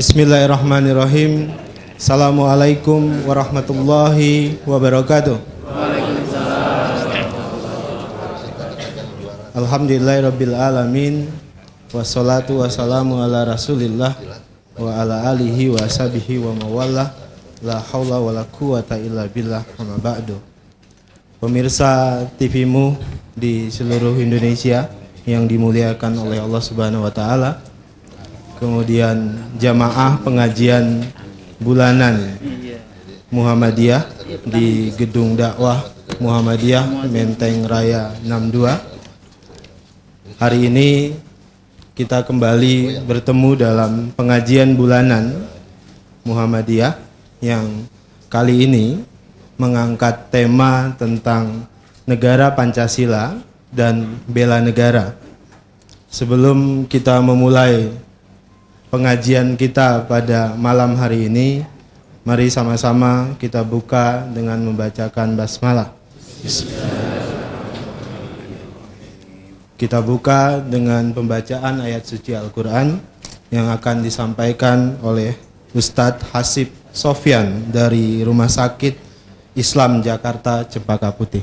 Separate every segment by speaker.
Speaker 1: Bismillahirrahmanirrahim. Assalamualaikum warahmatullahi wabarakatuh. Alhamdulillahirrabbilalamin wassalatu wassalamu ala Rasulillah wa ala alihi wa sabihi wa mawalla la hawla wa la quwata illa billah amma ba'du. Pemirsa TVmu di seluruh Indonesia yang dimuliakan oleh Allah Subhanahu wa taala kemudian jamaah pengajian bulanan Muhammadiyah di Gedung Dakwah Muhammadiyah Menteng Raya 62. Hari ini kita kembali bertemu dalam pengajian bulanan Muhammadiyah yang kali ini mengangkat tema tentang negara Pancasila dan bela negara. Sebelum kita memulai pengajian kita pada malam hari ini. Mari sama-sama kita buka dengan membacakan basmalah. Kita buka dengan pembacaan ayat suci Al-Quran yang akan disampaikan oleh Ustadz Hasib Sofyan dari Rumah Sakit Islam Jakarta Cempaka Putih.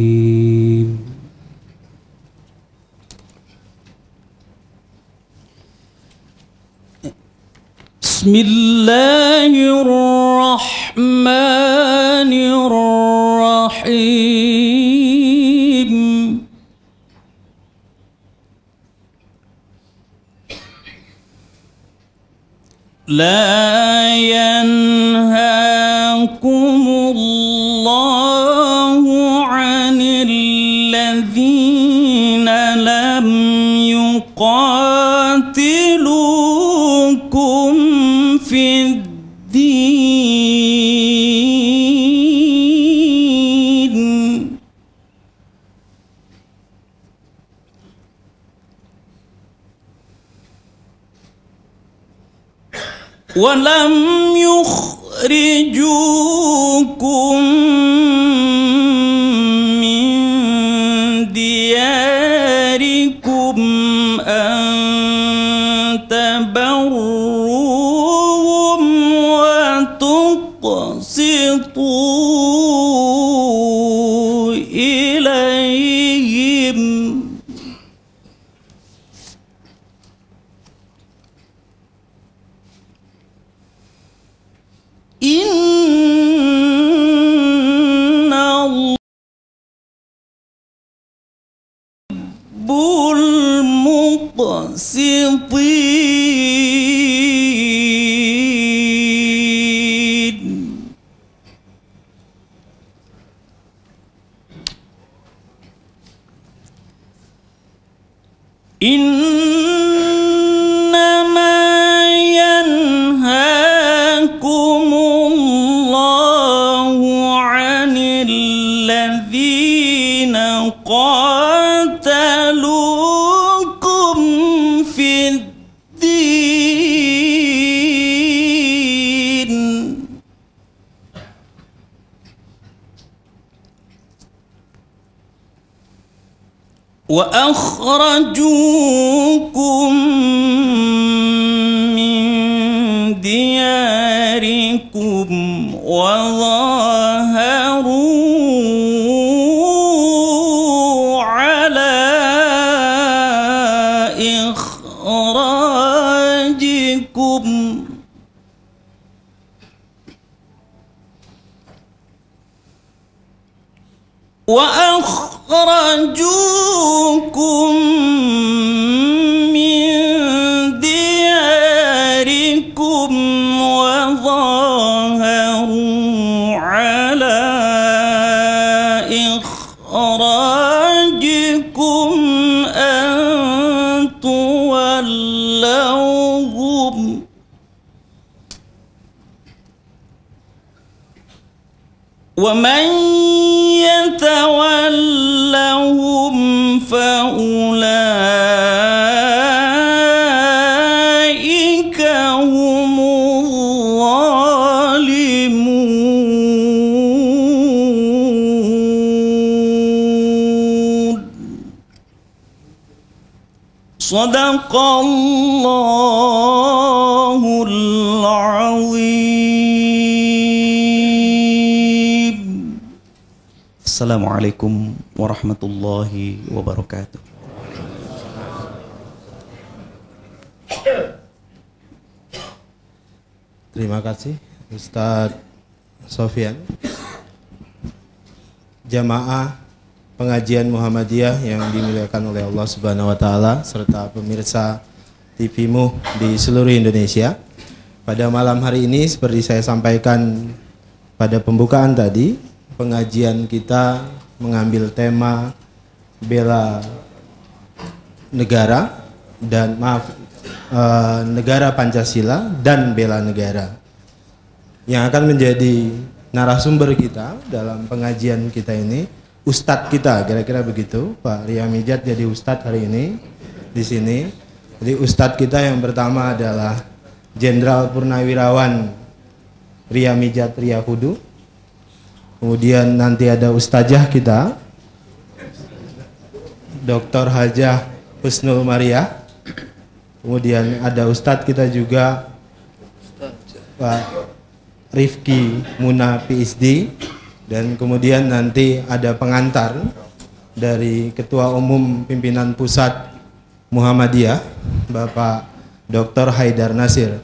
Speaker 2: بسم الله الرحمن الرحيم لا ينهاكم ولم يخرجوكم المقسطين وأخرجوكم من دياركم وظاهروا على إخراجكم وأخرجوكم ومن يتولهم فأولئك هم الظالمون صدق الله Assalamualaikum warahmatullahi wabarakatuh. Terima kasih
Speaker 1: Ustadz Sofian. Jamaah pengajian Muhammadiyah yang dimuliakan oleh Allah Subhanahu wa taala serta pemirsa TVMU di seluruh Indonesia. Pada malam hari ini seperti saya sampaikan pada pembukaan tadi, pengajian kita mengambil tema bela negara dan maaf e, negara Pancasila dan bela negara yang akan menjadi narasumber kita dalam pengajian kita ini Ustadz kita kira-kira begitu Pak Ria Mijat jadi Ustadz hari ini di sini jadi Ustadz kita yang pertama adalah Jenderal Purnawirawan Ria Mijat Ria Hudu. Kemudian nanti ada ustazah kita, Dr. Hajah Husnul Maria. Kemudian ada ustadz kita juga, Pak Rifki Muna PhD. Dan kemudian nanti ada pengantar dari Ketua Umum Pimpinan Pusat Muhammadiyah, Bapak Dr. Haidar Nasir.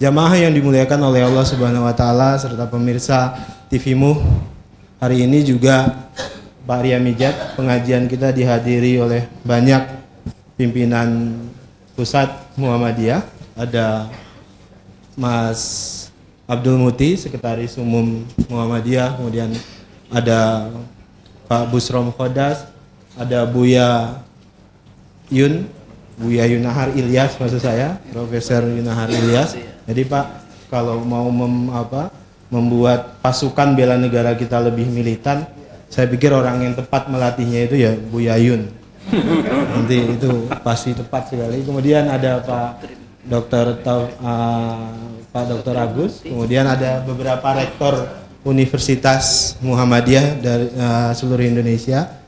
Speaker 1: Jamaah yang dimuliakan oleh Allah Subhanahu wa taala serta pemirsa TVMU. Hari ini juga Pak Ria Mijat, pengajian kita dihadiri oleh banyak pimpinan pusat Muhammadiyah. Ada Mas Abdul Muti, Sekretaris Umum Muhammadiyah, kemudian ada Pak Busrom Khodas, ada Buya Yun, Buya Yunahar Ilyas maksud saya, Profesor Yunahar Ilyas. Jadi Pak, kalau mau mem apa membuat pasukan bela negara kita lebih militan, saya pikir orang yang tepat melatihnya itu ya Bu Yayun. Nanti itu pasti tepat sekali. Kemudian ada Pak Dr. uh, ah, Pak Dr. Agus, kemudian ada beberapa rektor Universitas Muhammadiyah dari uh, seluruh Indonesia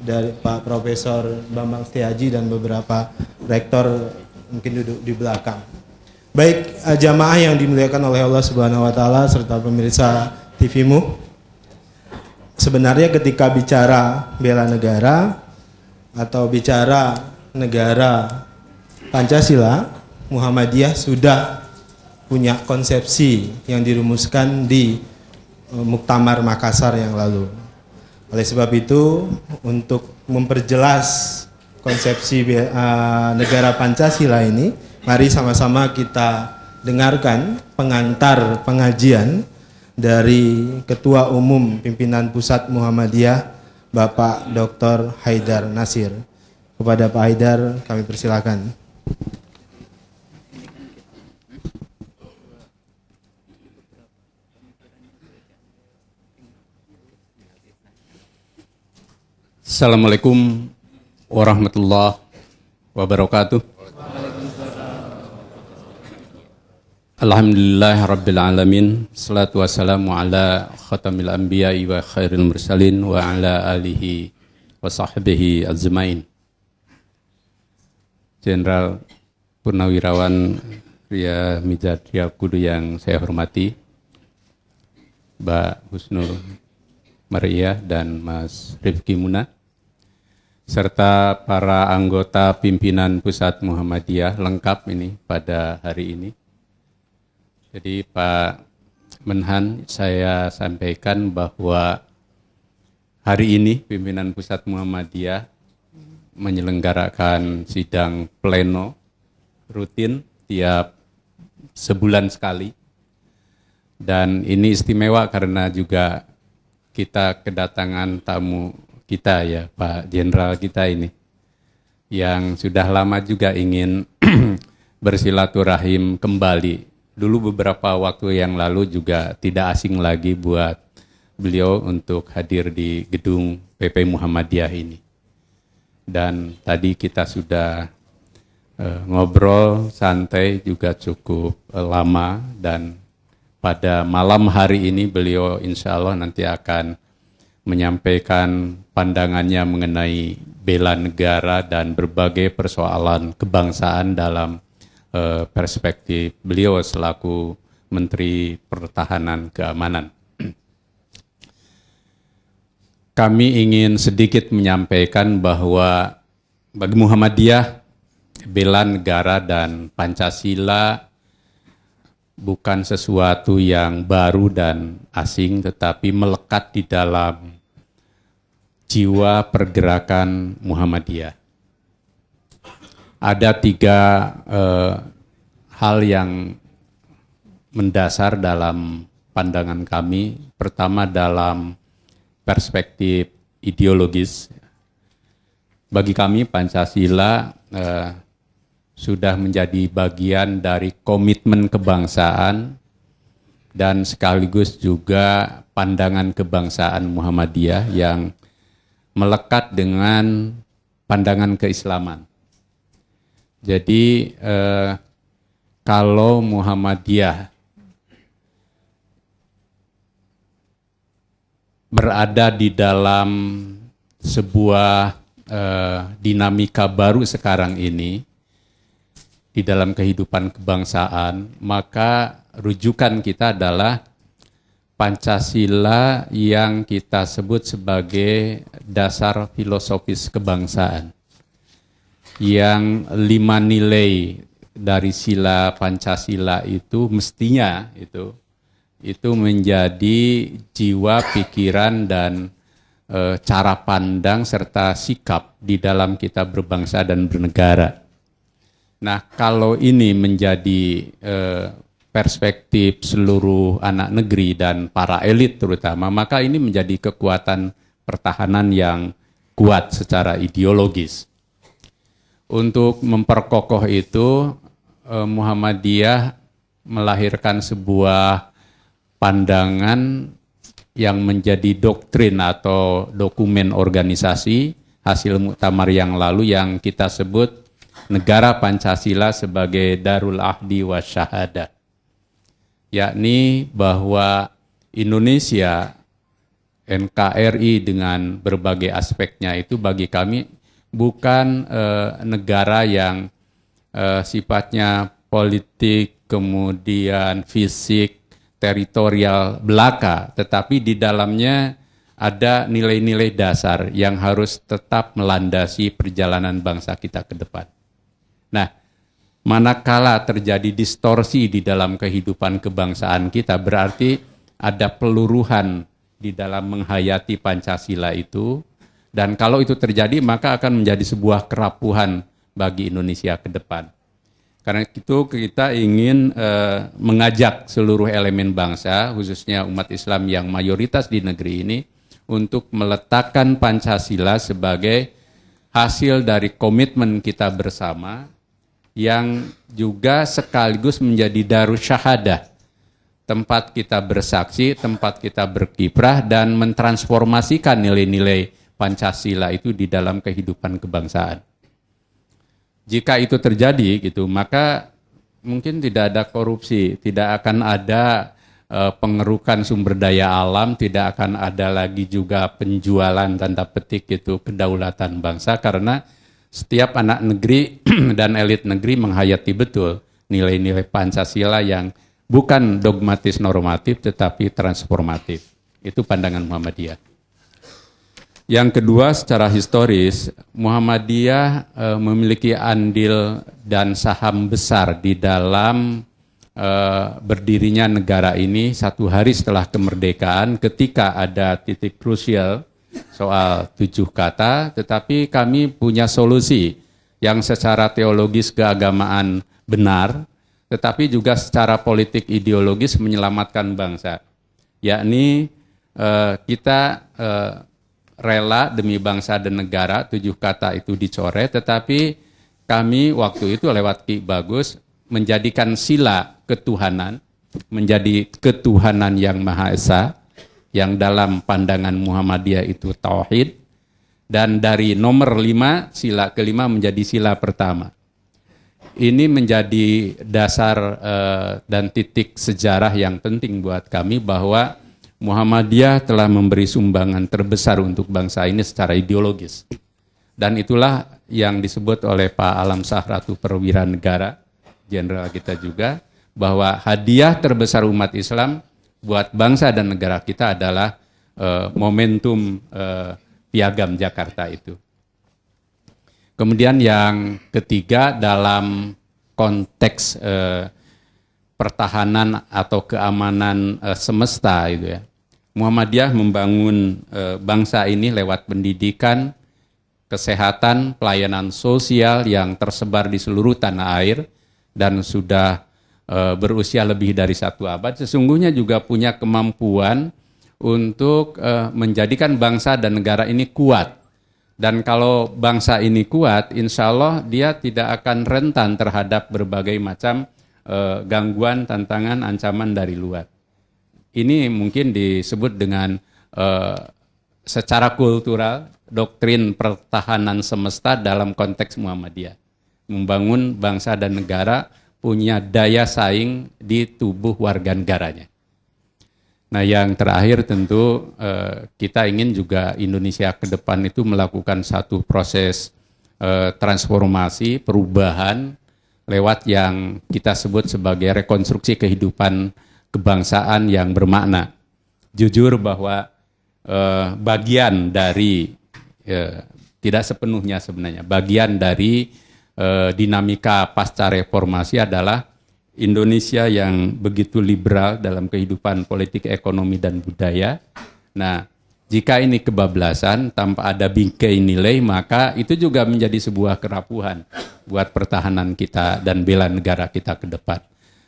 Speaker 1: dari Pak Profesor Bambang Setiaji dan beberapa rektor mungkin duduk di belakang. Baik eh, jamaah yang dimuliakan oleh Allah Subhanahu wa taala serta pemirsa TVMU. Sebenarnya ketika bicara bela negara atau bicara negara Pancasila, Muhammadiyah sudah punya konsepsi yang dirumuskan di eh, Muktamar Makassar yang lalu. Oleh sebab itu, untuk memperjelas konsepsi eh, negara Pancasila ini, Mari sama-sama kita dengarkan pengantar pengajian dari Ketua Umum Pimpinan Pusat Muhammadiyah Bapak Dr. Haidar Nasir. Kepada Pak Haidar kami persilakan.
Speaker 3: Assalamualaikum warahmatullahi wabarakatuh. Alhamdulillah Rabbil Alamin Salatu wassalamu ala khatamil anbiya wa khairil mursalin wa ala alihi wa sahbihi azmain Jenderal Purnawirawan Ria Mijadria Kudu yang saya hormati Mbak Husnul Maria dan Mas Rifki Muna serta para anggota pimpinan Pusat Muhammadiyah lengkap ini pada hari ini jadi Pak Menhan saya sampaikan bahwa hari ini pimpinan Pusat Muhammadiyah menyelenggarakan sidang pleno rutin tiap sebulan sekali. Dan ini istimewa karena juga kita kedatangan tamu kita ya Pak Jenderal kita ini yang sudah lama juga ingin bersilaturahim kembali dulu beberapa waktu yang lalu juga tidak asing lagi buat beliau untuk hadir di gedung PP Muhammadiyah ini. Dan tadi kita sudah uh, ngobrol santai juga cukup uh, lama dan pada malam hari ini beliau insya Allah nanti akan menyampaikan pandangannya mengenai bela negara dan berbagai persoalan kebangsaan dalam Eh, perspektif beliau selaku Menteri Pertahanan Keamanan. Kami ingin sedikit menyampaikan bahwa bagi Muhammadiyah, bela negara dan Pancasila bukan sesuatu yang baru dan asing, tetapi melekat di dalam jiwa pergerakan Muhammadiyah ada tiga eh, hal yang mendasar dalam pandangan kami. Pertama dalam perspektif ideologis. Bagi kami Pancasila eh, sudah menjadi bagian dari komitmen kebangsaan dan sekaligus juga pandangan kebangsaan Muhammadiyah yang melekat dengan pandangan keislaman. Jadi eh, kalau Muhammadiyah berada di dalam sebuah eh, dinamika baru sekarang ini di dalam kehidupan kebangsaan, maka rujukan kita adalah Pancasila yang kita sebut sebagai dasar filosofis kebangsaan yang lima nilai dari sila Pancasila itu mestinya itu itu menjadi jiwa, pikiran dan e, cara pandang serta sikap di dalam kita berbangsa dan bernegara. Nah, kalau ini menjadi e, perspektif seluruh anak negeri dan para elit terutama, maka ini menjadi kekuatan pertahanan yang kuat secara ideologis untuk memperkokoh itu eh, Muhammadiyah melahirkan sebuah pandangan yang menjadi doktrin atau dokumen organisasi hasil muktamar yang lalu yang kita sebut negara Pancasila sebagai darul ahdi wa syahada yakni bahwa Indonesia NKRI dengan berbagai aspeknya itu bagi kami bukan eh, negara yang eh, sifatnya politik, kemudian fisik, teritorial belaka, tetapi di dalamnya ada nilai-nilai dasar yang harus tetap melandasi perjalanan bangsa kita ke depan. Nah, manakala terjadi distorsi di dalam kehidupan kebangsaan kita, berarti ada peluruhan di dalam menghayati Pancasila itu, dan kalau itu terjadi maka akan menjadi sebuah kerapuhan bagi Indonesia ke depan. Karena itu kita ingin eh, mengajak seluruh elemen bangsa, khususnya umat Islam yang mayoritas di negeri ini, untuk meletakkan Pancasila sebagai hasil dari komitmen kita bersama yang juga sekaligus menjadi darus syahadah tempat kita bersaksi, tempat kita berkiprah dan mentransformasikan nilai-nilai Pancasila itu di dalam kehidupan kebangsaan. Jika itu terjadi gitu, maka mungkin tidak ada korupsi, tidak akan ada uh, pengerukan sumber daya alam, tidak akan ada lagi juga penjualan tanda petik itu kedaulatan bangsa karena setiap anak negeri dan elit negeri menghayati betul nilai-nilai Pancasila yang bukan dogmatis normatif tetapi transformatif. Itu pandangan Muhammadiyah. Yang kedua secara historis Muhammadiyah e, memiliki andil dan saham besar di dalam e, berdirinya negara ini satu hari setelah kemerdekaan ketika ada titik krusial soal tujuh kata tetapi kami punya solusi yang secara teologis keagamaan benar tetapi juga secara politik ideologis menyelamatkan bangsa yakni e, kita e, rela demi bangsa dan negara tujuh kata itu dicoret tetapi kami waktu itu lewat Ki Bagus menjadikan sila ketuhanan menjadi ketuhanan yang maha esa yang dalam pandangan Muhammadiyah itu tauhid dan dari nomor lima sila kelima menjadi sila pertama ini menjadi dasar uh, dan titik sejarah yang penting buat kami bahwa Muhammadiyah telah memberi sumbangan terbesar untuk bangsa ini secara ideologis. Dan itulah yang disebut oleh Pak Alam Sahratu Perwira Negara, jenderal kita juga, bahwa hadiah terbesar umat Islam buat bangsa dan negara kita adalah uh, momentum uh, piagam Jakarta itu. Kemudian yang ketiga dalam konteks uh, pertahanan atau keamanan uh, semesta itu ya. Muhammadiyah membangun uh, bangsa ini lewat pendidikan, kesehatan, pelayanan sosial yang tersebar di seluruh tanah air dan sudah uh, berusia lebih dari satu abad. Sesungguhnya juga punya kemampuan untuk uh, menjadikan bangsa dan negara ini kuat. Dan kalau bangsa ini kuat, insya Allah dia tidak akan rentan terhadap berbagai macam eh, gangguan, tantangan, ancaman dari luar. Ini mungkin disebut dengan eh, secara kultural doktrin pertahanan semesta dalam konteks Muhammadiyah. Membangun bangsa dan negara punya daya saing di tubuh warga negaranya. Nah, yang terakhir tentu eh, kita ingin juga Indonesia ke depan itu melakukan satu proses eh, transformasi perubahan lewat yang kita sebut sebagai rekonstruksi kehidupan kebangsaan yang bermakna. Jujur bahwa eh, bagian dari eh, tidak sepenuhnya sebenarnya bagian dari eh, dinamika pasca reformasi adalah Indonesia yang begitu liberal dalam kehidupan politik, ekonomi dan budaya. Nah, jika ini kebablasan tanpa ada bingkai nilai, maka itu juga menjadi sebuah kerapuhan buat pertahanan kita dan bela negara kita ke depan.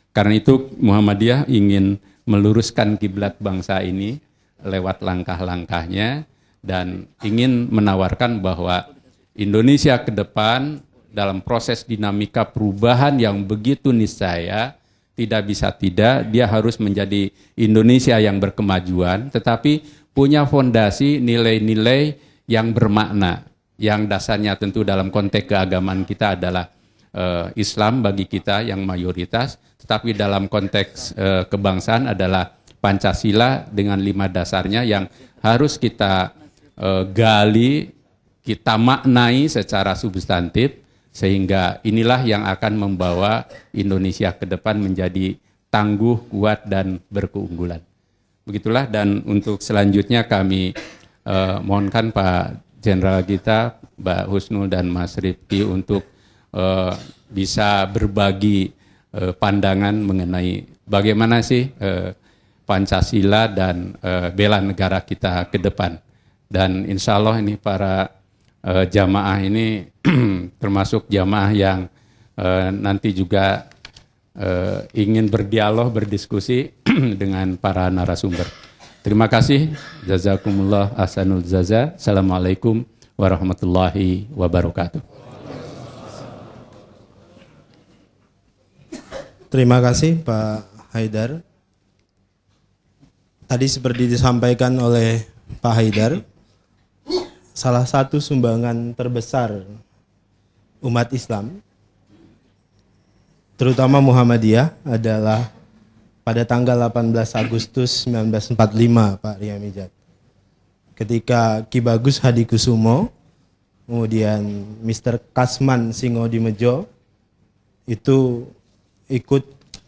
Speaker 3: Karena itu Muhammadiyah ingin meluruskan kiblat bangsa ini lewat langkah-langkahnya dan ingin menawarkan bahwa Indonesia ke depan dalam proses dinamika perubahan yang begitu niscaya tidak bisa tidak dia harus menjadi Indonesia yang berkemajuan tetapi punya fondasi nilai-nilai yang bermakna yang dasarnya tentu dalam konteks keagamaan kita adalah uh, Islam bagi kita yang mayoritas tetapi dalam konteks uh, kebangsaan adalah Pancasila dengan lima dasarnya yang harus kita uh, gali kita maknai secara substantif sehingga inilah yang akan membawa Indonesia ke depan menjadi tangguh, kuat dan berkeunggulan. Begitulah dan untuk selanjutnya kami eh, mohonkan Pak Jenderal kita, Mbak Husnul dan Mas Rifki untuk eh, bisa berbagi eh, pandangan mengenai bagaimana sih eh, Pancasila dan eh, bela negara kita ke depan. Dan insya Allah ini para eh, jamaah ini termasuk jamaah yang eh, nanti juga uh, ingin berdialog, berdiskusi dengan para narasumber. Terima kasih. Jazakumullah asanul jaza. Assalamualaikum warahmatullahi wabarakatuh.
Speaker 1: Terima kasih Pak Haidar. Tadi seperti disampaikan oleh Pak Haidar, salah satu sumbangan terbesar umat Islam, terutama Muhammadiyah adalah pada tanggal 18 Agustus 1945 Pak Riamijat, Ketika Ki Bagus Hadi Kusumo, kemudian Mr. Kasman Singo Dimejo itu ikut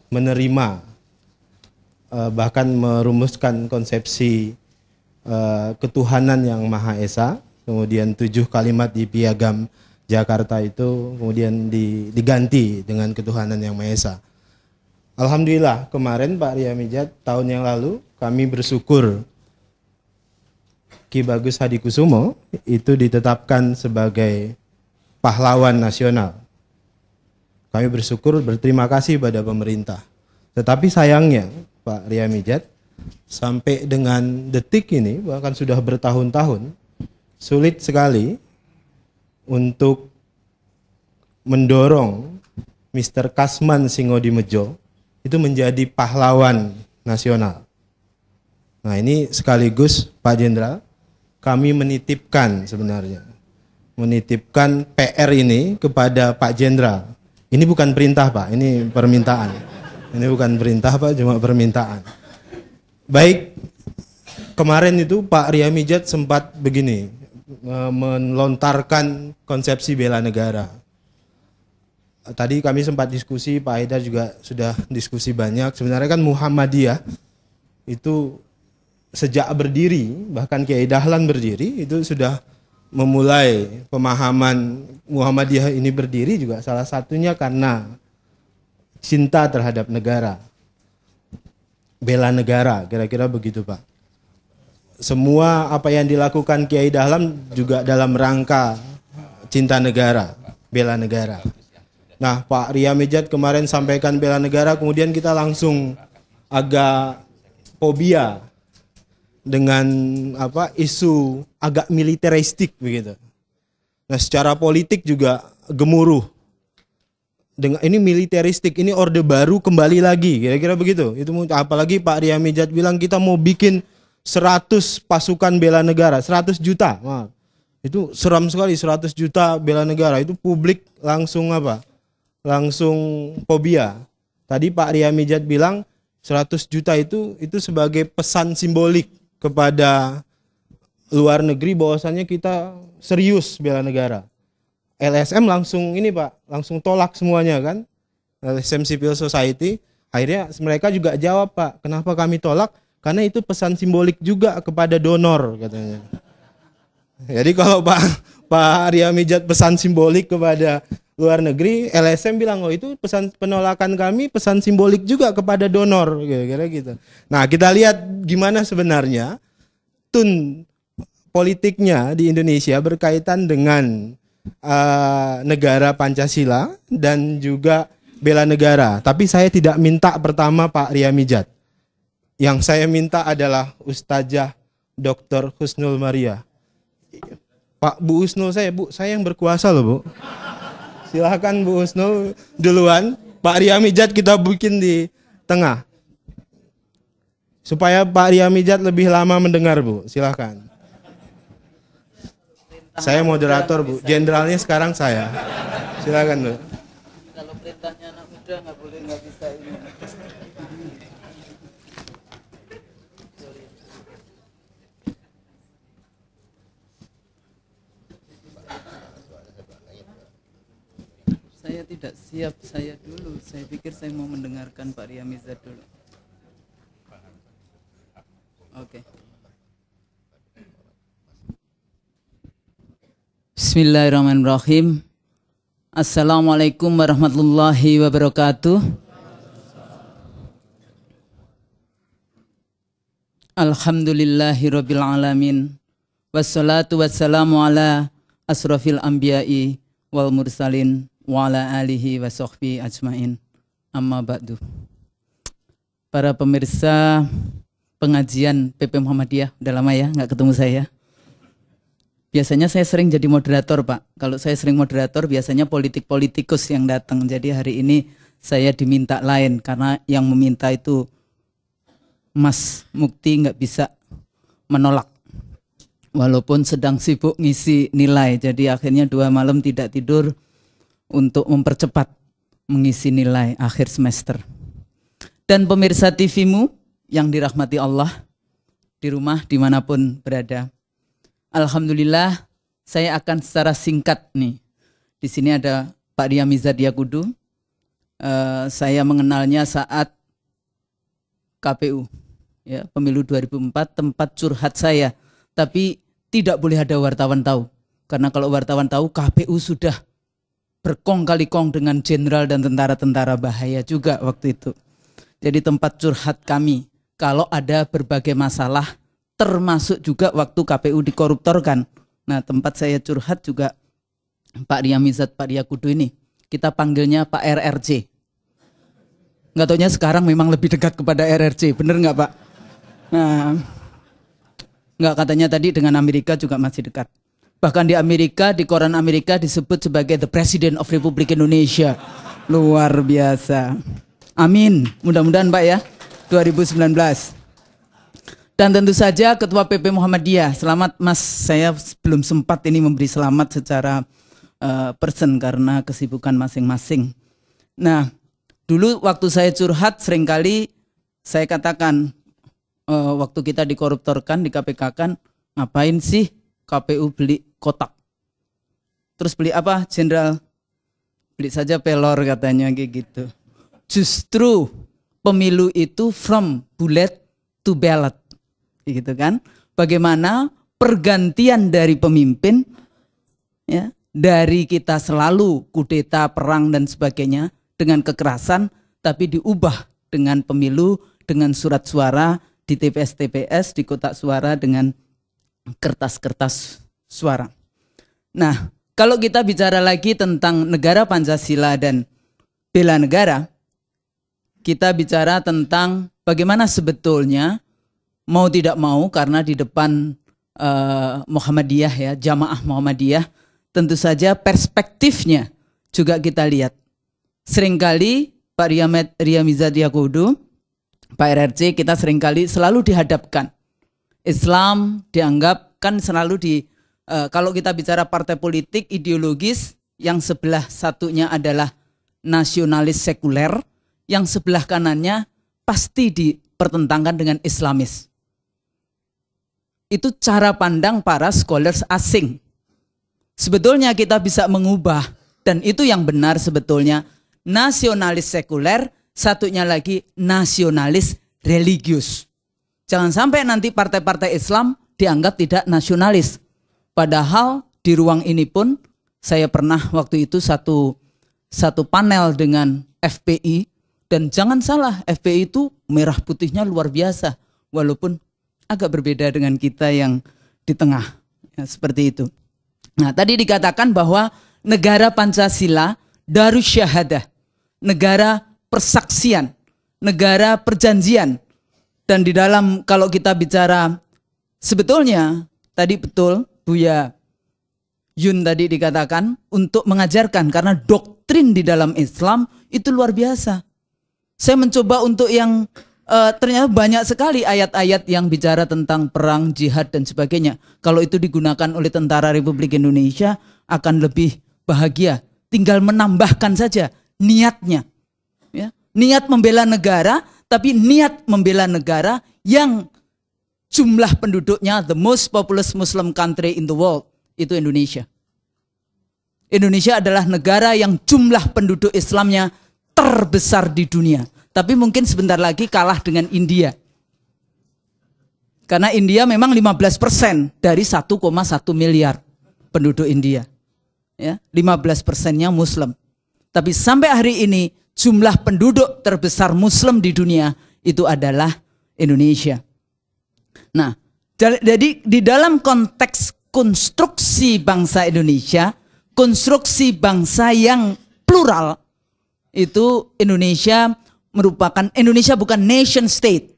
Speaker 1: menerima eh, bahkan merumuskan konsepsi eh, ketuhanan yang Maha Esa, kemudian tujuh kalimat di piagam Jakarta itu kemudian diganti dengan ketuhanan yang Maha Esa Alhamdulillah kemarin Pak Ria Mijat tahun yang lalu kami bersyukur Ki Bagus Hadi Kusumo itu ditetapkan sebagai pahlawan nasional. Kami bersyukur berterima kasih pada pemerintah. Tetapi sayangnya Pak Ria Mijat sampai dengan detik ini bahkan sudah bertahun-tahun sulit sekali untuk mendorong Mr. Kasman Singodimejo itu menjadi pahlawan nasional. Nah ini sekaligus Pak Jenderal, kami menitipkan sebenarnya, menitipkan PR ini kepada Pak Jenderal. Ini bukan perintah Pak, ini permintaan. Ini bukan perintah Pak, cuma permintaan. Baik, kemarin itu Pak Ria Mijat sempat begini, eh, melontarkan konsepsi bela negara tadi kami sempat diskusi Pak Haidar juga sudah diskusi banyak sebenarnya kan Muhammadiyah itu sejak berdiri bahkan Kiai Dahlan berdiri itu sudah memulai pemahaman Muhammadiyah ini berdiri juga salah satunya karena cinta terhadap negara bela negara kira-kira begitu Pak semua apa yang dilakukan Kiai Dahlan juga dalam rangka cinta negara bela negara Nah, Pak Ria Mejat kemarin sampaikan bela negara, kemudian kita langsung agak fobia dengan apa isu agak militeristik begitu. Nah, secara politik juga gemuruh. Dengan ini militeristik, ini orde baru kembali lagi, kira-kira begitu. Itu apalagi Pak Ria Mejat bilang kita mau bikin 100 pasukan bela negara, 100 juta. Nah, itu seram sekali 100 juta bela negara. Itu publik langsung apa? langsung fobia. Tadi Pak Ria Mijat bilang 100 juta itu itu sebagai pesan simbolik kepada luar negeri bahwasannya kita serius bela negara. LSM langsung ini Pak, langsung tolak semuanya kan. LSM Civil Society akhirnya mereka juga jawab Pak, kenapa kami tolak? Karena itu pesan simbolik juga kepada donor katanya. Jadi kalau Pak Pak Ria Mijat pesan simbolik kepada luar negeri LSM bilang oh itu pesan penolakan kami pesan simbolik juga kepada donor kira-kira gitu. Nah kita lihat gimana sebenarnya tun politiknya di Indonesia berkaitan dengan uh, negara Pancasila dan juga bela negara. Tapi saya tidak minta pertama Pak Ria Mijat. Yang saya minta adalah Ustazah Dr. Husnul Maria. Pak Bu Husnul saya, Bu, saya yang berkuasa loh, Bu. Silahkan Bu usno duluan. Pak Riamijat kita bikin di tengah. Supaya Pak Riamijat lebih lama mendengar Bu. Silahkan. Saya moderator Bu. Jenderalnya sekarang saya. Silahkan Bu. Kalau perintahnya anak muda nggak boleh nggak bisa.
Speaker 4: tidak siap saya dulu. Saya pikir saya mau mendengarkan Pak Ria dulu. Oke. Okay. Bismillahirrahmanirrahim. Assalamualaikum warahmatullahi wabarakatuh. Alhamdulillahi rabbil alamin. Wassalatu wassalamu ala asrafil anbiya'i wal mursalin wa ala alihi wa ajmain. Amma ba'du. Para pemirsa pengajian PP Muhammadiyah, udah lama ya nggak ketemu saya. Biasanya saya sering jadi moderator, Pak. Kalau saya sering moderator, biasanya politik-politikus yang datang. Jadi hari ini saya diminta lain karena yang meminta itu Mas Mukti nggak bisa menolak walaupun sedang sibuk ngisi nilai jadi akhirnya dua malam tidak tidur untuk mempercepat mengisi nilai akhir semester. Dan pemirsa TVmu yang dirahmati Allah, di rumah dimanapun berada. Alhamdulillah, saya akan secara singkat nih. Di sini ada Pak Ria Mizadia Uh, saya mengenalnya saat KPU, ya, pemilu 2004, tempat curhat saya. Tapi tidak boleh ada wartawan tahu. Karena kalau wartawan tahu, KPU sudah berkong kali kong dengan jenderal dan tentara-tentara bahaya juga waktu itu. Jadi tempat curhat kami kalau ada berbagai masalah termasuk juga waktu KPU dikoruptorkan. Nah tempat saya curhat juga Pak Ria Mizat, Pak Ria Kudu ini. Kita panggilnya Pak RRC. Nggak taunya sekarang memang lebih dekat kepada RRC, bener nggak Pak? Nah, nggak katanya tadi dengan Amerika juga masih dekat. Bahkan di Amerika, di koran Amerika disebut sebagai the President of Republik Indonesia. Luar biasa. Amin. Mudah-mudahan Pak ya. 2019. Dan tentu saja Ketua PP Muhammadiyah. Selamat Mas, saya belum sempat ini memberi selamat secara uh, person karena kesibukan masing-masing. Nah, dulu waktu saya curhat seringkali saya katakan uh, waktu kita dikoruptorkan, di KPK kan ngapain sih KPU beli kotak. Terus beli apa, Jenderal? Beli saja pelor katanya kayak gitu. Justru pemilu itu from bullet to ballot. Gitu kan? Bagaimana pergantian dari pemimpin ya, dari kita selalu kudeta, perang dan sebagainya dengan kekerasan tapi diubah dengan pemilu, dengan surat suara di TPS-TPS, di kotak suara dengan kertas-kertas suara. Nah, kalau kita bicara lagi tentang negara Pancasila dan bela negara, kita bicara tentang bagaimana sebetulnya mau tidak mau karena di depan uh, Muhammadiyah ya, jamaah Muhammadiyah, tentu saja perspektifnya juga kita lihat. Seringkali Pak Riamet Riamizad Yakudu, Pak RRC, kita seringkali selalu dihadapkan. Islam dianggap kan selalu di uh, kalau kita bicara partai politik ideologis yang sebelah satunya adalah nasionalis sekuler, yang sebelah kanannya pasti dipertentangkan dengan Islamis. Itu cara pandang para scholars asing. Sebetulnya kita bisa mengubah dan itu yang benar sebetulnya nasionalis sekuler, satunya lagi nasionalis religius. Jangan sampai nanti partai-partai Islam dianggap tidak nasionalis Padahal di ruang ini pun saya pernah waktu itu satu satu panel dengan FPI dan jangan salah FPI itu merah putihnya luar biasa walaupun agak berbeda dengan kita yang di tengah ya, seperti itu. Nah tadi dikatakan bahwa negara Pancasila darus negara persaksian, negara perjanjian dan di dalam kalau kita bicara sebetulnya tadi betul Buya Yun tadi dikatakan untuk mengajarkan karena doktrin di dalam Islam itu luar biasa. Saya mencoba untuk yang e, ternyata banyak sekali ayat-ayat yang bicara tentang perang, jihad dan sebagainya. Kalau itu digunakan oleh tentara Republik Indonesia akan lebih bahagia. Tinggal menambahkan saja niatnya. Ya. Niat membela negara tapi niat membela negara yang jumlah penduduknya the most populous Muslim country in the world itu Indonesia. Indonesia adalah negara yang jumlah penduduk Islamnya terbesar di dunia. Tapi mungkin sebentar lagi kalah dengan India. Karena India memang 15% dari 1,1 miliar penduduk India. Ya, 15 persennya Muslim. Tapi sampai hari ini jumlah penduduk terbesar Muslim di dunia itu adalah Indonesia. Nah, jadi di dalam konteks konstruksi bangsa Indonesia, konstruksi bangsa yang plural itu Indonesia merupakan Indonesia bukan nation state.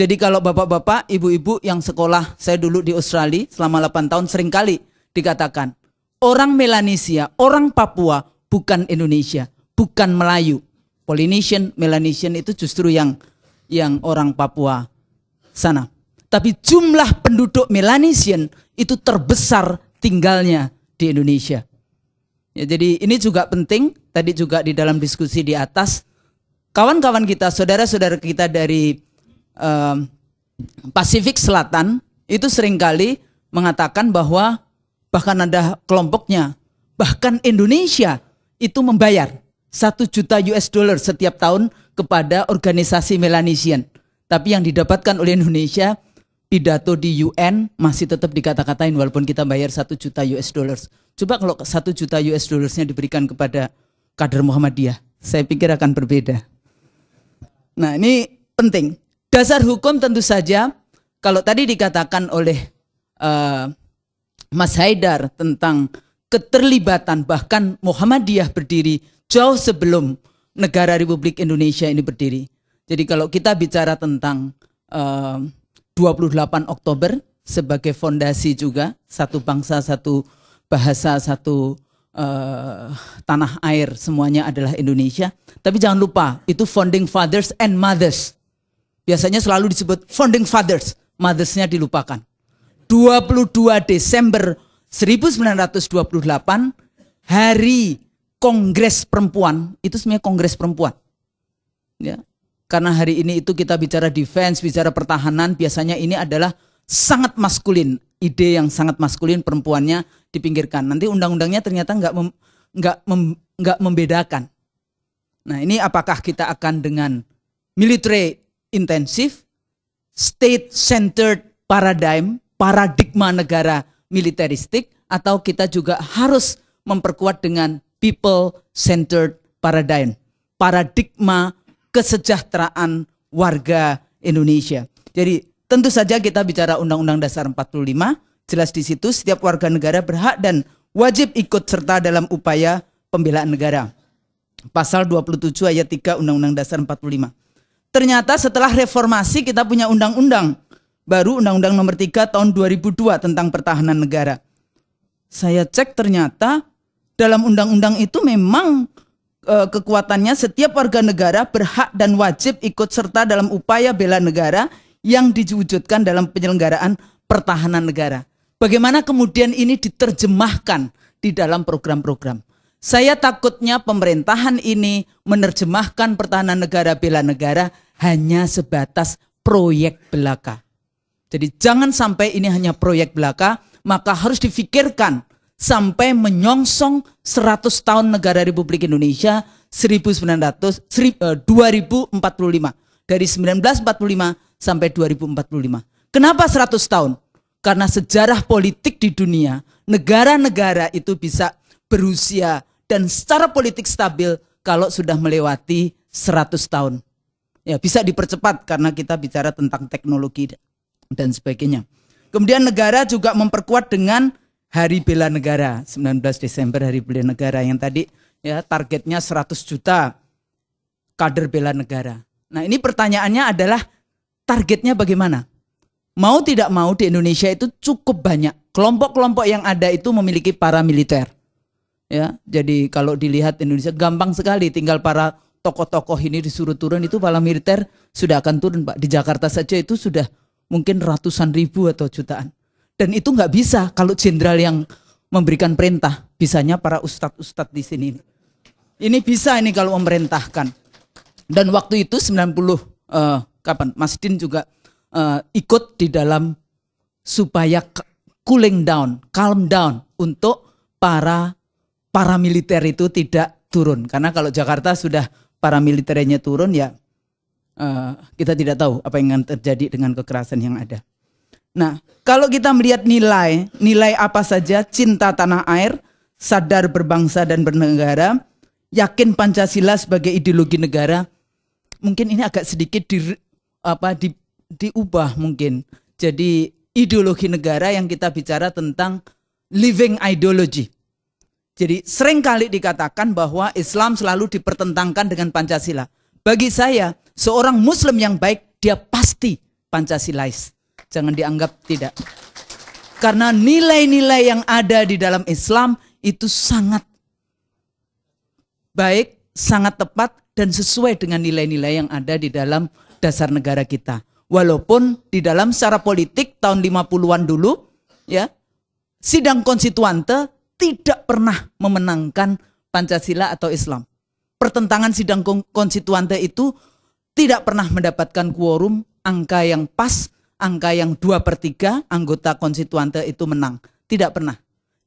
Speaker 4: Jadi kalau bapak-bapak, ibu-ibu yang sekolah saya dulu di Australia selama 8 tahun sering kali dikatakan orang Melanesia, orang Papua bukan Indonesia, bukan Melayu. Polynesian, Melanesian itu justru yang yang orang Papua sana. Tapi jumlah penduduk Melanesian itu terbesar tinggalnya di Indonesia. Ya, jadi ini juga penting, tadi juga di dalam diskusi di atas, kawan-kawan kita, saudara-saudara kita dari um, Pasifik Selatan itu seringkali mengatakan bahwa bahkan ada kelompoknya, bahkan Indonesia itu membayar satu juta US dollar setiap tahun kepada organisasi Melanesian. Tapi yang didapatkan oleh Indonesia pidato di UN masih tetap dikata-katain walaupun kita bayar satu juta US dollars. Coba kalau satu juta US dollarsnya diberikan kepada kader Muhammadiyah, saya pikir akan berbeda. Nah ini penting. Dasar hukum tentu saja kalau tadi dikatakan oleh uh, Mas Haidar tentang keterlibatan bahkan Muhammadiyah berdiri jauh sebelum negara Republik Indonesia ini berdiri. Jadi kalau kita bicara tentang uh, 28 Oktober sebagai fondasi juga satu bangsa satu bahasa satu uh, tanah air semuanya adalah Indonesia tapi jangan lupa itu founding fathers and mothers biasanya selalu disebut founding fathers mothersnya dilupakan 22 Desember 1928 hari Kongres Perempuan itu sebenarnya Kongres Perempuan ya karena hari ini itu kita bicara defense, bicara pertahanan, biasanya ini adalah sangat maskulin. Ide yang sangat maskulin perempuannya dipinggirkan. Nanti undang-undangnya ternyata nggak mem, nggak mem, nggak membedakan. Nah ini apakah kita akan dengan military intensive, state centered paradigm, paradigma negara militeristik, atau kita juga harus memperkuat dengan people centered paradigm, paradigma kesejahteraan warga Indonesia. Jadi tentu saja kita bicara Undang-Undang Dasar 45, jelas di situ setiap warga negara berhak dan wajib ikut serta dalam upaya pembelaan negara. Pasal 27 ayat 3 Undang-Undang Dasar 45. Ternyata setelah reformasi kita punya undang-undang baru Undang-Undang Nomor 3 tahun 2002 tentang pertahanan negara. Saya cek ternyata dalam undang-undang itu memang Eh, kekuatannya, setiap warga negara berhak dan wajib ikut serta dalam upaya bela negara yang diwujudkan dalam penyelenggaraan pertahanan negara. Bagaimana kemudian ini diterjemahkan di dalam program-program? Saya takutnya pemerintahan ini menerjemahkan pertahanan negara bela negara hanya sebatas proyek belaka. Jadi jangan sampai ini hanya proyek belaka, maka harus difikirkan sampai menyongsong 100 tahun negara Republik Indonesia 1900 2045 eh, dari 1945 sampai 2045. Kenapa 100 tahun? Karena sejarah politik di dunia, negara-negara itu bisa berusia dan secara politik stabil kalau sudah melewati 100 tahun. Ya, bisa dipercepat karena kita bicara tentang teknologi dan sebagainya. Kemudian negara juga memperkuat dengan Hari Bela Negara, 19 Desember Hari Bela Negara yang tadi ya targetnya 100 juta kader bela negara. Nah, ini pertanyaannya adalah targetnya bagaimana? Mau tidak mau di Indonesia itu cukup banyak kelompok-kelompok yang ada itu memiliki para militer, Ya, jadi kalau dilihat Indonesia gampang sekali tinggal para tokoh-tokoh ini disuruh turun itu para militer sudah akan turun, Pak. Di Jakarta saja itu sudah mungkin ratusan ribu atau jutaan. Dan itu nggak bisa kalau jenderal yang memberikan perintah. Bisanya para ustadz-ustadz di sini. Ini bisa ini kalau memerintahkan. Dan waktu itu 90 uh, eh, kapan Mas Din juga uh, ikut di dalam supaya cooling down, calm down untuk para para militer itu tidak turun. Karena kalau Jakarta sudah para militernya turun ya uh, kita tidak tahu apa yang terjadi dengan kekerasan yang ada. Nah, kalau kita melihat nilai, nilai apa saja, cinta tanah air, sadar berbangsa dan bernegara, yakin Pancasila sebagai ideologi negara, mungkin ini agak sedikit di, apa di, diubah mungkin. Jadi ideologi negara yang kita bicara tentang living ideology. Jadi seringkali dikatakan bahwa Islam selalu dipertentangkan dengan Pancasila. Bagi saya, seorang muslim yang baik dia pasti Pancasilais jangan dianggap tidak. Karena nilai-nilai yang ada di dalam Islam itu sangat baik, sangat tepat, dan sesuai dengan nilai-nilai yang ada di dalam dasar negara kita. Walaupun di dalam secara politik tahun 50-an dulu, ya sidang konstituante tidak pernah memenangkan Pancasila atau Islam. Pertentangan sidang konstituante itu tidak pernah mendapatkan quorum angka yang pas angka yang dua per tiga anggota konstituante itu menang. Tidak pernah.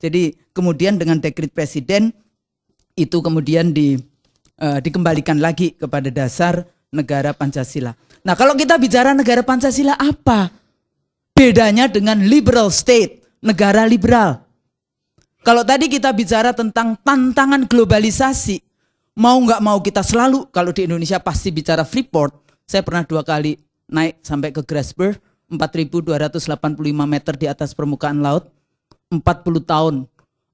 Speaker 4: Jadi kemudian dengan dekrit presiden itu kemudian di, uh, dikembalikan lagi kepada dasar negara Pancasila. Nah kalau kita bicara negara Pancasila apa? Bedanya dengan liberal state, negara liberal. Kalau tadi kita bicara tentang tantangan globalisasi, mau nggak mau kita selalu, kalau di Indonesia pasti bicara Freeport, saya pernah dua kali naik sampai ke Grasberg, 4.285 meter di atas permukaan laut. 40 tahun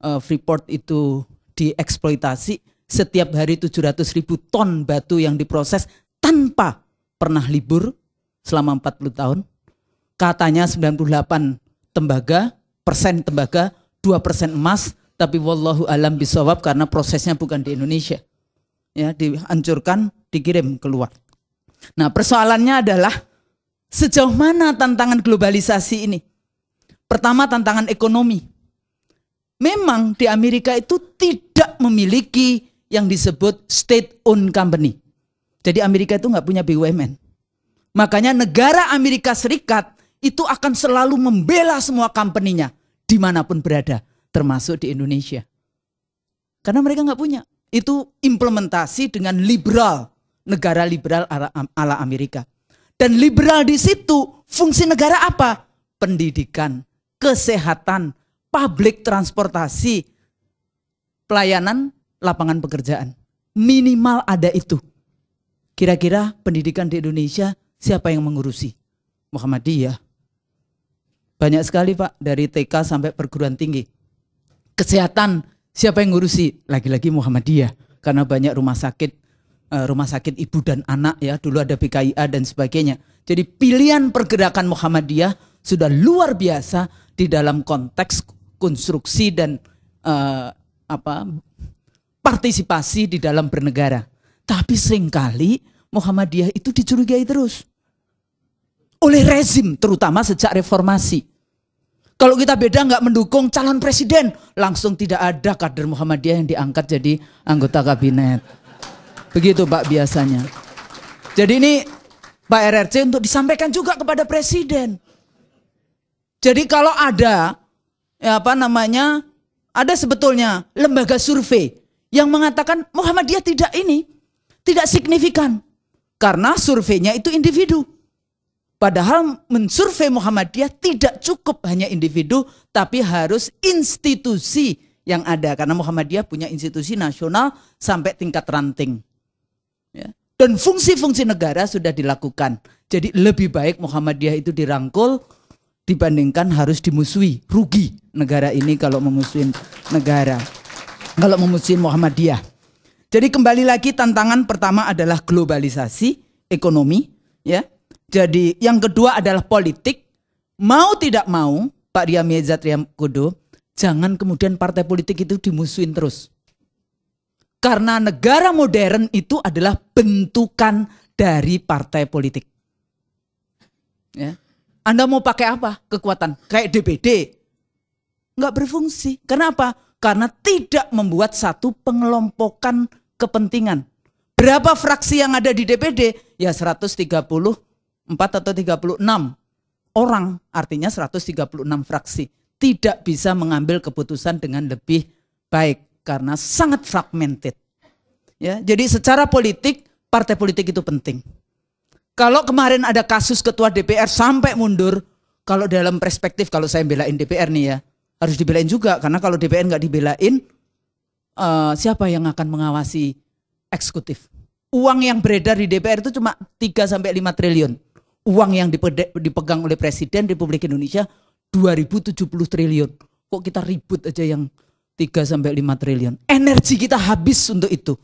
Speaker 4: uh, Freeport itu dieksploitasi. Setiap hari 700 ribu ton batu yang diproses tanpa pernah libur selama 40 tahun. Katanya 98 tembaga, persen tembaga, 2 persen emas, tapi wallahu alam bisawab karena prosesnya bukan di Indonesia. Ya, dihancurkan, dikirim keluar. Nah, persoalannya adalah Sejauh mana tantangan globalisasi ini? Pertama tantangan ekonomi. Memang di Amerika itu tidak memiliki yang disebut state owned company. Jadi Amerika itu nggak punya BUMN. Makanya negara Amerika Serikat itu akan selalu membela semua company-nya dimanapun berada, termasuk di Indonesia. Karena mereka nggak punya. Itu implementasi dengan liberal, negara liberal ala Amerika. Dan liberal di situ fungsi negara apa? Pendidikan, kesehatan, publik transportasi, pelayanan, lapangan pekerjaan. Minimal ada itu. Kira-kira pendidikan di Indonesia siapa yang mengurusi? Muhammadiyah. Banyak sekali Pak, dari TK sampai perguruan tinggi. Kesehatan, siapa yang ngurusi? Lagi-lagi Muhammadiyah. Karena banyak rumah sakit Eh, rumah sakit ibu dan anak ya, dulu ada BKIA dan sebagainya. Jadi pilihan pergerakan Muhammadiyah sudah luar biasa di dalam konteks konstruksi dan uh, apa partisipasi di dalam bernegara. Tapi seringkali Muhammadiyah itu dicurigai terus oleh rezim terutama sejak reformasi. Kalau kita beda nggak mendukung calon presiden, langsung tidak ada kader Muhammadiyah yang diangkat jadi anggota kabinet. Begitu Pak biasanya. Jadi ini Pak RRC untuk disampaikan juga kepada Presiden. Jadi kalau ada ya apa namanya ada sebetulnya lembaga survei yang mengatakan Muhammadiyah tidak ini tidak signifikan karena surveinya itu individu. Padahal mensurvei Muhammadiyah tidak cukup hanya individu tapi harus institusi yang ada karena Muhammadiyah punya institusi nasional sampai tingkat ranting dan fungsi-fungsi negara sudah dilakukan. Jadi lebih baik Muhammadiyah itu dirangkul dibandingkan harus dimusuhi. Rugi negara ini kalau memusuhi negara. Kalau memusuhi Muhammadiyah. Jadi kembali lagi tantangan pertama adalah globalisasi ekonomi ya. Jadi yang kedua adalah politik. Mau tidak mau Pak Ria Mieza Kudo, jangan kemudian partai politik itu dimusuhin terus. Karena negara modern itu adalah bentukan dari partai politik. Ya. Anda mau pakai apa? Kekuatan kayak DPD. Enggak berfungsi. Kenapa? Karena tidak membuat satu pengelompokan kepentingan. Berapa fraksi yang ada di DPD? Ya 134 atau 36 orang. Artinya 136 fraksi. Tidak bisa mengambil keputusan dengan lebih baik karena sangat fragmented. Ya, jadi secara politik partai politik itu penting. Kalau kemarin ada kasus ketua DPR sampai mundur, kalau dalam perspektif kalau saya belain DPR nih ya, harus dibelain juga karena kalau DPR nggak dibelain uh, siapa yang akan mengawasi eksekutif? Uang yang beredar di DPR itu cuma 3 sampai 5 triliun. Uang yang dipegang oleh presiden Republik Indonesia 2070 triliun. Kok kita ribut aja yang 3 sampai 5 triliun. Energi kita habis untuk itu.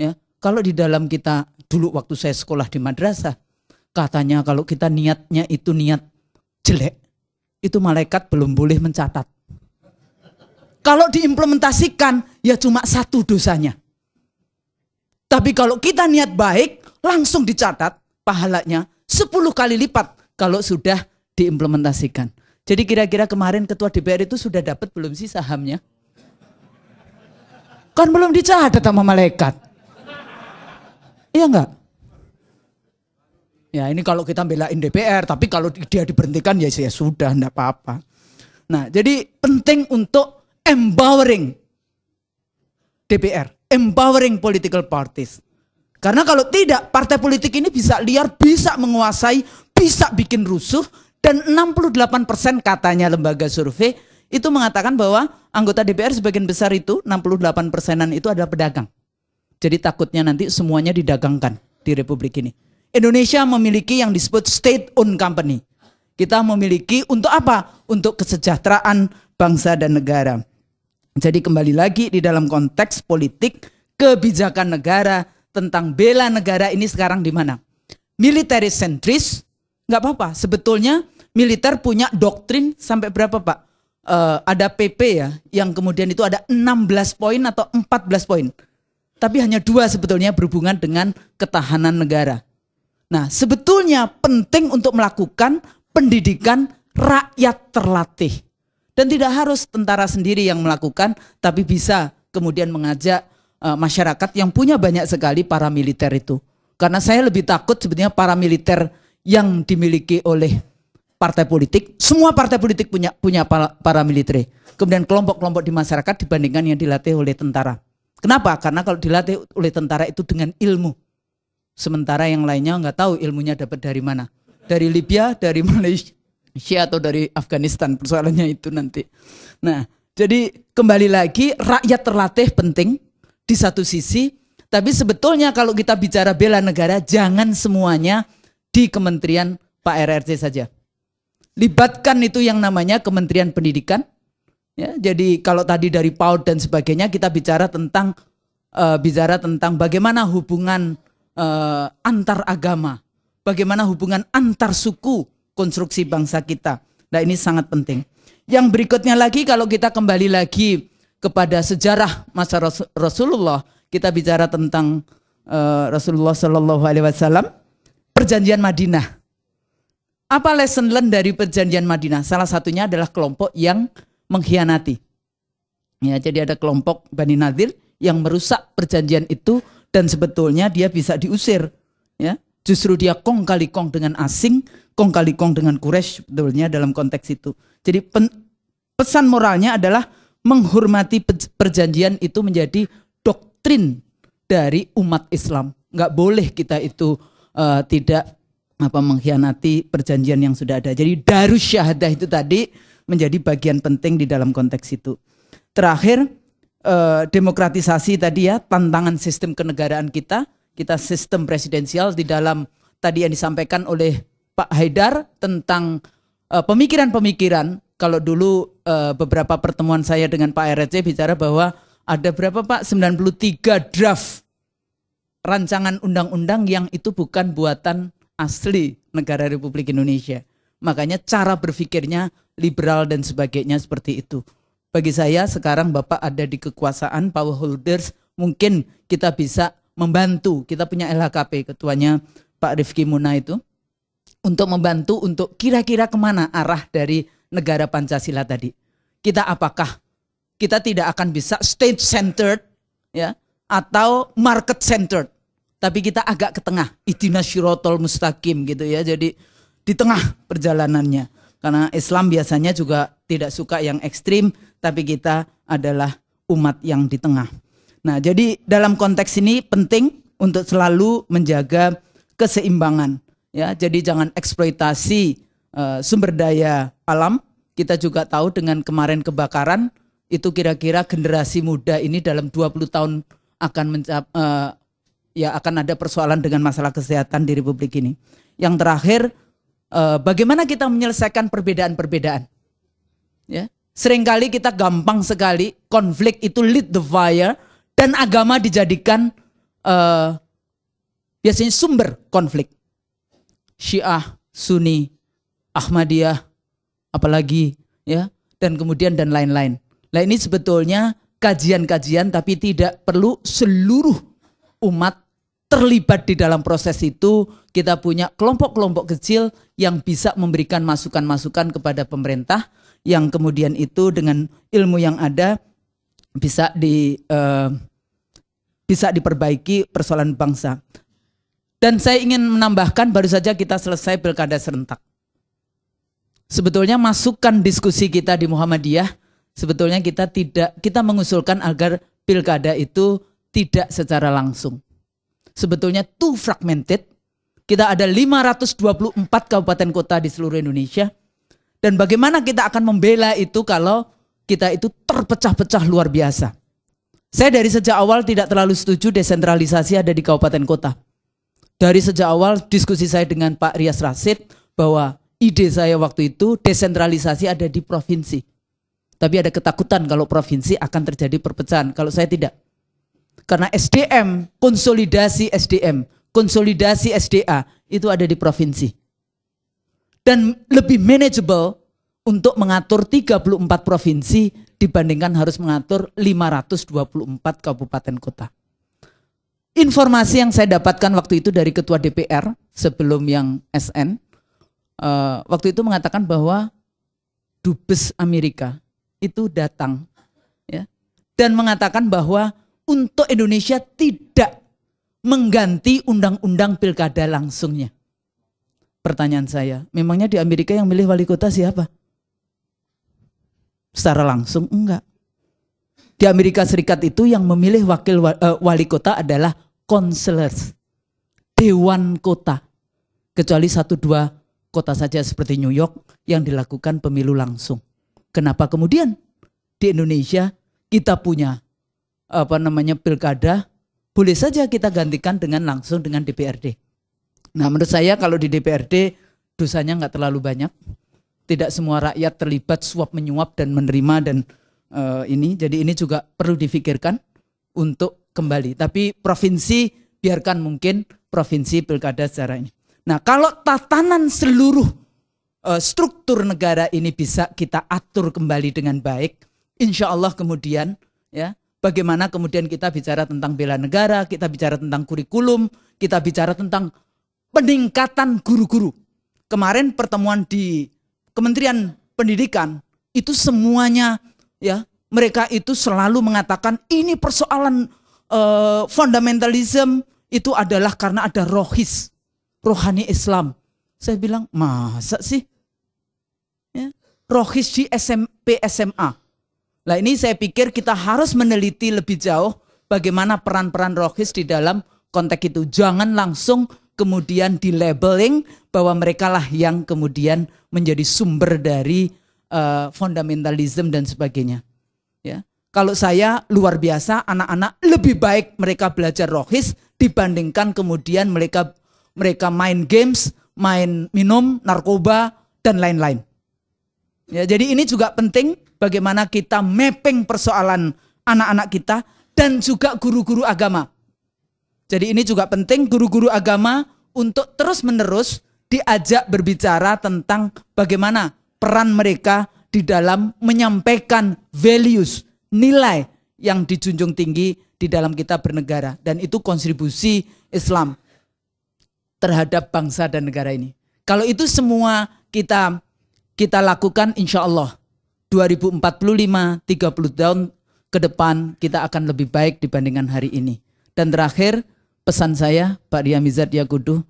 Speaker 4: Ya, kalau di dalam kita dulu waktu saya sekolah di madrasah, katanya kalau kita niatnya itu niat jelek, itu malaikat belum boleh mencatat. Kalau diimplementasikan ya cuma satu dosanya. Tapi kalau kita niat baik, langsung dicatat pahalanya 10 kali lipat kalau sudah diimplementasikan. Jadi kira-kira kemarin ketua DPR itu sudah dapat belum sih sahamnya? Kan belum dicatat sama malaikat. Iya enggak? Ya ini kalau kita belain DPR, tapi kalau dia diberhentikan ya, ya sudah, enggak apa-apa. Nah jadi penting untuk empowering DPR, empowering political parties. Karena kalau tidak, partai politik ini bisa liar, bisa menguasai, bisa bikin rusuh, dan 68% katanya lembaga survei itu mengatakan bahwa anggota DPR sebagian besar itu 68 persenan itu adalah pedagang. Jadi takutnya nanti semuanya didagangkan di Republik ini. Indonesia memiliki yang disebut state-owned company. Kita memiliki untuk apa? Untuk kesejahteraan bangsa dan negara. Jadi kembali lagi di dalam konteks politik, kebijakan negara tentang bela negara ini sekarang di mana? Militeris sentris, nggak apa-apa. Sebetulnya militer punya doktrin sampai berapa pak? uh, ada PP ya, yang kemudian itu ada 16 poin atau 14 poin. Tapi hanya dua sebetulnya berhubungan dengan ketahanan negara. Nah, sebetulnya penting untuk melakukan pendidikan rakyat terlatih. Dan tidak harus tentara sendiri yang melakukan, tapi bisa kemudian mengajak uh, masyarakat yang punya banyak sekali para militer itu. Karena saya lebih takut sebetulnya para militer yang dimiliki oleh partai politik, semua partai politik punya punya militer. Kemudian kelompok-kelompok di masyarakat dibandingkan yang dilatih oleh tentara. Kenapa? Karena kalau dilatih oleh tentara itu dengan ilmu. Sementara yang lainnya nggak tahu ilmunya dapat dari mana. Dari Libya, dari Malaysia atau dari Afghanistan persoalannya itu nanti. Nah, jadi kembali lagi rakyat terlatih penting di satu sisi, tapi sebetulnya kalau kita bicara bela negara jangan semuanya di Kementerian Pak RRC saja. Libatkan itu yang namanya Kementerian Pendidikan. Ya, jadi kalau tadi dari PAUD dan sebagainya kita bicara tentang uh, bicara tentang bagaimana hubungan uh, antar agama, bagaimana hubungan antar suku konstruksi bangsa kita. Nah, ini sangat penting. Yang berikutnya lagi kalau kita kembali lagi kepada sejarah masa Rasulullah, kita bicara tentang uh, Rasulullah Shallallahu alaihi wasallam perjanjian Madinah. Apa lesson learn dari perjanjian Madinah? Salah satunya adalah kelompok yang mengkhianati. Ya, jadi ada kelompok Bani Nadir yang merusak perjanjian itu dan sebetulnya dia bisa diusir. Ya, justru dia kong kali kong dengan asing, kong kali kong dengan Quraisy sebetulnya dalam konteks itu. Jadi pen, pesan moralnya adalah menghormati perjanjian itu menjadi doktrin dari umat Islam. Nggak boleh kita itu uh, tidak apa mengkhianati perjanjian yang sudah ada. Jadi darus syahadah itu tadi menjadi bagian penting di dalam konteks itu. Terakhir eh, demokratisasi tadi ya tantangan sistem kenegaraan kita, kita sistem presidensial di dalam tadi yang disampaikan oleh Pak Haidar tentang eh, pemikiran-pemikiran eh, kalau dulu eh, beberapa pertemuan saya dengan Pak RC bicara bahwa ada berapa Pak 93 draft rancangan undang-undang yang itu bukan buatan asli negara Republik Indonesia. Makanya cara berpikirnya liberal dan sebagainya seperti itu. Bagi saya sekarang Bapak ada di kekuasaan power holders, mungkin kita bisa membantu. Kita punya LHKP ketuanya Pak Rifki Muna itu untuk membantu untuk kira-kira kemana arah dari negara Pancasila tadi. Kita apakah kita tidak akan bisa state centered ya atau market centered tapi kita agak ke tengah. itina syirotol mustaqim gitu ya. Jadi di tengah perjalanannya. Karena Islam biasanya juga tidak suka yang ekstrim, tapi kita adalah umat yang di tengah. Nah, jadi dalam konteks ini penting untuk selalu menjaga keseimbangan. Ya, jadi jangan eksploitasi uh, sumber daya alam. Kita juga tahu dengan kemarin kebakaran itu kira-kira generasi muda ini dalam 20 tahun akan mencap, uh, ya akan ada persoalan dengan masalah kesehatan di republik ini. Yang terakhir, uh, bagaimana kita menyelesaikan perbedaan-perbedaan? Ya, seringkali kita gampang sekali konflik itu lead the fire dan agama dijadikan uh, biasanya sumber konflik. Syiah, Sunni, Ahmadiyah, apalagi ya, dan kemudian dan lain-lain. Nah ini sebetulnya kajian-kajian tapi tidak perlu seluruh umat terlibat di dalam proses itu, kita punya kelompok-kelompok kecil yang bisa memberikan masukan-masukan kepada pemerintah yang kemudian itu dengan ilmu yang ada bisa di uh, bisa diperbaiki persoalan bangsa. Dan saya ingin menambahkan baru saja kita selesai pilkada serentak. Sebetulnya masukan diskusi kita di Muhammadiyah sebetulnya kita tidak kita mengusulkan agar pilkada itu tidak secara langsung sebetulnya too fragmented. Kita ada 524 kabupaten kota di seluruh Indonesia. Dan bagaimana kita akan membela itu kalau kita itu terpecah-pecah luar biasa. Saya dari sejak awal tidak terlalu setuju desentralisasi ada di kabupaten kota. Dari sejak awal diskusi saya dengan Pak Rias Rasid bahwa ide saya waktu itu desentralisasi ada di provinsi. Tapi ada ketakutan kalau provinsi akan terjadi perpecahan. Kalau saya tidak. Karena SDM, konsolidasi SDM, konsolidasi SDA itu ada di provinsi. Dan lebih manageable untuk mengatur 34 provinsi dibandingkan harus mengatur 524 kabupaten kota. Informasi yang saya dapatkan waktu itu dari ketua DPR sebelum yang SN, uh, eh, waktu itu mengatakan bahwa dubes Amerika itu datang ya, dan mengatakan bahwa untuk Indonesia tidak mengganti undang-undang pilkada langsungnya. Pertanyaan saya, memangnya di Amerika yang milih wali kota siapa? Secara langsung enggak. Di Amerika Serikat itu yang memilih wakil eh, wali kota adalah counselors, dewan kota. Kecuali satu dua kota saja seperti New York yang dilakukan pemilu langsung. Kenapa kemudian di Indonesia kita punya apa namanya pilkada boleh saja kita gantikan dengan langsung dengan DPRD. Nah menurut saya kalau di DPRD dosanya nggak terlalu banyak, tidak semua rakyat terlibat suap menyuap dan menerima dan uh, ini, jadi ini juga perlu difikirkan untuk kembali. Tapi provinsi biarkan mungkin provinsi pilkada secara ini. Nah kalau tatanan seluruh uh, struktur negara ini bisa kita atur kembali dengan baik, insya Allah kemudian ya bagaimana kemudian kita bicara tentang bela negara, kita bicara tentang kurikulum, kita bicara tentang peningkatan guru-guru. Kemarin pertemuan di Kementerian Pendidikan itu semuanya ya mereka itu selalu mengatakan ini persoalan uh, fundamentalism itu adalah karena ada rohis, rohani Islam. Saya bilang, masa sih? Ya, rohis di SMP, SMA. Nah ini saya pikir kita harus meneliti lebih jauh bagaimana peran-peran rohis di dalam konteks itu. Jangan langsung kemudian di labeling bahwa mereka lah yang kemudian menjadi sumber dari uh, fundamentalism dan sebagainya. Ya. Kalau saya luar biasa, anak-anak lebih baik mereka belajar rohis dibandingkan kemudian mereka mereka main games, main minum, narkoba, dan lain-lain. Ya, jadi ini juga penting bagaimana kita mapping persoalan anak-anak kita dan juga guru-guru agama. Jadi ini juga penting guru-guru agama untuk terus-menerus diajak berbicara tentang bagaimana peran mereka di dalam menyampaikan values, nilai yang dijunjung tinggi di dalam kita bernegara. Dan itu kontribusi Islam terhadap bangsa dan negara ini. Kalau itu semua kita kita lakukan insya Allah 2045 30 tahun ke depan kita akan lebih baik dibandingkan hari ini. Dan terakhir pesan saya Pak Diamizat Yakudu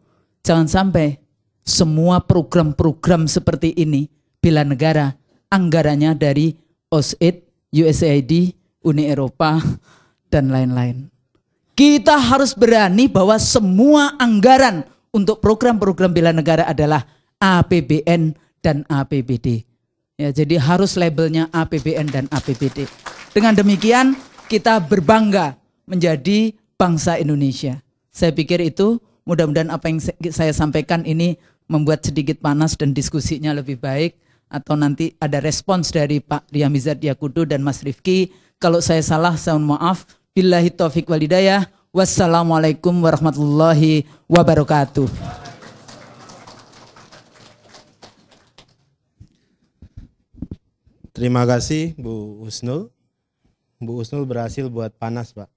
Speaker 4: jangan sampai semua program-program seperti ini bila negara anggarannya dari OSID, USAID, Uni Eropa, dan lain-lain. Kita harus berani bahwa semua anggaran untuk program-program bela negara adalah APBN dan APBD. Ya, jadi harus labelnya APBN dan APBD. Dengan demikian kita berbangga menjadi bangsa Indonesia. Saya pikir itu mudah-mudahan apa yang saya sampaikan ini membuat sedikit panas dan diskusinya lebih baik atau nanti ada respons dari Pak Riyamizat Yakudu dan Mas Rifki. Kalau saya salah, saya mohon maaf. Billahi taufik walidayah. Wassalamualaikum warahmatullahi wabarakatuh.
Speaker 1: Terima kasih Bu Usnul. Bu Usnul berhasil buat panas Pak.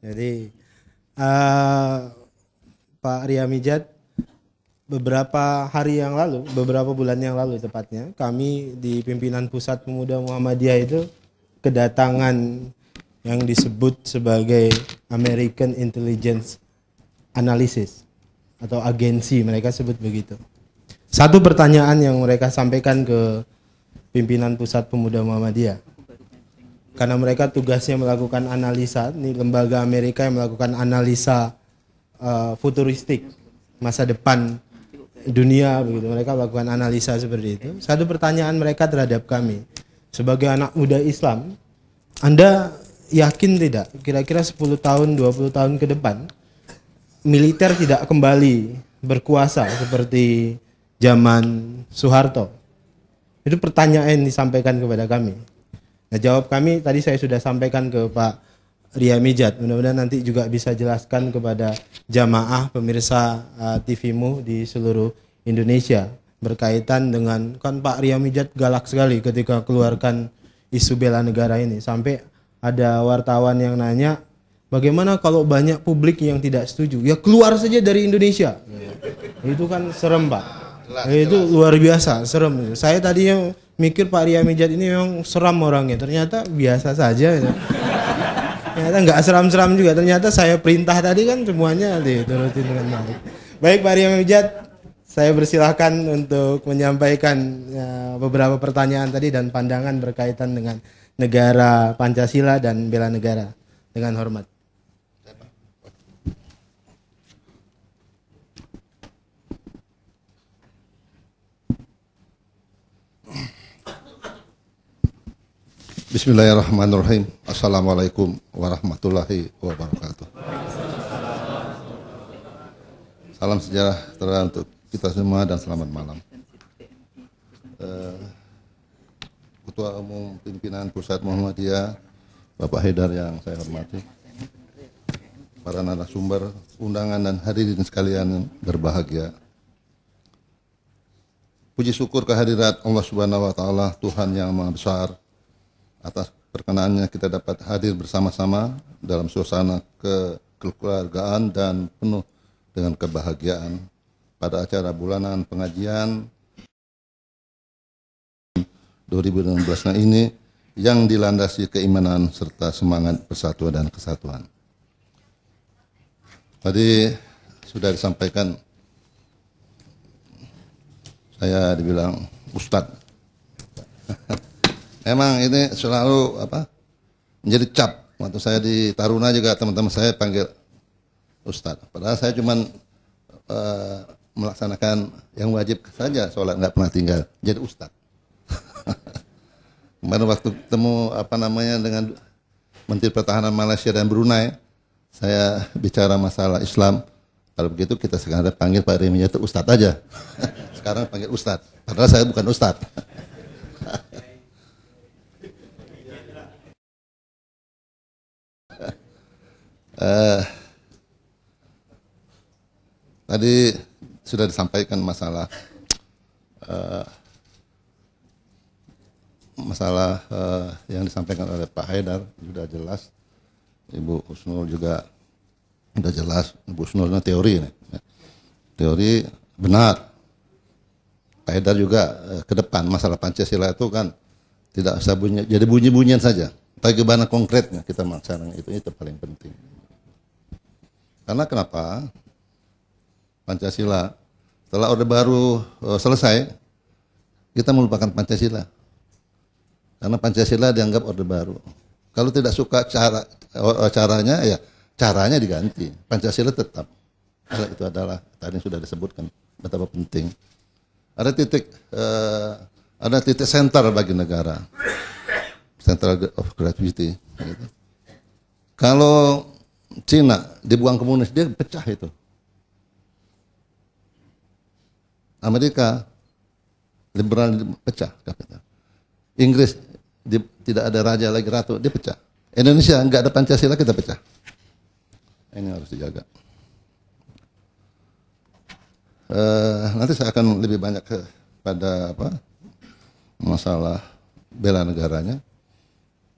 Speaker 1: Jadi uh, Pak Ria Mijat beberapa hari yang lalu, beberapa bulan yang lalu tepatnya, kami di pimpinan pusat pemuda Muhammadiyah itu kedatangan yang disebut sebagai American Intelligence Analysis atau agensi mereka sebut begitu. Satu pertanyaan yang mereka sampaikan ke pimpinan Pusat Pemuda Muhammadiyah. Karena mereka tugasnya melakukan analisa, ini lembaga Amerika yang melakukan analisa uh, futuristik masa depan dunia begitu. Mereka melakukan analisa seperti itu. Satu pertanyaan mereka terhadap kami sebagai anak muda Islam, Anda yakin tidak kira-kira 10 tahun, 20 tahun ke depan militer tidak kembali berkuasa seperti zaman Soeharto? Itu pertanyaan yang disampaikan kepada kami. Nah, jawab kami tadi saya sudah sampaikan ke Pak Ria Mijat. Mudah-mudahan nanti juga bisa jelaskan kepada jamaah pemirsa uh, eh, TVmu di seluruh Indonesia berkaitan dengan kan Pak Ria Mijat galak sekali ketika keluarkan isu bela negara ini sampai ada wartawan yang nanya bagaimana kalau banyak publik yang tidak setuju ya keluar saja dari Indonesia itu kan serem Pak jelas, eh, jelas. itu luar biasa, serem. Saya tadi yang mikir Pak Ria Mijat ini memang seram orangnya, ternyata biasa saja. ya. ternyata nggak seram-seram juga. Ternyata saya perintah tadi kan semuanya diturutin dengan baik. Baik Pak Ria Mijat, saya bersilahkan untuk menyampaikan ya, beberapa pertanyaan tadi dan pandangan berkaitan dengan negara Pancasila dan bela negara dengan hormat.
Speaker 5: Bismillahirrahmanirrahim. Assalamualaikum warahmatullahi wabarakatuh. Salam sejarah terang untuk kita semua dan selamat malam. Eh, Ketua Umum Pimpinan Pusat Muhammadiyah, Bapak Hedar yang saya hormati, para narasumber, undangan dan hadirin sekalian berbahagia. Puji syukur kehadirat Allah Subhanahu wa taala, Tuhan yang Maha Besar, atas perkenaannya kita dapat hadir bersama-sama dalam suasana kekeluargaan dan penuh dengan kebahagiaan pada acara bulanan pengajian 2016 nah ini yang dilandasi keimanan serta semangat persatuan dan kesatuan. Tadi sudah disampaikan saya dibilang Ustadz. Emang ini selalu apa? menjadi cap. Waktu saya di Taruna juga teman-teman saya panggil Ustadz. Padahal saya cuman uh, melaksanakan yang wajib saja sholat nggak pernah tinggal jadi Ustadz. Kemarin waktu ketemu apa namanya dengan Menteri Pertahanan Malaysia dan Brunei, saya bicara masalah Islam. Kalau begitu kita sekarang panggil Pak Rini itu Ustadz aja. sekarang panggil Ustadz. Padahal saya bukan Ustadz. Eh, tadi sudah disampaikan masalah eh, masalah eh, yang disampaikan oleh Pak Haidar sudah jelas, Ibu Husnul juga sudah jelas, Ibu Husnul nah, teori ini, teori benar. Pak Haidar juga eh, ke depan masalah Pancasila itu kan tidak usah bunyi, jadi bunyi-bunyian saja. bagaimana konkretnya kita melaksanakan itu, itu paling penting. Karena kenapa? Pancasila. Setelah Orde Baru uh, selesai, kita melupakan Pancasila. Karena Pancasila dianggap Orde Baru. Kalau tidak suka cara eh, caranya, ya caranya diganti. Pancasila tetap. Karena itu adalah tadi sudah disebutkan betapa penting. Ada titik uh, ada titik sentral bagi negara. Central of Gravity. Gitu. Kalau Cina dibuang komunis, dia pecah itu. Amerika liberal pecah kapital. Inggris di, tidak ada raja lagi ratu, dia pecah. Indonesia nggak ada Pancasila kita pecah. Ini harus dijaga. Uh, nanti saya akan lebih banyak pada apa masalah bela negaranya.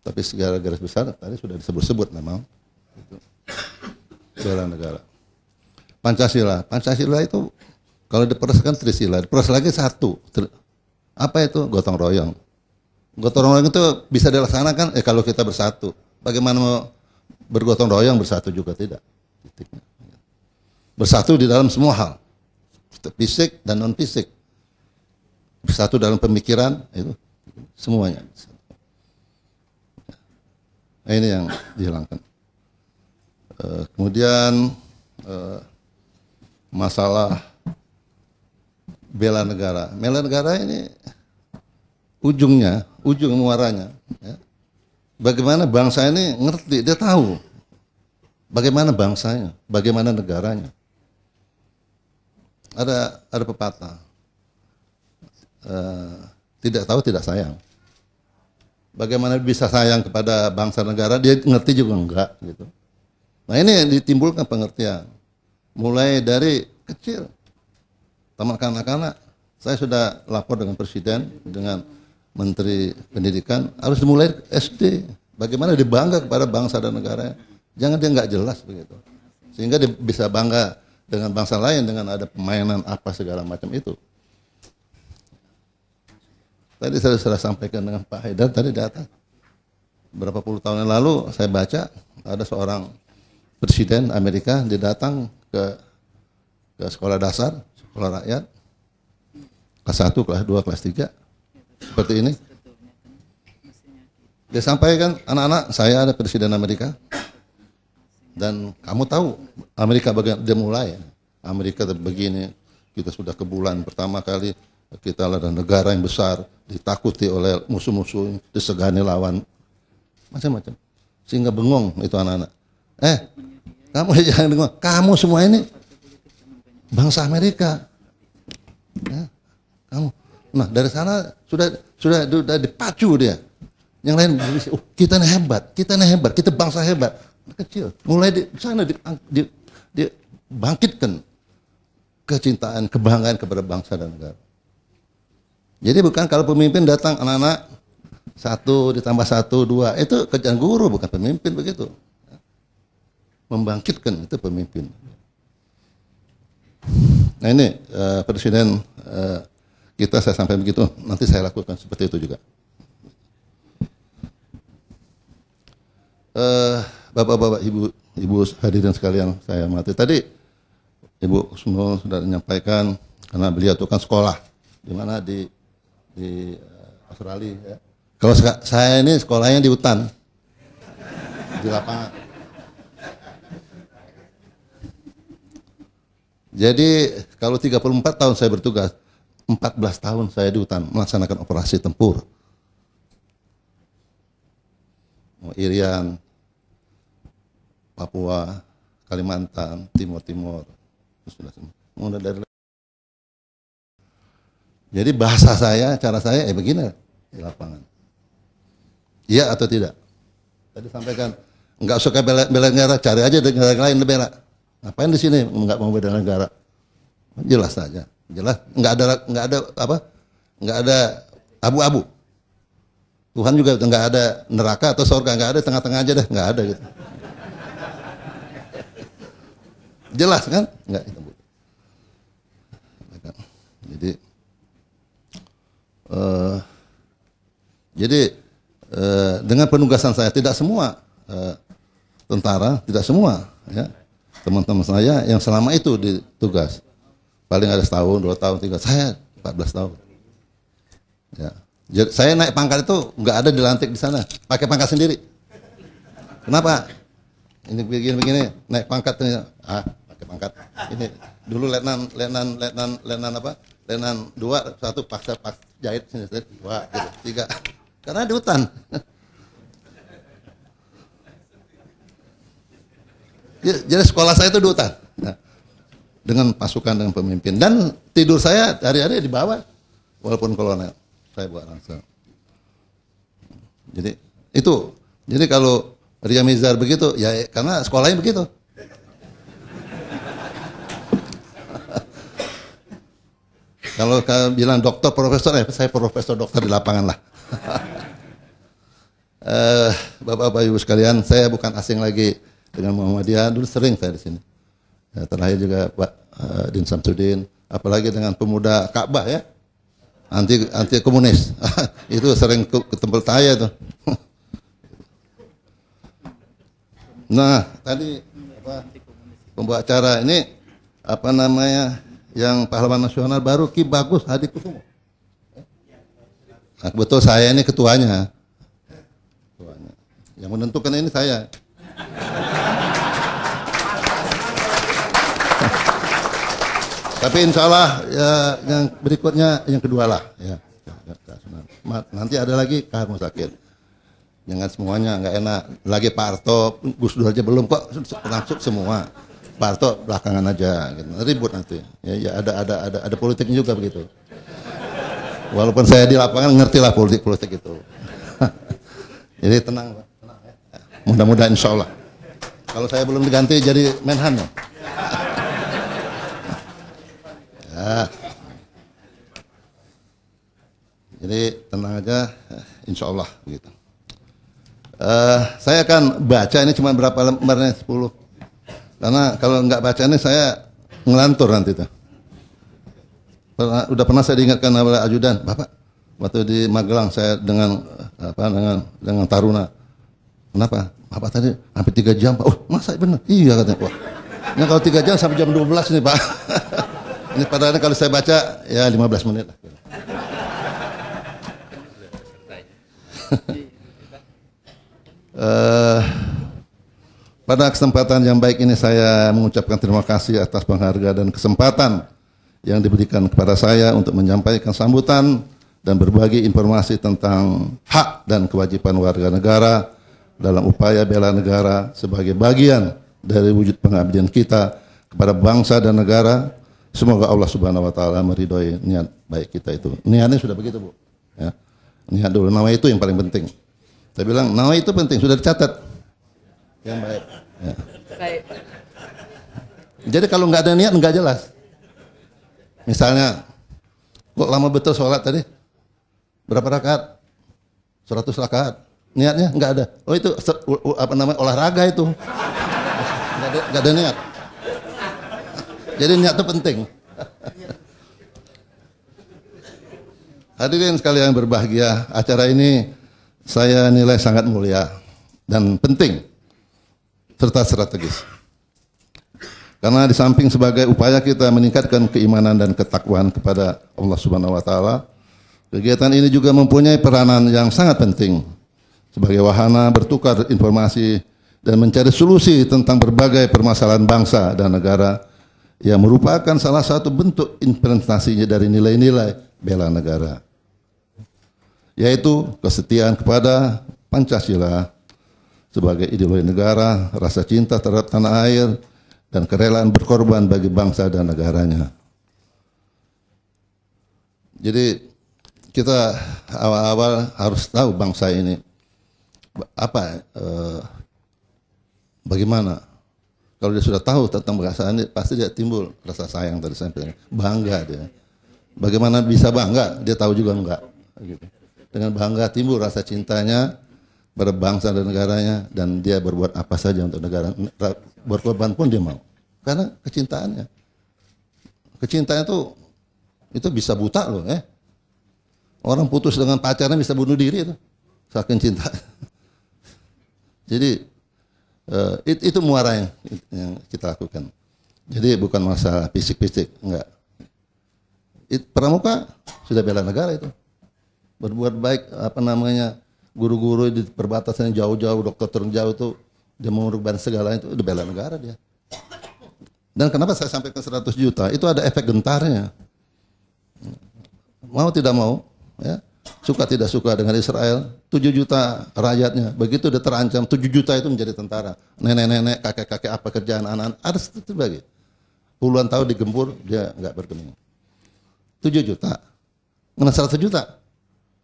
Speaker 5: Tapi segala garis besar tadi sudah disebut-sebut memang bela negara. Pancasila, Pancasila itu kalau diperaskan Trisila, diperas lagi satu. Apa itu? Gotong royong. Gotong royong itu bisa dilaksanakan eh kalau kita bersatu. Bagaimana mau bergotong royong bersatu juga tidak. Bersatu di dalam semua hal. Fisik dan non fisik. Bersatu dalam pemikiran itu semuanya. Nah, ini yang dihilangkan. Eh, kemudian uh, masalah bela negara. Bela negara ini ujungnya, ujung muaranya. Ya. Bagaimana bangsa ini ngerti, dia tahu bagaimana bangsanya, bagaimana negaranya. Ada ada pepatah, uh, tidak tahu tidak sayang. Bagaimana bisa sayang kepada bangsa negara? Dia ngerti juga enggak gitu. Nah ini yang ditimbulkan pengertian. Mulai dari kecil. Tamat kanak-kanak. Saya sudah lapor dengan Presiden, dengan Menteri Pendidikan. Harus dimulai SD. Bagaimana dibangga kepada bangsa dan negara. Jangan dia nggak jelas begitu. Sehingga dia bisa bangga dengan bangsa lain dengan ada pemainan apa segala macam itu. Tadi saya sudah sampaikan dengan Pak Haidar tadi data Berapa puluh tahun yang lalu saya baca ada seorang presiden Amerika dia datang ke ke sekolah dasar, sekolah rakyat, kelas 1, kelas 2, kelas 3, seperti ini. Dia sampaikan, anak-anak saya ada presiden Amerika, dan kamu tahu Amerika bagian, dia mulai, Amerika begini, kita sudah ke bulan pertama kali, kita adalah negara yang besar, ditakuti oleh musuh-musuh, disegani lawan, macam-macam. Sehingga bengong itu anak-anak eh kamu jangan dengar kamu semua ini bangsa Amerika ya, kamu nah dari sana sudah sudah sudah dipacu dia yang lain oh, kita ini hebat kita ini hebat kita bangsa hebat kecil mulai di sana di, di, di bangkitkan kecintaan kebanggaan kepada bangsa dan negara jadi bukan kalau pemimpin datang anak-anak satu ditambah satu dua itu kerjaan guru bukan pemimpin begitu membangkitkan itu pemimpin. Nah ini uh, presiden uh, kita saya sampai begitu, nanti saya lakukan seperti itu juga. bapak eh, Bapak-bapak, ibu, ibu hadirin sekalian saya mati. Tadi ibu semua sudah menyampaikan karena beliau itu kan sekolah di mana di di Australia. Ya. Kalau saya ini sekolahnya di hutan, di lapangan. Jadi kalau 34 tahun saya bertugas, 14 tahun saya di hutan melaksanakan operasi tempur. Mau oh, Irian, Papua, Kalimantan, Timur Timur, sudah semua. jadi bahasa saya, cara saya, eh begini di lapangan. Iya atau tidak? Tadi sampaikan, nggak suka bela, bela negara, cari aja dengan negara lain bela. Ngapain di sini? nggak mau beda negara. Jelas saja. Jelas nggak ada nggak ada apa? nggak ada abu-abu. Tuhan juga nggak ada neraka atau surga, nggak ada tengah-tengah aja deh nggak ada gitu. Jelas kan? nggak itu. Jadi uh, jadi uh, dengan penugasan saya tidak semua uh, tentara, tidak semua ya teman-teman saya yang selama itu ditugas. Paling ada setahun, dua tahun, tiga. Saya 14 tahun. Ya. Jadi, saya naik pangkat itu nggak ada dilantik di sana, pakai pangkat sendiri. Kenapa? Ini begini-begini, naik pangkat ini, ah, pakai pangkat. Ini dulu letnan, letnan, letnan, letnan apa? Letnan dua, satu paksa, paksa jahit, sini, dua, gitu, tiga. Karena di hutan. Ya, jadi sekolah saya itu di hutan. Nah, dengan pasukan dengan pemimpin dan tidur saya hari-hari di bawah walaupun kolonel saya buat langsung. Jadi itu. Jadi kalau Ria Mizar begitu ya karena sekolahnya begitu. Kalau bilang dokter, profesor, ya saya profesor dokter di lapangan lah. Eh, Bapak-bapak ibu sekalian, saya bukan asing lagi dengan Muhammadiyah dulu sering saya di sini. Ya, terakhir juga Pak uh, Din Samsudin, apalagi dengan pemuda Ka'bah ya. Anti anti komunis. itu sering ke, ke tempat saya tuh. nah, tadi apa pembawa acara ini apa namanya yang pahlawan nasional baru Ki Bagus Hadi Kusumo. Nah, betul saya ini ketuanya. Ketuanya. Yang menentukan ini saya. Tapi insya Allah ya, yang berikutnya yang kedua lah. Ya. Nanti ada lagi kamu sakit. Jangan semuanya nggak enak. Lagi Pak Arto, Gus Dur aja belum kok langsung semua. Pak Arto belakangan aja, gitu. ribut nanti. Ya, ya ada ada ada ada politiknya juga begitu. Walaupun saya di lapangan ngerti lah politik politik itu. Jadi tenang. Pak. Mudah-mudahan insya Allah. Kalau saya belum diganti jadi Menhan ya. ya. Jadi tenang aja, insya Allah gitu Uh, saya akan baca ini cuma berapa lembarnya 10 karena kalau nggak baca ini saya ngelantur nanti tuh pernah, udah pernah saya diingatkan oleh ajudan bapak waktu di Magelang saya dengan apa dengan dengan Taruna kenapa Bapak tadi hampir tiga jam, Pak. Oh, masa benar? Iya katanya, Pak. Nah, kalau tiga jam sampai jam 12 ini, Pak. ini padahal kalau saya baca ya 15 menit uh, pada kesempatan yang baik ini saya mengucapkan terima kasih atas penghargaan dan kesempatan yang diberikan kepada saya untuk menyampaikan sambutan dan berbagi informasi tentang hak dan kewajiban warga negara dalam upaya bela negara sebagai bagian dari wujud pengabdian kita kepada bangsa dan negara. Semoga Allah Subhanahu wa taala meridhoi niat baik kita itu. Niatnya sudah begitu, Bu. Ya. Niat dulu nama itu yang paling penting. Saya bilang nama itu penting, sudah dicatat. Yang baik. Ya. Baik. Jadi kalau nggak ada niat nggak jelas. Misalnya, kok lama betul sholat tadi? Berapa rakaat? 100 rakaat. Niatnya nggak ada. Oh itu apa namanya olahraga itu. Nggak ada, nggak ada niat. Jadi niat itu penting. Hadirin sekalian berbahagia, acara ini saya nilai sangat mulia dan penting serta strategis. Karena di samping sebagai upaya kita meningkatkan keimanan dan ketakwaan kepada Allah Subhanahu wa taala, kegiatan ini juga mempunyai peranan yang sangat penting sebagai wahana bertukar informasi dan mencari solusi tentang berbagai permasalahan bangsa dan negara yang merupakan salah satu bentuk implementasinya dari nilai-nilai bela negara yaitu kesetiaan kepada Pancasila sebagai ideologi negara, rasa cinta terhadap tanah air dan kerelaan berkorban bagi bangsa dan negaranya. Jadi kita awal-awal harus tahu bangsa ini apa eh, bagaimana kalau dia sudah tahu tentang perasaan dia pasti dia timbul rasa sayang dari saya bangga dia bagaimana bisa bangga dia tahu juga enggak gitu. dengan bangga timbul rasa cintanya pada bangsa dan negaranya dan dia berbuat apa saja untuk negara berkorban pun dia mau karena kecintaannya kecintaannya itu itu bisa buta loh eh orang putus dengan pacarnya bisa bunuh diri itu saking cinta jadi uh, it, itu muara yang, yang kita lakukan. Jadi bukan masalah fisik-fisik, enggak. It, pramuka sudah bela negara itu. Berbuat baik apa namanya guru-guru di perbatasan jauh-jauh, dokter jauh-jauh itu dia mengorbankan segala itu udah bela negara dia. Dan kenapa saya sampaikan 100 juta? Itu ada efek gentarnya. Mau tidak mau, ya suka tidak suka dengan Israel, 7 juta rakyatnya, begitu udah terancam, 7 juta itu menjadi tentara. Nenek-nenek, kakek-kakek apa kerjaan anak-anak, ada bagi. puluhan tahun digempur, dia nggak bergeming. 7 juta, kena 100 juta,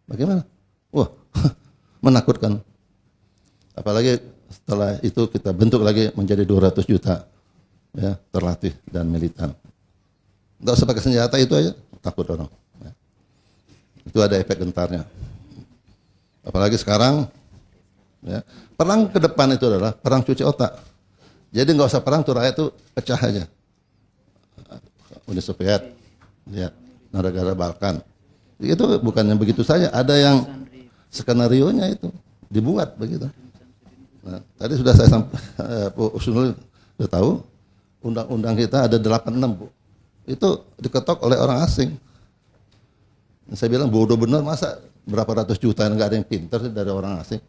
Speaker 5: bagaimana? Wah, menakutkan. Apalagi setelah itu kita bentuk lagi menjadi 200 juta ya terlatih dan militan. Enggak usah pakai senjata itu aja takut orang. Itu ada efek gentarnya. Apalagi sekarang ya. Perang ke depan itu adalah perang cuci otak. Jadi nggak usah perang tuh rakyat tuh pecah aja. Uni Soviet, lihat ya. negara Balkan. Itu bukannya begitu saja, ada yang skenario-nya itu dibuat begitu. Nah, tadi sudah saya sampai, eh, Bu Usunul sudah tahu, undang-undang kita ada 86, Bu. Itu diketok oleh orang asing. Saya bilang bodoh benar masa berapa ratus juta nggak ada yang pinter dari orang asing.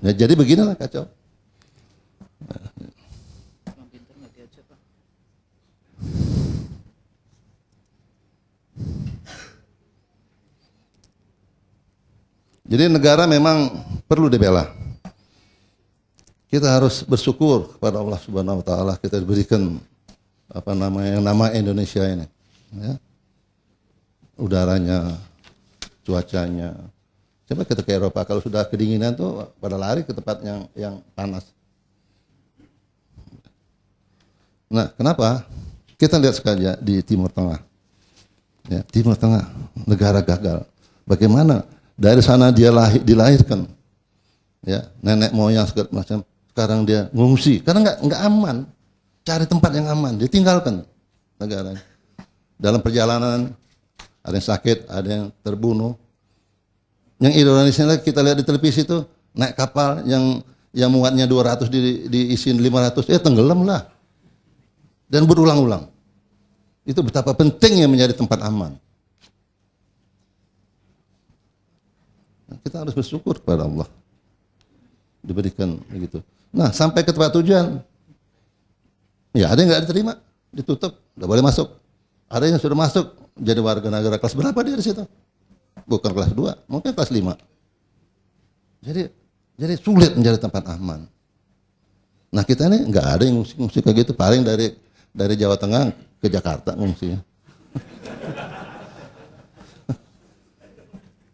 Speaker 5: Ya, jadi beginilah kacau. Jadi negara memang perlu dibela. Kita harus bersyukur kepada Allah Subhanahu wa taala kita diberikan apa namanya nama Indonesia ini. Ya udaranya, cuacanya. Coba kita ke Eropa, kalau sudah kedinginan tuh pada lari ke tempat yang yang panas. Nah, kenapa? Kita lihat sekali ya di Timur Tengah. Ya, Timur Tengah, negara gagal. Bagaimana dari sana dia lahir, dilahirkan? Ya, nenek moyang segala macam. Sekarang dia ngungsi karena nggak nggak aman. Cari tempat yang aman, dia tinggalkan negaranya. Dalam perjalanan ada yang sakit, ada yang terbunuh. Yang ironisnya kita lihat di televisi itu naik kapal yang yang muatnya 200 di, diisi 500, ya tenggelam lah. Dan berulang-ulang. Itu betapa pentingnya menjadi tempat aman. Kita harus bersyukur kepada Allah. Diberikan begitu. Nah, sampai ke tempat tujuan. Ya, ada yang nggak diterima, ditutup, nggak boleh masuk. Ada yang sudah masuk jadi warga negara kelas berapa dia di situ? Bukan kelas 2, mungkin kelas 5. Jadi jadi sulit menjadi tempat aman. Nah kita ini nggak ada yang ngungsi-ngungsi kayak gitu, paling dari dari Jawa Tengah ke Jakarta ngungsi.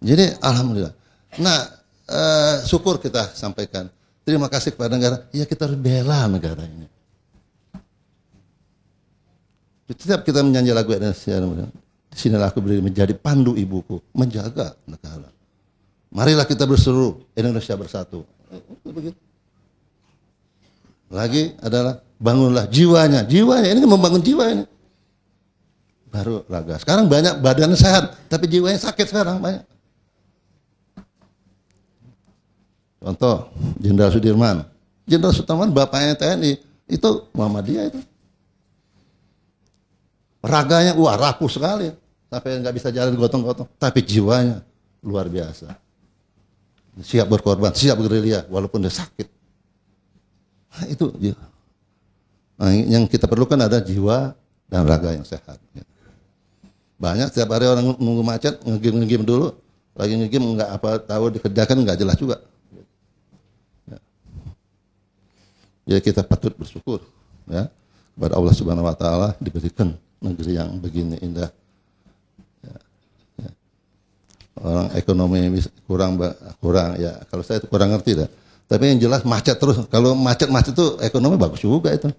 Speaker 5: Jadi alhamdulillah. Nah eh, syukur kita sampaikan. Terima kasih kepada negara. Ya kita harus bela negara ini. Setiap kita menyanyi lagu Indonesia, sini aku berdiri menjadi pandu ibuku, menjaga negara. Marilah kita berseru, Indonesia bersatu. Lagi adalah bangunlah jiwanya, jiwanya ini membangun jiwa ini. Baru laga. Sekarang banyak badan sehat, tapi jiwanya sakit sekarang banyak. Contoh, Jenderal Sudirman. Jenderal Sudirman bapaknya TNI, itu Muhammadiyah itu. Raganya wah rapuh sekali, sampai nggak bisa jalan gotong-gotong. Tapi jiwanya luar biasa. Siap berkorban, siap gerilya walaupun dia sakit. Nah, itu jiwa. Nah, yang kita perlukan ada jiwa dan raga yang sehat. Banyak setiap hari orang nunggu macet, ngegim-ngegim dulu, lagi ngegim nggak apa tahu dikerjakan nggak jelas juga. Ya kita patut bersyukur ya kepada Allah Subhanahu wa taala diberikan negeri yang begini indah. Ya, ya. Orang ekonomi kurang kurang ya kalau saya kurang ngerti dah. Tapi yang jelas macet terus. Kalau macet-macet tuh ekonomi bagus juga itu.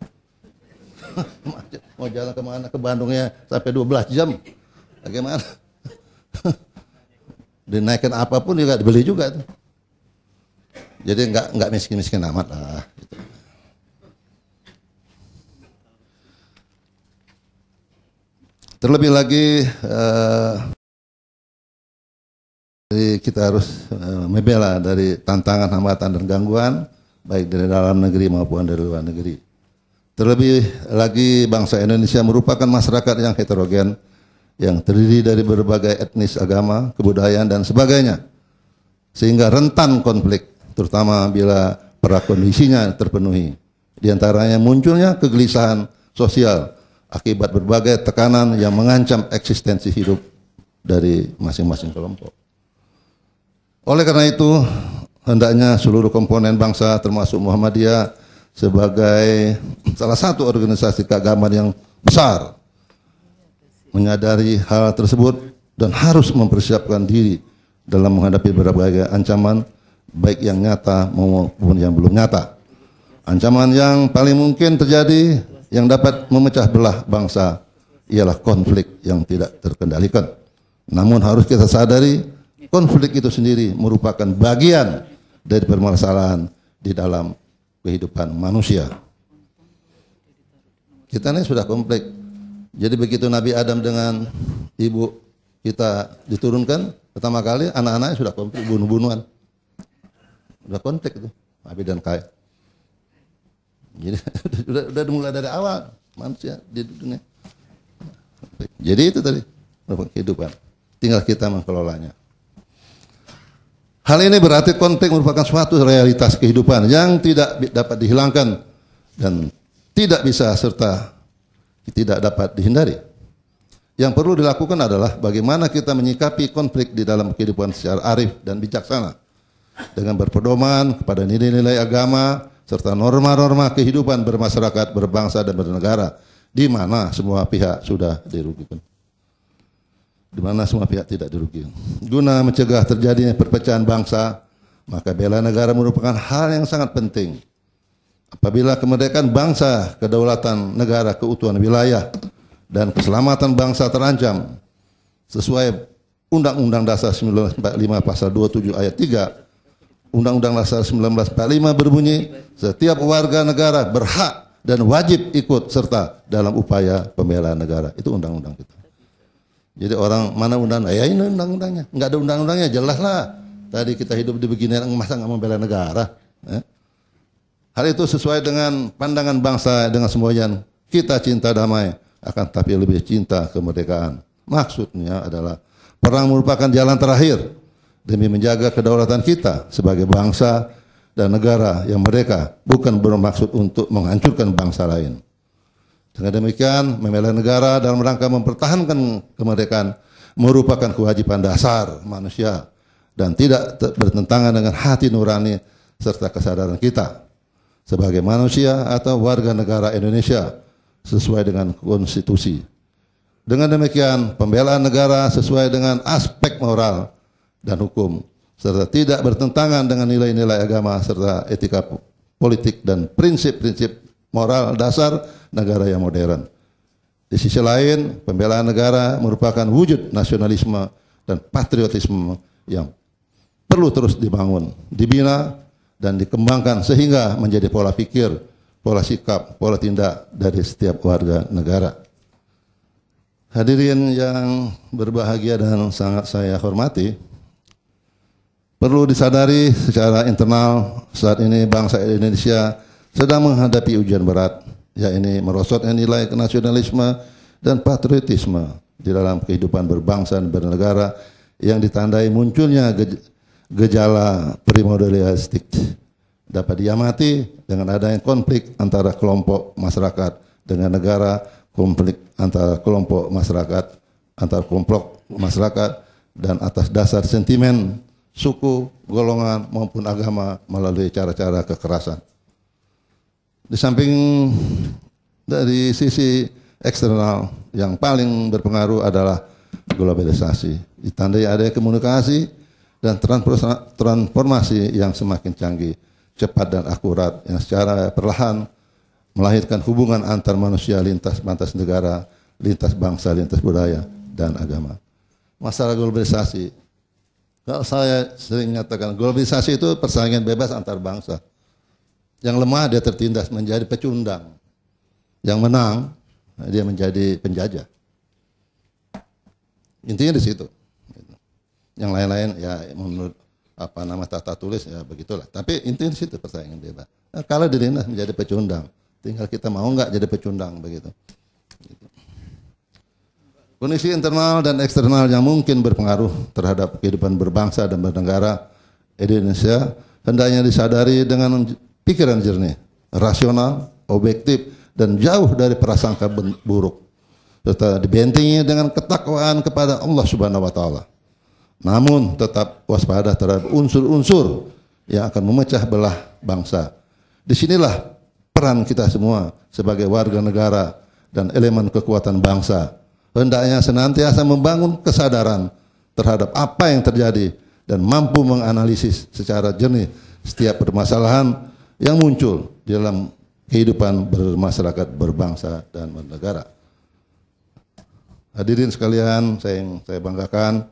Speaker 5: macet. Mau jalan kemana ke Bandungnya sampai 12 jam. Bagaimana? Dinaikkan apapun juga dibeli juga itu. Jadi nggak nggak miskin-miskin amat lah. Terlebih lagi eh, kita harus uh, membela dari tantangan, hambatan dan gangguan baik dari dalam negeri maupun dari luar negeri. Terlebih lagi bangsa Indonesia merupakan masyarakat yang heterogen yang terdiri dari berbagai etnis, agama, kebudayaan dan sebagainya. Sehingga rentan konflik terutama bila prakondisinya terpenuhi. Di antaranya munculnya kegelisahan sosial akibat berbagai tekanan yang mengancam eksistensi hidup dari masing-masing kelompok. Oleh karena itu, hendaknya seluruh komponen bangsa termasuk Muhammadiyah sebagai salah satu organisasi keagamaan yang besar menyadari hal tersebut dan harus mempersiapkan diri dalam menghadapi berbagai ancaman baik yang nyata maupun yang belum nyata. Ancaman yang paling mungkin terjadi yang dapat memecah belah bangsa ialah konflik yang tidak terkendalikan. Namun harus kita sadari konflik itu sendiri merupakan bagian dari permasalahan di dalam kehidupan manusia. Kita ini sudah komplek. Jadi begitu Nabi Adam dengan ibu kita diturunkan pertama kali anak-anaknya sudah komplek, bunuh-bunuhan. Sudah konflik itu Nabi dan Kaya. Jadi udah, udah mulai dari awal manusia di dunia. Jadi itu tadi kehidupan. Tinggal kita mengelolanya. Hal ini berarti konflik merupakan suatu realitas kehidupan yang tidak dapat dihilangkan dan tidak bisa serta tidak dapat dihindari. Yang perlu dilakukan adalah bagaimana kita menyikapi konflik di dalam kehidupan secara arif dan bijaksana dengan berpedoman kepada nilai-nilai agama, serta norma-norma kehidupan bermasyarakat, berbangsa dan bernegara di mana semua pihak sudah dirugikan. Di mana semua pihak tidak dirugikan. Guna mencegah terjadinya perpecahan bangsa, maka bela negara merupakan hal yang sangat penting. Apabila kemerdekaan bangsa, kedaulatan negara, keutuhan wilayah, dan keselamatan bangsa terancam sesuai Undang-Undang Dasar 1945 Pasal 27 Ayat 3 Undang-Undang Dasar 1945 berbunyi, setiap warga negara berhak dan wajib ikut serta dalam upaya pembelaan negara. Itu undang-undang kita. Jadi orang mana undang? Ya ini undang-undangnya. Enggak ada undang-undangnya, jelaslah. Tadi kita hidup di yang masa nggak membela negara? Eh? Hal itu sesuai dengan pandangan bangsa dengan semua kita cinta damai, akan tapi lebih cinta kemerdekaan. Maksudnya adalah perang merupakan jalan terakhir demi menjaga kedaulatan kita sebagai bangsa dan negara yang mereka bukan bermaksud untuk menghancurkan bangsa lain. Dengan demikian, membela negara dalam rangka mempertahankan kemerdekaan merupakan kewajiban dasar manusia dan tidak bertentangan dengan hati nurani serta kesadaran kita sebagai manusia atau warga negara Indonesia sesuai dengan konstitusi. Dengan demikian, pembelaan negara sesuai dengan aspek moral dan hukum serta tidak bertentangan dengan nilai-nilai agama serta etika politik dan prinsip-prinsip moral dasar negara yang modern. Di sisi lain, pembelaan negara merupakan wujud nasionalisme dan patriotisme yang perlu terus dibangun, dibina, dan dikembangkan sehingga menjadi pola pikir, pola sikap, pola tindak dari setiap warga negara. Hadirin yang berbahagia dan sangat saya hormati, Perlu disadari secara internal saat ini bangsa Indonesia sedang menghadapi ujian berat, yakni ini merosotnya nilai nasionalisme dan patriotisme di dalam kehidupan berbangsa dan bernegara yang ditandai munculnya gejala primordialistik dapat diamati dengan adanya konflik antara kelompok masyarakat dengan negara, konflik antara kelompok masyarakat, antar kelompok masyarakat dan atas dasar sentimen suku, golongan maupun agama melalui cara-cara kekerasan. Di samping dari sisi eksternal yang paling berpengaruh adalah globalisasi. Ditandai ada komunikasi dan transformasi yang semakin canggih, cepat dan akurat yang secara perlahan melahirkan hubungan antar manusia lintas batas negara, lintas bangsa, lintas budaya dan agama. Masalah globalisasi kalau saya sering mengatakan globalisasi itu persaingan bebas antar bangsa. Yang lemah dia tertindas menjadi pecundang. Yang menang dia menjadi penjajah. Intinya di situ. Yang lain-lain ya menurut apa nama tata tulis ya begitulah. Tapi intinya di situ persaingan bebas. Nah, kalau dilindas menjadi pecundang, tinggal kita mau nggak jadi pecundang begitu. Kondisi internal dan eksternal yang mungkin berpengaruh terhadap kehidupan berbangsa dan bernegara Indonesia hendaknya disadari dengan pikiran jernih, rasional, objektif, dan jauh dari prasangka buruk. Serta dibentengi dengan ketakwaan kepada Allah Subhanahu wa taala. Namun tetap waspada terhadap unsur-unsur yang akan memecah belah bangsa. Disinilah peran kita semua sebagai warga negara dan elemen kekuatan bangsa hendaknya senantiasa membangun kesadaran terhadap apa yang terjadi dan mampu menganalisis secara jernih setiap permasalahan yang muncul dalam kehidupan bermasyarakat, berbangsa dan bernegara. Hadirin sekalian, saya yang saya banggakan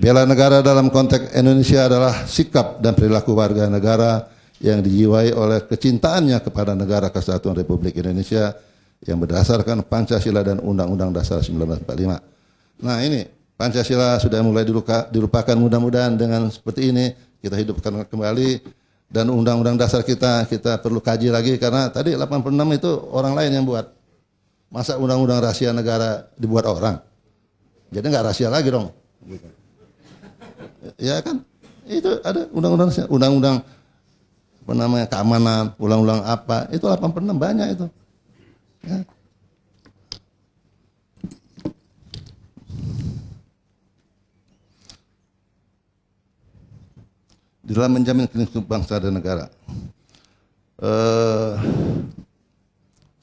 Speaker 5: bela negara dalam konteks Indonesia adalah sikap dan perilaku warga negara yang dijiwai oleh kecintaannya kepada negara kesatuan Republik Indonesia yang berdasarkan Pancasila dan Undang-Undang Dasar 1945. Nah ini Pancasila sudah mulai diluka, dilupakan mudah-mudahan dengan seperti ini kita hidupkan kembali dan Undang-Undang Dasar kita kita perlu kaji lagi karena tadi 86 itu orang lain yang buat. Masa Undang-Undang Rahasia Negara dibuat orang? Jadi nggak rahasia lagi dong. Ya kan? Itu ada Undang-Undang Undang-Undang apa namanya keamanan, ulang-ulang apa itu 86 banyak itu dalam menjamin kehidupan bangsa dan negara. Uh,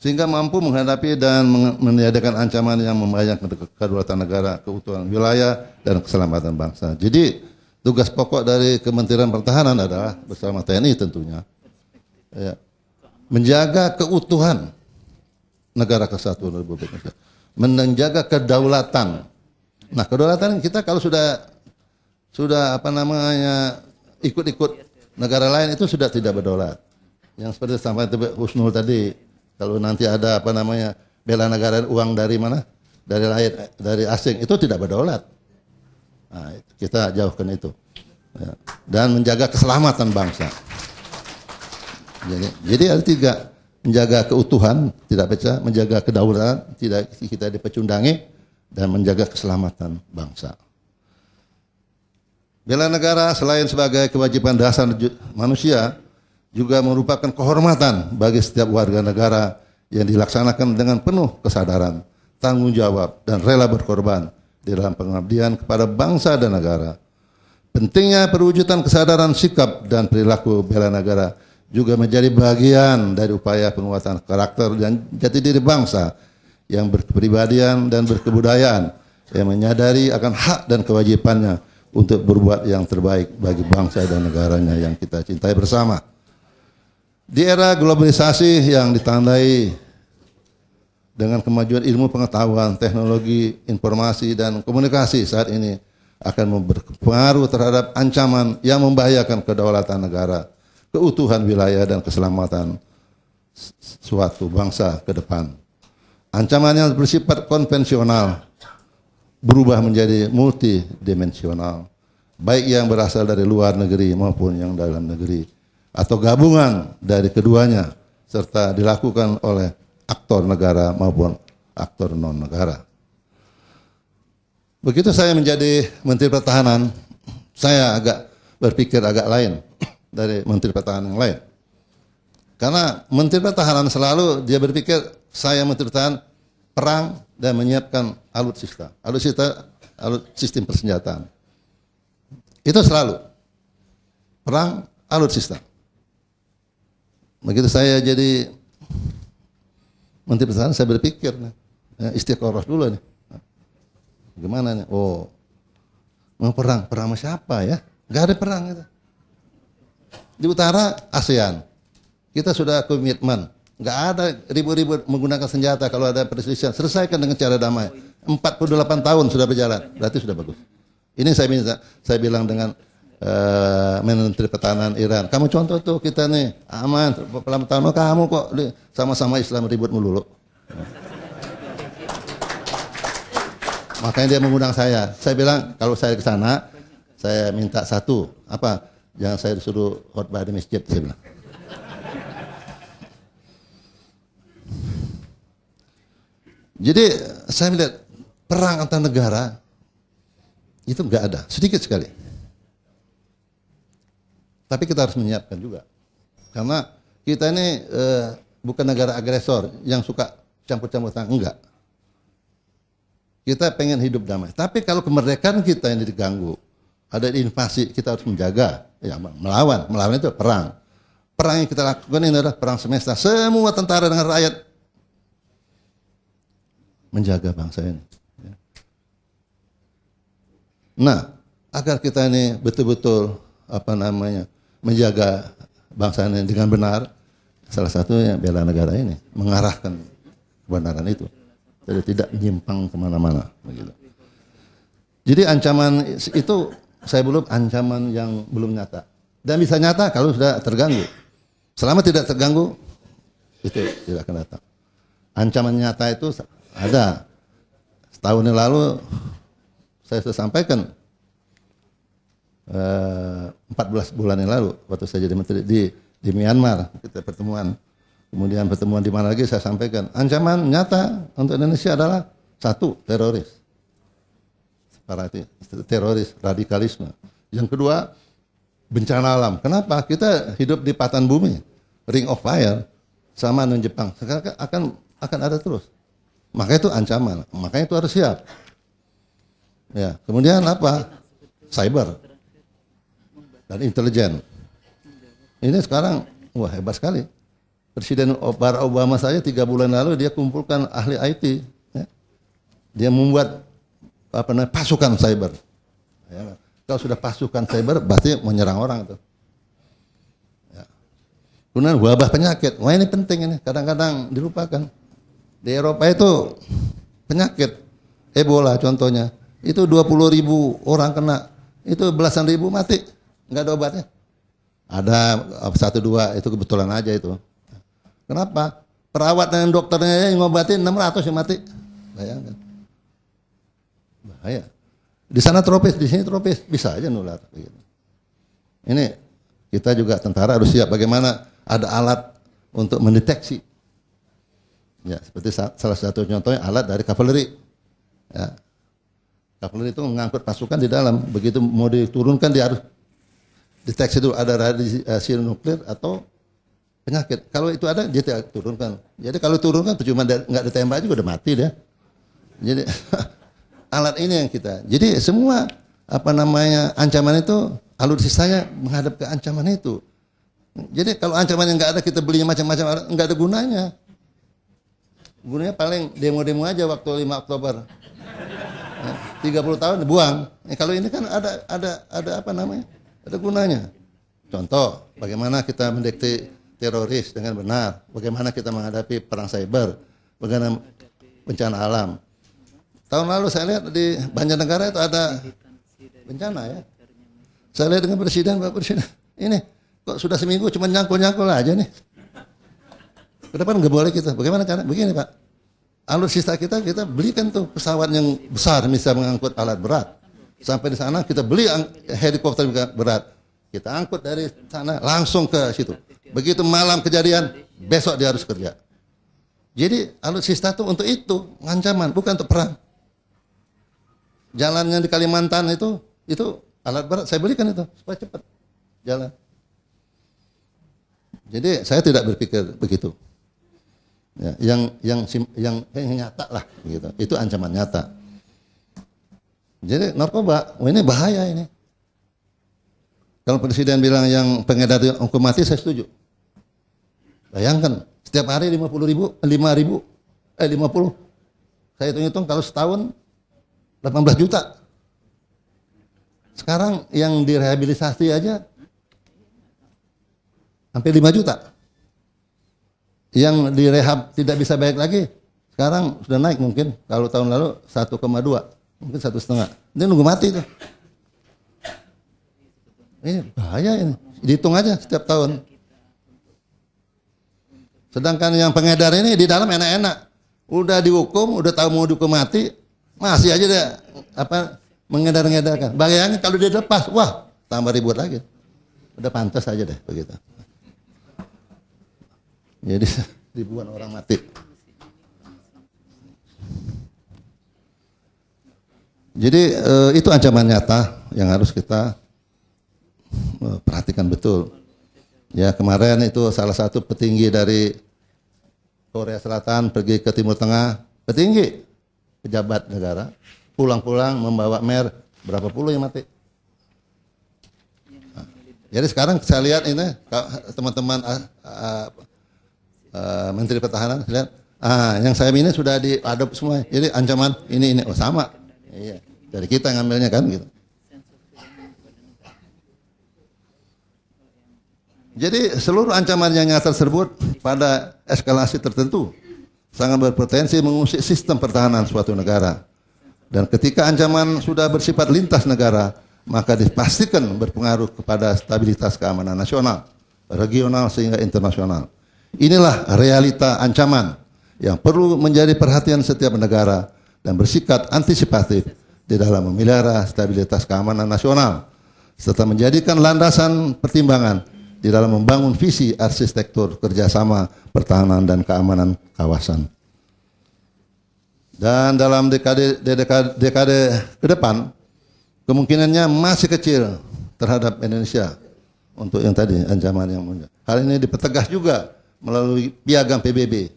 Speaker 5: sehingga mampu menghadapi dan meniadakan ancaman yang membayang kedaulatan negara, keutuhan wilayah, dan keselamatan bangsa. Jadi tugas pokok dari Kementerian Pertahanan adalah bersama TNI tentunya ya, menjaga keutuhan negara kesatuan Republik Indonesia. Menjaga kedaulatan. Nah, kedaulatan kita kalau sudah sudah apa namanya ikut-ikut negara lain itu sudah tidak berdaulat. Yang seperti sampai Husnul tadi, kalau nanti ada apa namanya bela negara uang dari mana? Dari lain, dari asing itu tidak berdaulat. Nah, kita jauhkan itu. Ya. Dan menjaga keselamatan bangsa. Jadi, jadi ada tiga menjaga keutuhan, tidak pecah, menjaga kedaulatan, tidak kita dipecundangi, dan menjaga keselamatan bangsa. Bela negara selain sebagai kewajiban dasar manusia, juga merupakan kehormatan bagi setiap warga negara yang dilaksanakan dengan penuh kesadaran, tanggung jawab, dan rela berkorban di dalam pengabdian kepada bangsa dan negara. Pentingnya perwujudan kesadaran sikap dan perilaku bela negara juga menjadi bagian dari upaya penguatan karakter dan jati diri bangsa yang berkepribadian dan berkebudayaan yang menyadari akan hak dan kewajibannya untuk berbuat yang terbaik bagi bangsa dan negaranya yang kita cintai bersama. Di era globalisasi yang ditandai dengan kemajuan ilmu pengetahuan, teknologi, informasi, dan komunikasi saat ini akan berpengaruh terhadap ancaman yang membahayakan kedaulatan negara keutuhan wilayah dan keselamatan suatu bangsa ke depan. Ancaman yang bersifat konvensional berubah menjadi multidimensional, baik yang berasal dari luar negeri maupun yang dalam negeri, atau gabungan dari keduanya, serta dilakukan oleh aktor negara maupun aktor non-negara. Begitu saya menjadi Menteri Pertahanan, saya agak berpikir agak lain dari menteri pertahanan yang lain. Karena menteri pertahanan selalu dia berpikir saya menteri pertahanan perang dan menyiapkan alutsista, alutsista, alut sistem persenjataan. Itu selalu perang alutsista. Begitu saya jadi menteri pertahanan saya berpikir ya, istiqoroh dulu nih. Gimana nih? Oh, mau perang, perang sama siapa ya? Gak ada perang itu. Di utara ASEAN. Kita sudah komitmen. Nggak ada ribu-ribu menggunakan senjata kalau ada perselisihan. Selesaikan dengan cara damai. 48 tahun sudah berjalan. Berarti sudah bagus. Ini saya minta, saya bilang dengan uh, Menteri Pertahanan Iran. Kamu contoh tuh kita nih aman. Pelan tahun oh, kamu kok sama-sama Islam ribut melulu. Makanya dia mengundang saya. Saya bilang kalau saya ke sana, saya minta satu apa Jangan saya disuruh khutbah di masjid saya bilang. Jadi saya melihat perang antar negara itu nggak ada, sedikit sekali. Tapi kita harus menyiapkan juga, karena kita ini eh, bukan negara agresor yang suka campur-campur tangan, enggak. Kita pengen hidup damai. Tapi kalau kemerdekaan kita yang diganggu, ada invasi, kita harus menjaga. Ya, melawan, melawan itu perang. Perang yang kita lakukan ini adalah perang semesta. Semua tentara dengan rakyat menjaga bangsa ini. Nah, agar kita ini betul-betul apa namanya menjaga bangsa ini dengan benar, salah satunya bela negara ini mengarahkan kebenaran itu, jadi tidak menyimpang kemana-mana. Jadi ancaman itu saya belum ancaman yang belum nyata. Dan bisa nyata kalau sudah terganggu. Selama tidak terganggu, itu tidak akan datang. Ancaman nyata itu ada. Setahun yang lalu saya sudah sampaikan eh, empat 14 bulan yang lalu waktu saya jadi menteri di di Myanmar kita pertemuan. Kemudian pertemuan di mana lagi saya sampaikan ancaman nyata untuk Indonesia adalah satu teroris para teroris, radikalisme. Yang kedua, bencana alam. Kenapa? Kita hidup di patan bumi, ring of fire, sama dengan Jepang. Sekarang kan akan akan ada terus. Makanya itu ancaman, makanya itu harus siap. Ya, kemudian apa? Cyber dan intelijen. Ini sekarang wah hebat sekali. Presiden Barack Obama saja tiga bulan lalu dia kumpulkan ahli IT. Ya. Dia membuat apa namanya pasukan cyber. Ya, kalau sudah pasukan cyber pasti menyerang orang itu. Ya. Kemudian wabah penyakit, wah ini penting ini, kadang-kadang dilupakan. Di Eropa itu penyakit Ebola contohnya, itu 20 ribu orang kena, itu belasan ribu mati, nggak ada obatnya. Ada eh, satu dua itu kebetulan aja itu. Kenapa? Perawat dan dokternya yang ngobatin 600 yang mati. Bayangkan. Bahaya. Di sana tropis, di sini tropis, bisa aja nular. Ini kita juga tentara harus siap bagaimana ada alat untuk mendeteksi. Ya, seperti salah satu contohnya alat dari kavaleri. Ya. Kavaleri itu mengangkut pasukan di dalam. Begitu mau diturunkan dia harus deteksi itu ada radiasi eh, nuklir atau penyakit. Kalau itu ada dia tidak turunkan. Jadi kalau turunkan cuma nggak ditembak juga udah mati dia. Jadi alat ini yang kita. Jadi semua apa namanya ancaman itu alur sisanya menghadap ke ancaman itu. Jadi kalau ancaman yang nggak ada kita belinya macam-macam nggak ada gunanya. Gunanya paling demo-demo aja waktu 5 Oktober. 30 ya, tahun dibuang. Ya, kalau ini kan ada ada ada apa namanya? Ada gunanya. Contoh, bagaimana kita mendekati teroris dengan benar, bagaimana kita menghadapi perang cyber, bagaimana bencana alam, Tahun lalu saya lihat di Banjarnegara itu ada bencana ya. Saya lihat dengan presiden, Pak Presiden, ini kok sudah seminggu cuma nyangkul-nyangkul aja nih. Ke depan nggak boleh kita. Bagaimana karena begini Pak, alutsista kita kita belikan tuh pesawat yang besar bisa mengangkut alat berat. Sampai di sana kita beli helikopter berat. Kita angkut dari sana langsung ke situ. Begitu malam kejadian, besok dia harus kerja. Jadi alutsista itu untuk itu, ancaman, bukan untuk perang jalannya di Kalimantan itu itu alat berat saya belikan itu supaya cepat jalan. Jadi saya tidak berpikir begitu. Ya, yang yang yang yang nyata lah gitu. Itu ancaman nyata. Jadi narkoba oh, ini bahaya ini. Kalau presiden bilang yang pengedar hukum mati saya setuju. Bayangkan setiap hari 50 ribu, 5 ribu, eh 50. Saya hitung-hitung kalau setahun 18 juta. Sekarang yang direhabilitasi aja sampai 5 juta. Yang direhab tidak bisa baik lagi, sekarang sudah naik mungkin kalau tahun lalu 1,2, mungkin satu setengah. Ini nunggu mati tuh. Ini bahaya ini. Dihitung aja setiap tahun. Sedangkan yang pengedar ini di dalam enak-enak. Udah dihukum, udah tahu mau dihukum mati, masih aja deh apa mengedar-ngedarkan. Bayangin kalau dia lepas, wah tambah ribut lagi. Udah pantas aja deh begitu. Jadi ribuan orang mati. Jadi eh, itu ancaman nyata yang harus kita eh, perhatikan betul. Ya kemarin itu salah satu petinggi dari Korea Selatan pergi ke Timur Tengah, petinggi pejabat negara, pulang-pulang membawa mer berapa puluh yang mati. Nah, jadi sekarang saya lihat ini teman-teman uh, uh, uh, Menteri Pertahanan lihat ah yang saya ini sudah diadop semua. Jadi ancaman ini ini oh sama. Iya. Dari kita ngambilnya kan gitu. Jadi seluruh ancaman yang nyasar tersebut pada eskalasi tertentu sangat berpotensi mengusik sistem pertahanan suatu negara. Dan ketika ancaman sudah bersifat lintas negara, maka dipastikan berpengaruh kepada stabilitas keamanan nasional, regional sehingga internasional. Inilah realita ancaman yang perlu menjadi perhatian setiap negara dan bersikap antisipatif di dalam memelihara stabilitas keamanan nasional serta menjadikan landasan pertimbangan di dalam membangun visi arsitektur kerjasama pertahanan dan keamanan kawasan. Dan dalam dekade, dekade, dekade ke depan, kemungkinannya masih kecil terhadap Indonesia untuk yang tadi ancaman yang muncul. Hal ini dipertegas juga melalui piagam PBB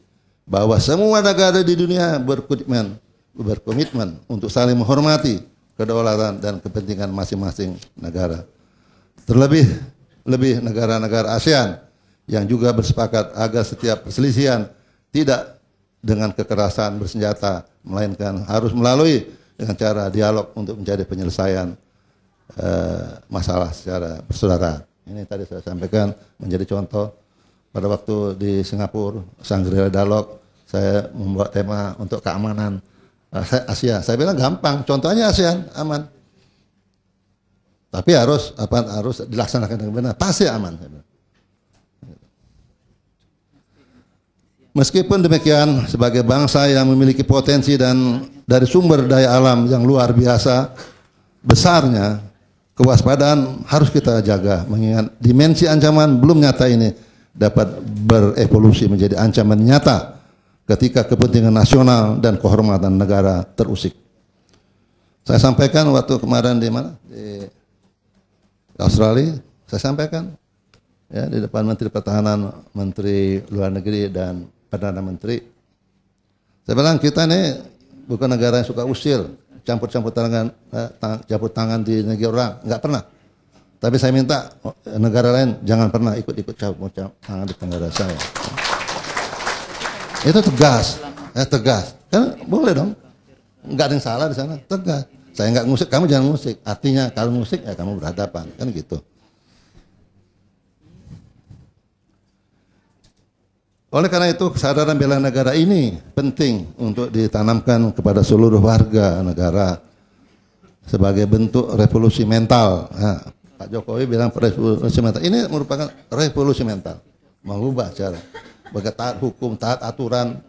Speaker 5: bahwa semua negara di dunia berkomitmen berkomitmen untuk saling menghormati kedaulatan dan kepentingan masing-masing negara. Terlebih lebih negara-negara ASEAN yang juga bersepakat agar setiap perselisihan tidak dengan kekerasan bersenjata, melainkan harus melalui dengan cara dialog untuk menjadi penyelesaian eh, masalah secara bersaudara. Ini tadi saya sampaikan menjadi contoh pada waktu di Singapura, Sanggria Dialog, saya membuat tema untuk keamanan eh, Asia. Saya bilang gampang, contohnya ASEAN, aman. Tapi harus apa harus dilaksanakan dengan benar. Pasti aman. Meskipun demikian, sebagai bangsa yang memiliki potensi dan dari sumber daya alam yang luar biasa besarnya, kewaspadaan harus kita jaga. Mengingat dimensi ancaman belum nyata ini dapat berevolusi menjadi ancaman nyata ketika kepentingan nasional dan kehormatan negara terusik. Saya sampaikan waktu kemarin di mana? Di Australia, saya sampaikan ya di depan Menteri Pertahanan, Menteri Luar Negeri dan Perdana Menteri. Saya bilang kita ini bukan negara yang suka usil, campur-campur tangan, eh, tang, campur tangan di negeri orang, nggak pernah. Tapi saya minta oh, negara lain jangan pernah ikut-ikut campur tangan di negara saya. Itu tegas, ya tegas. Kan boleh dong. Nggak ada yang salah di sana, tegas. Saya nggak musik, kamu jangan musik. Artinya kalau musik ya kamu berhadapan, kan gitu. Oleh karena itu kesadaran bela negara ini penting untuk ditanamkan kepada seluruh warga negara sebagai bentuk revolusi mental. Nah, Pak Jokowi bilang revolusi mental. Ini merupakan revolusi mental, mengubah cara taat hukum, taat aturan.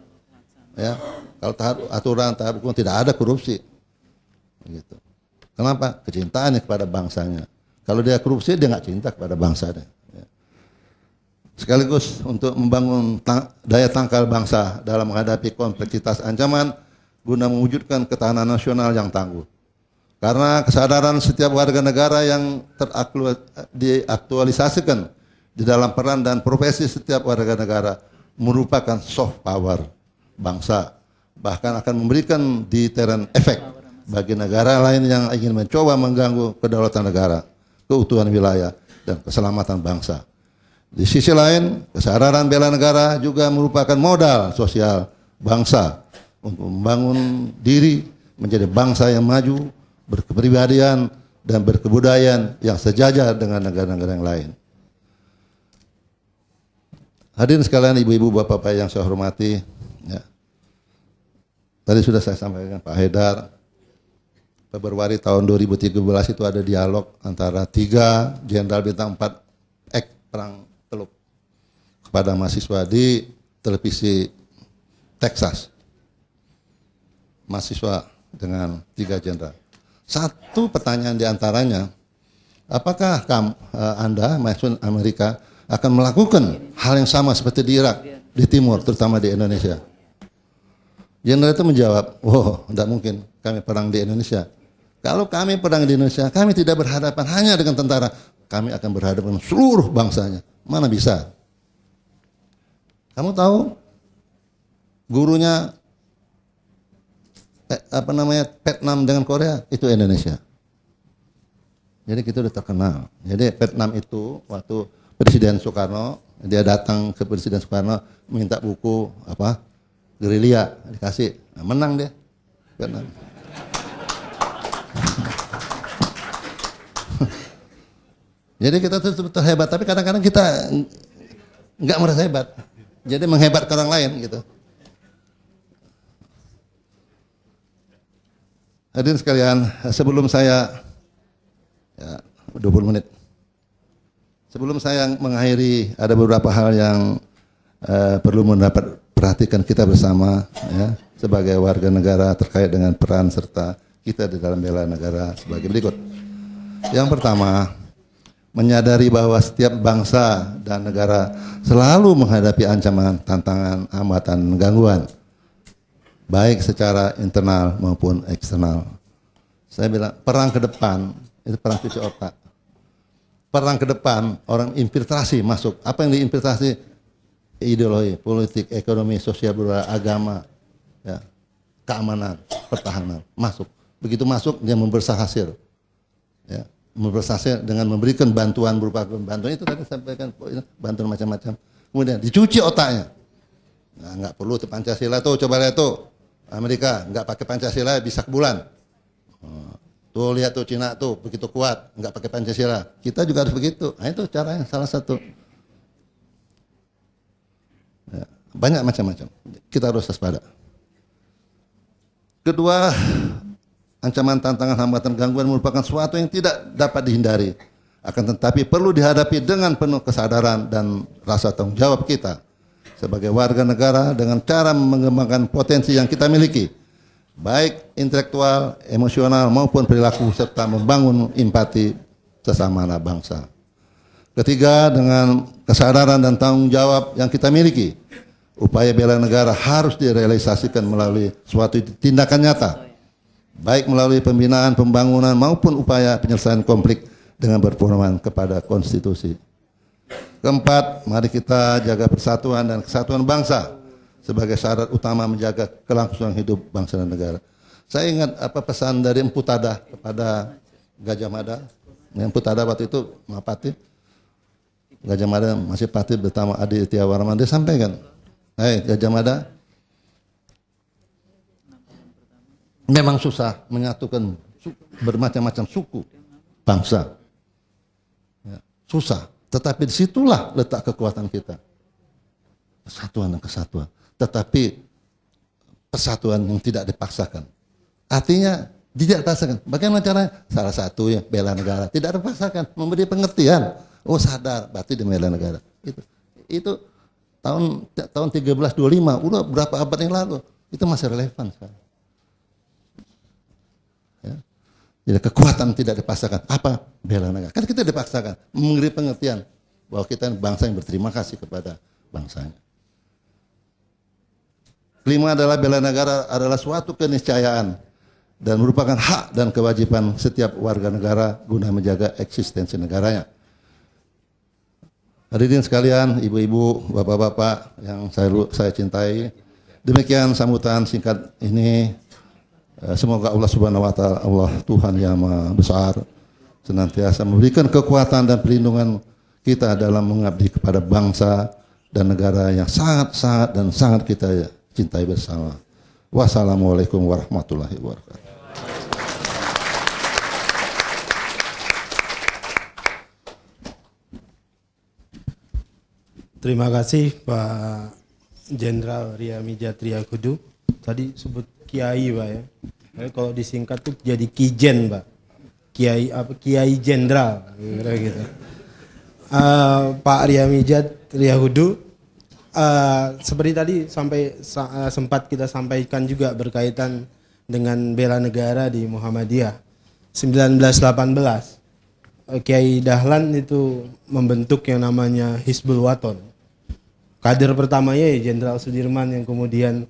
Speaker 5: Ya, kalau taat aturan, taat hukum tidak ada korupsi. Gitu. Kenapa? Kecintaannya kepada bangsanya. Kalau dia korupsi, dia nggak cinta kepada bangsanya. Ya. Sekaligus untuk membangun tang daya tangkal bangsa dalam menghadapi kompleksitas ancaman guna mewujudkan ketahanan nasional yang tangguh. Karena kesadaran setiap warga negara yang diaktualisasikan di dalam peran dan profesi setiap warga negara merupakan soft power bangsa bahkan akan memberikan deterrent effect bagi negara lain yang ingin mencoba mengganggu kedaulatan negara, keutuhan wilayah, dan keselamatan bangsa. Di sisi lain, kesadaran bela negara juga merupakan modal sosial bangsa untuk membangun diri menjadi bangsa yang maju, berkepribadian, dan berkebudayaan yang sejajar dengan negara-negara yang lain. Hadirin sekalian ibu-ibu bapak-bapak yang saya hormati, ya. tadi sudah saya sampaikan Pak Hedar. Februari tahun 2013 itu ada dialog antara tiga jenderal bintang 4 ek perang teluk kepada mahasiswa di televisi Texas. Mahasiswa dengan tiga jenderal. Satu pertanyaan diantaranya, apakah kamu, eh, Anda, maksud Amerika, akan melakukan hal yang sama seperti di Irak, di Timur, terutama di Indonesia? Jenderal itu menjawab, oh, tidak mungkin kami perang di Indonesia. Kalau kami perang di Indonesia, kami tidak berhadapan hanya dengan tentara. Kami akan berhadapan dengan seluruh bangsanya. Mana bisa? Kamu tahu gurunya eh, apa namanya Vietnam dengan Korea itu Indonesia. Jadi kita sudah terkenal. Jadi Vietnam itu waktu Presiden Soekarno dia datang ke Presiden Soekarno minta buku apa gerilya dikasih nah, menang dia Vietnam. Jadi kita terus terus terhebat, tapi kadang-kadang kita nggak merasa hebat. Jadi menghebat ke orang lain gitu. Hadirin sekalian, sebelum saya ya, 20 menit. Sebelum saya mengakhiri ada beberapa hal yang eh, perlu mendapat perhatikan kita bersama ya sebagai warga negara terkait dengan peran serta kita di dalam bela negara sebagai berikut. Yang pertama, menyadari bahwa setiap bangsa dan negara selalu menghadapi ancaman, tantangan, hambatan, gangguan, baik secara internal maupun eksternal. Saya bilang perang ke depan itu perang cuci otak. Perang ke depan orang infiltrasi masuk. Apa yang diinfiltrasi? Ideologi, politik, ekonomi, sosial budaya, agama, ya, keamanan, pertahanan, masuk. Begitu masuk dia membersah hasil. Ya berprestasi dengan memberikan bantuan berupa bantuan itu tadi sampaikan bantuan macam-macam. Kemudian dicuci otaknya. Nah, nggak perlu tuh Pancasila tuh coba lihat tuh Amerika nggak pakai Pancasila bisa ke bulan. Oh, tuh lihat tuh Cina tuh begitu kuat nggak pakai Pancasila. Kita juga harus begitu. Nah, itu caranya salah satu. Ya, banyak macam-macam. Kita harus waspada. Kedua, Ancaman, tantangan, hambatan, gangguan merupakan suatu yang tidak dapat dihindari. Akan tetapi perlu dihadapi dengan penuh kesadaran dan rasa tanggung jawab kita sebagai warga negara dengan cara mengembangkan potensi yang kita miliki, baik intelektual, emosional maupun perilaku serta membangun empati sesama anak bangsa. Ketiga, dengan kesadaran dan tanggung jawab yang kita miliki, upaya bela negara harus direalisasikan melalui suatu tindakan nyata baik melalui pembinaan, pembangunan maupun upaya penyelesaian konflik dengan berpengaruh kepada konstitusi. Keempat, mari kita jaga persatuan dan kesatuan bangsa sebagai syarat utama menjaga kelangsungan hidup bangsa dan negara. Saya ingat apa pesan dari Empu Tada kepada Gajah Mada. Ya, Empu Tada waktu itu Mapati. Gajah Mada masih pati bertama Adi Tiawarman. Dia sampaikan, "Hai Gajah Mada, Memang susah menyatukan bermacam-macam suku, bangsa. Ya, susah. Tetapi disitulah letak kekuatan kita. Kesatuan dan kesatuan. Tetapi persatuan yang tidak dipaksakan. Artinya tidak dipaksakan. Bagaimana caranya? Salah satu ya bela negara. Tidak dipaksakan. Memberi pengertian. Oh sadar, berarti dia bela negara. Itu, itu tahun tahun 1325, udah berapa abad yang lalu. Itu masih relevan sekarang. Jadi kekuatan tidak dipaksakan. Apa? Bela negara. Kan kita dipaksakan memberi pengertian bahwa kita bangsa yang berterima kasih kepada bangsanya. Kelima adalah bela negara adalah suatu keniscayaan dan merupakan hak dan kewajiban setiap warga negara guna menjaga eksistensi negaranya. Hadirin sekalian, ibu-ibu, bapak-bapak yang saya saya cintai. Demikian sambutan singkat ini Eh, semoga Allah Subhanahu wa taala Allah Tuhan yang Maha besar senantiasa memberikan kekuatan dan perlindungan kita dalam mengabdi kepada bangsa dan negara yang sangat-sangat dan sangat kita cintai bersama. Wassalamualaikum warahmatullahi wabarakatuh.
Speaker 1: Terima kasih Pak Jenderal Ria Mijatria Kudu. Tadi sebut kiai pak ya Jadi eh, kalau disingkat tuh jadi kijen pak kiai apa kiai jenderal gitu uh, Pak Riamijat Hudu uh, eh, seperti tadi sampai uh, sempat kita sampaikan juga berkaitan dengan bela negara di Muhammadiyah 1918 Kiai Dahlan itu membentuk yang namanya Hizbul Waton. Kader pertamanya ya Jenderal Sudirman yang kemudian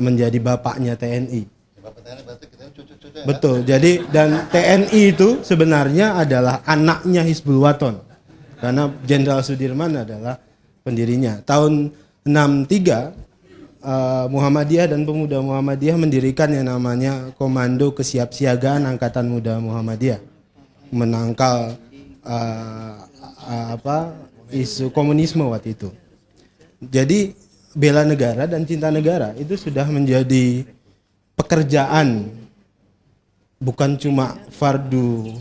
Speaker 1: menjadi bapaknya TNI. Ya,
Speaker 5: ya?
Speaker 1: Betul. Jadi dan TNI itu sebenarnya adalah anaknya Hizbul Waton. Karena Jenderal Sudirman adalah pendirinya. Tahun 63 eh, Muhammadiyah dan Pemuda Muhammadiyah mendirikan yang namanya Komando Kesiapsiagaan Angkatan Muda Muhammadiyah. Menangkal uh, apa isu komunisme waktu itu. Jadi bela negara dan cinta negara itu sudah menjadi pekerjaan bukan cuma fardu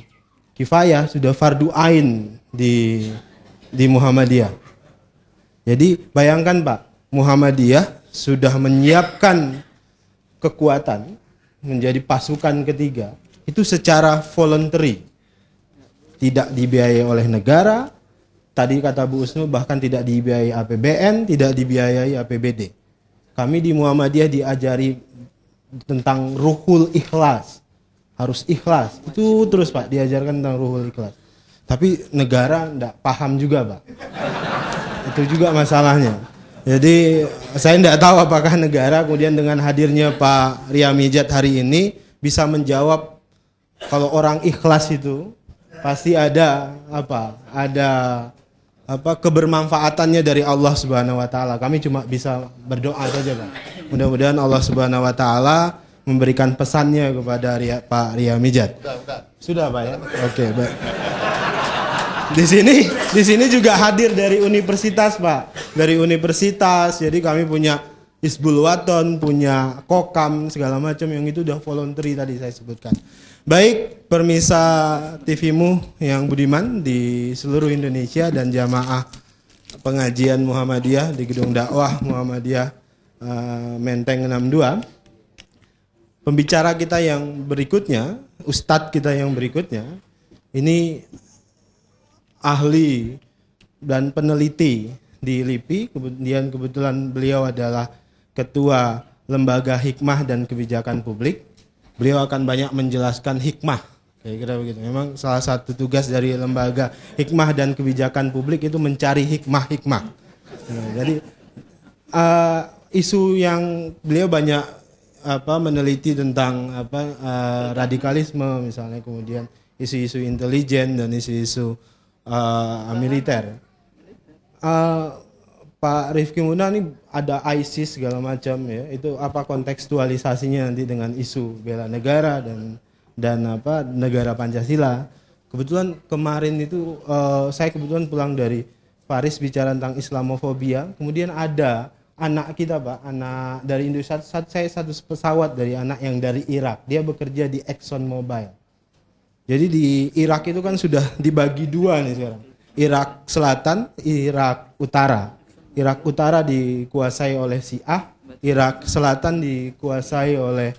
Speaker 1: kifayah sudah fardu ain di di Muhammadiyah. Jadi bayangkan Pak, Muhammadiyah sudah menyiapkan kekuatan menjadi pasukan ketiga itu secara voluntary tidak dibiayai oleh negara Tadi kata Bu Usnu bahkan tidak dibiayai APBN, tidak dibiayai APBD. Kami di Muhammadiyah diajari tentang ruhul ikhlas. Harus ikhlas. Itu terus Pak diajarkan tentang ruhul ikhlas. Tapi negara tidak paham juga Pak. Itu juga masalahnya. Jadi saya tidak tahu apakah negara kemudian dengan hadirnya Pak Ria Mijat hari ini bisa menjawab kalau orang ikhlas itu pasti ada apa? Ada apa kebermanfaatannya dari Allah Subhanahu wa taala. Kami cuma bisa berdoa saja, Pak. Mudah-mudahan Allah Subhanahu wa taala memberikan pesannya kepada Ria, Pak Ria Mijat. Sudah, Pak ya. Oke, okay, Di sini di sini juga hadir dari universitas, Pak. Dari universitas. Jadi kami punya Isbul Waton, punya Kokam segala macam yang itu udah voluntary tadi saya sebutkan. Baik, permisa TVmu yang budiman di seluruh Indonesia dan jamaah pengajian Muhammadiyah di Gedung Dakwah Muhammadiyah uh, Menteng 62. Pembicara kita yang berikutnya, ustadz kita yang berikutnya, ini ahli dan peneliti di LIPI, kemudian kebetulan beliau adalah ketua Lembaga Hikmah dan Kebijakan Publik beliau akan banyak menjelaskan hikmah. Saya kira begitu. Memang salah satu tugas dari lembaga hikmah dan kebijakan publik itu mencari hikmah-hikmah. jadi uh, isu yang beliau banyak apa meneliti tentang apa uh, radikalisme misalnya kemudian isu-isu intelijen dan isu-isu uh, militer. Uh, Pak Rifki Muna ini ada ISIS segala macam ya. Itu apa kontekstualisasinya nanti dengan isu bela negara dan dan apa negara Pancasila. Kebetulan kemarin itu uh, saya kebetulan pulang dari Paris bicara tentang Islamofobia. Kemudian ada anak kita Pak, anak dari Indonesia. Saat saya satu pesawat dari anak yang dari Irak. Dia bekerja di Exxon Mobil. Jadi di Irak itu kan sudah dibagi dua nih sekarang. Irak Selatan, Irak Utara Irak Utara dikuasai oleh Syiah, Irak Selatan dikuasai oleh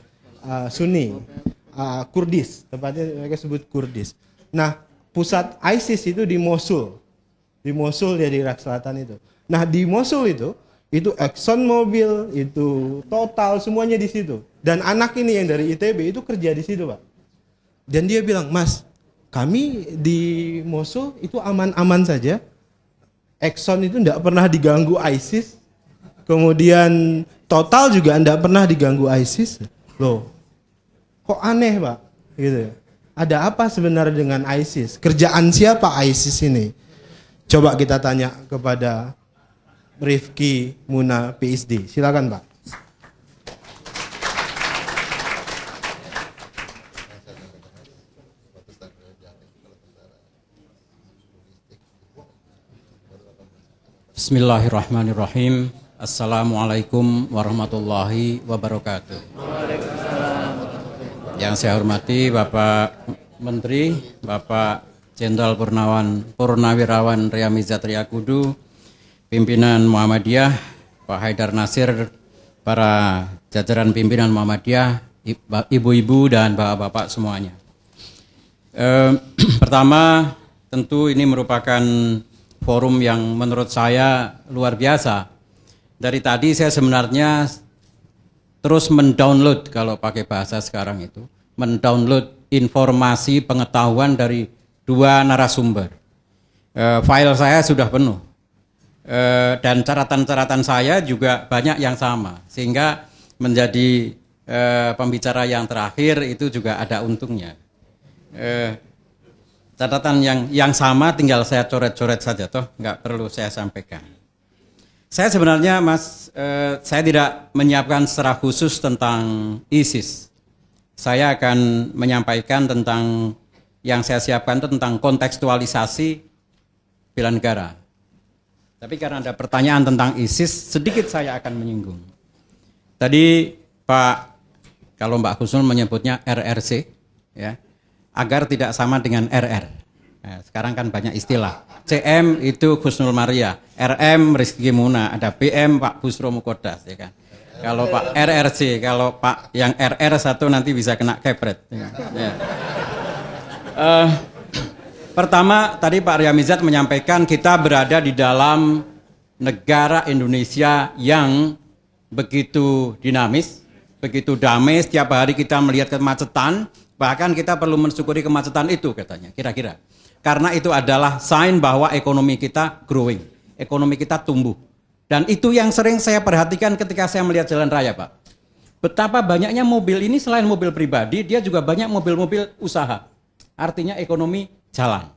Speaker 1: uh, Sunni, uh, Kurdis, tepatnya mereka sebut Kurdis. Nah, pusat ISIS itu di Mosul, di Mosul ya di Irak Selatan itu. Nah, di Mosul itu itu Exxon Mobil, itu Total semuanya di situ. Dan anak ini yang dari ITB itu kerja di situ, Pak. Dan dia bilang, "Mas, kami di Mosul itu aman-aman saja." Exxon itu tidak pernah diganggu ISIS. Kemudian Total juga tidak pernah diganggu ISIS. Loh, kok aneh pak? Gitu. Ya. Ada apa sebenarnya dengan ISIS? Kerjaan siapa ISIS ini? Coba kita tanya kepada Rifki Muna PhD. Silakan pak.
Speaker 6: Bismillahirrahmanirrahim. Assalamualaikum warahmatullahi wabarakatuh. Yang saya hormati Bapak Menteri, Bapak Jenderal Purnawan Purnawirawan Riamizat Riyakudu, pimpinan Muhammadiyah, Pak Haidar Nasir, para jajaran pimpinan Muhammadiyah, ibu-ibu dan bapak-bapak semuanya. E, pertama, tentu ini merupakan forum yang menurut saya luar biasa. Dari tadi saya sebenarnya terus mendownload kalau pakai bahasa sekarang itu, mendownload informasi pengetahuan dari dua narasumber. E, file saya sudah penuh e, dan catatan-catatan saya juga banyak yang sama, sehingga menjadi e, pembicara yang terakhir itu juga ada untungnya. E, Catatan yang yang sama tinggal saya coret-coret saja toh, nggak perlu saya sampaikan. Saya sebenarnya Mas eh, saya tidak menyiapkan secara khusus tentang ISIS. Saya akan menyampaikan tentang yang saya siapkan itu tentang kontekstualisasi bela negara. Tapi karena ada pertanyaan tentang ISIS, sedikit saya akan menyinggung. Tadi Pak kalau Mbak Husnul menyebutnya RRC ya agar tidak sama dengan RR. Nah, sekarang kan banyak istilah. CM itu Gusnul Maria, RM Rizky Muna, ada BM Pak Busro Mukodas, ya kan. Kalau Pak RRC, kalau Pak yang RR satu nanti bisa kena kepret. ya. Uh, pertama tadi Pak Riamizat menyampaikan kita berada di dalam negara Indonesia yang begitu dinamis, begitu damai. Setiap hari kita melihat kemacetan, Bahkan kita perlu mensyukuri kemacetan itu katanya, kira-kira. Karena itu adalah sign bahwa ekonomi kita growing, ekonomi kita tumbuh. Dan itu yang sering saya perhatikan ketika saya melihat jalan raya, Pak. Betapa banyaknya mobil ini selain mobil pribadi, dia juga banyak mobil-mobil usaha. Artinya ekonomi jalan.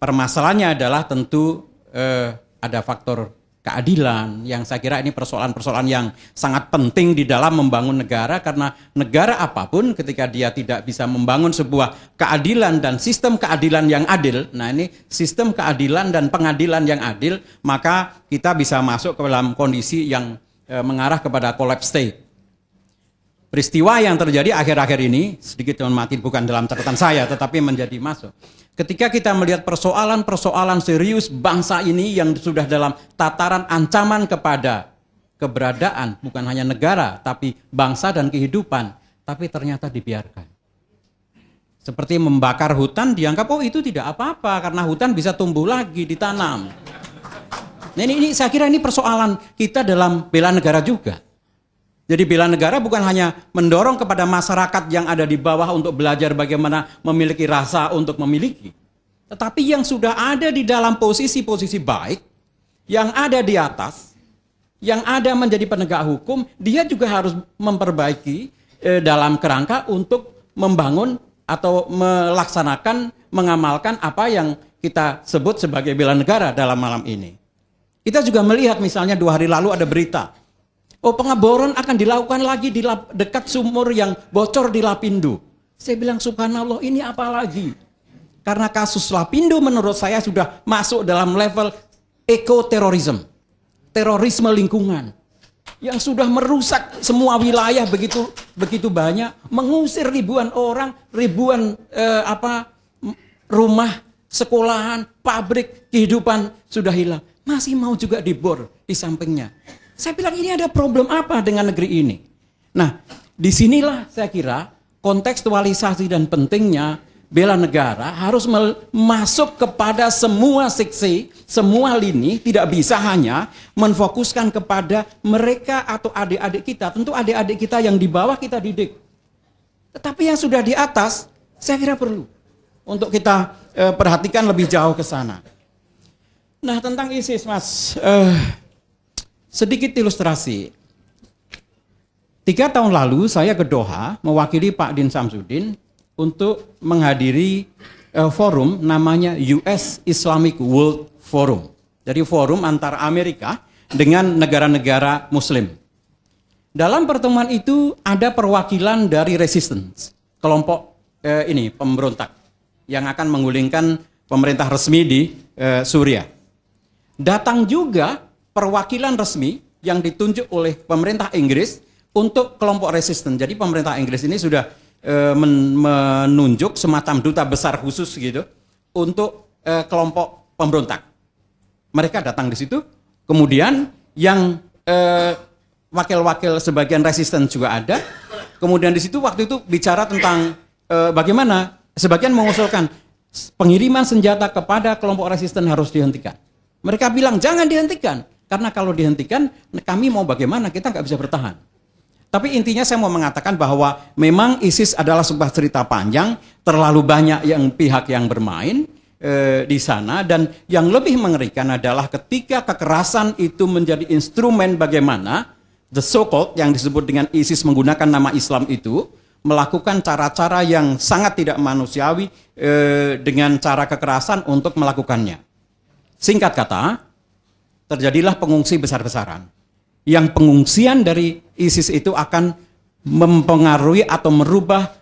Speaker 6: Permasalahannya adalah tentu eh, ada faktor keadilan yang saya kira ini persoalan-persoalan yang sangat penting di dalam membangun negara karena negara apapun ketika dia tidak bisa membangun sebuah keadilan dan sistem keadilan yang adil nah ini sistem keadilan dan pengadilan yang adil maka kita bisa masuk ke dalam kondisi yang eh, mengarah kepada collapse state peristiwa yang terjadi akhir-akhir ini, sedikit mati bukan dalam catatan saya, tetapi menjadi masuk. Ketika kita melihat persoalan-persoalan serius bangsa ini yang sudah dalam tataran ancaman kepada keberadaan, bukan hanya negara, tapi bangsa dan kehidupan, tapi ternyata dibiarkan. Seperti membakar hutan dianggap, oh itu tidak apa-apa, karena hutan bisa tumbuh lagi, ditanam. Nah, ini, ini saya kira ini persoalan kita dalam bela negara juga. Jadi bela negara bukan hanya mendorong kepada masyarakat yang ada di bawah untuk belajar bagaimana memiliki rasa untuk memiliki. Tetapi yang sudah ada di dalam posisi-posisi baik, yang ada di atas, yang ada menjadi penegak hukum, dia juga harus memperbaiki eh, dalam kerangka untuk membangun atau melaksanakan, mengamalkan apa yang kita sebut sebagai bela negara dalam malam ini. Kita juga melihat misalnya dua hari lalu ada berita Oh pengeboran akan dilakukan lagi di dekat sumur yang bocor di Lapindo. Saya bilang subhanallah ini apa lagi? Karena kasus Lapindo menurut saya sudah masuk dalam level ekoterorisme. Terorisme lingkungan. Yang sudah merusak semua wilayah begitu begitu banyak, mengusir ribuan orang, ribuan eh, apa rumah, sekolahan, pabrik, kehidupan sudah hilang. Masih mau juga dibor di sampingnya. Saya bilang ini ada problem apa dengan negeri ini? Nah, disinilah saya kira kontekstualisasi dan pentingnya bela negara harus masuk kepada semua seksi, semua lini, tidak bisa hanya menfokuskan kepada mereka atau adik-adik kita. Tentu adik-adik kita yang di bawah kita didik. Tetapi yang sudah di atas, saya kira perlu untuk kita eh, perhatikan lebih jauh ke sana. Nah, tentang ISIS, Mas, Uh, Sedikit ilustrasi. Tiga tahun lalu saya ke Doha mewakili Pak Din Samsudin untuk menghadiri uh, forum namanya US Islamic World Forum. Jadi forum antara Amerika dengan negara-negara Muslim. Dalam pertemuan itu ada perwakilan dari resistance, kelompok eh, ini pemberontak yang akan menggulingkan pemerintah resmi di eh, Suriah. Datang juga perwakilan resmi yang ditunjuk oleh pemerintah Inggris untuk kelompok resisten. Jadi pemerintah Inggris ini sudah e, menunjuk semacam duta besar khusus gitu untuk e, kelompok pemberontak. Mereka datang di situ, kemudian yang e, wakil-wakil sebagian resisten juga ada. Kemudian di situ waktu itu bicara tentang e, bagaimana sebagian mengusulkan pengiriman senjata kepada kelompok resisten harus dihentikan. Mereka bilang jangan dihentikan. Karena kalau dihentikan, kami mau bagaimana? Kita nggak bisa bertahan. Tapi intinya saya mau mengatakan bahwa memang ISIS adalah sebuah cerita panjang, terlalu banyak yang pihak yang bermain e, di sana dan yang lebih mengerikan adalah ketika kekerasan itu menjadi instrumen bagaimana the so-called yang disebut dengan ISIS menggunakan nama Islam itu melakukan cara-cara yang sangat tidak manusiawi e, dengan cara kekerasan untuk melakukannya. Singkat kata, terjadilah pengungsi besar-besaran. Yang pengungsian dari ISIS itu akan mempengaruhi atau merubah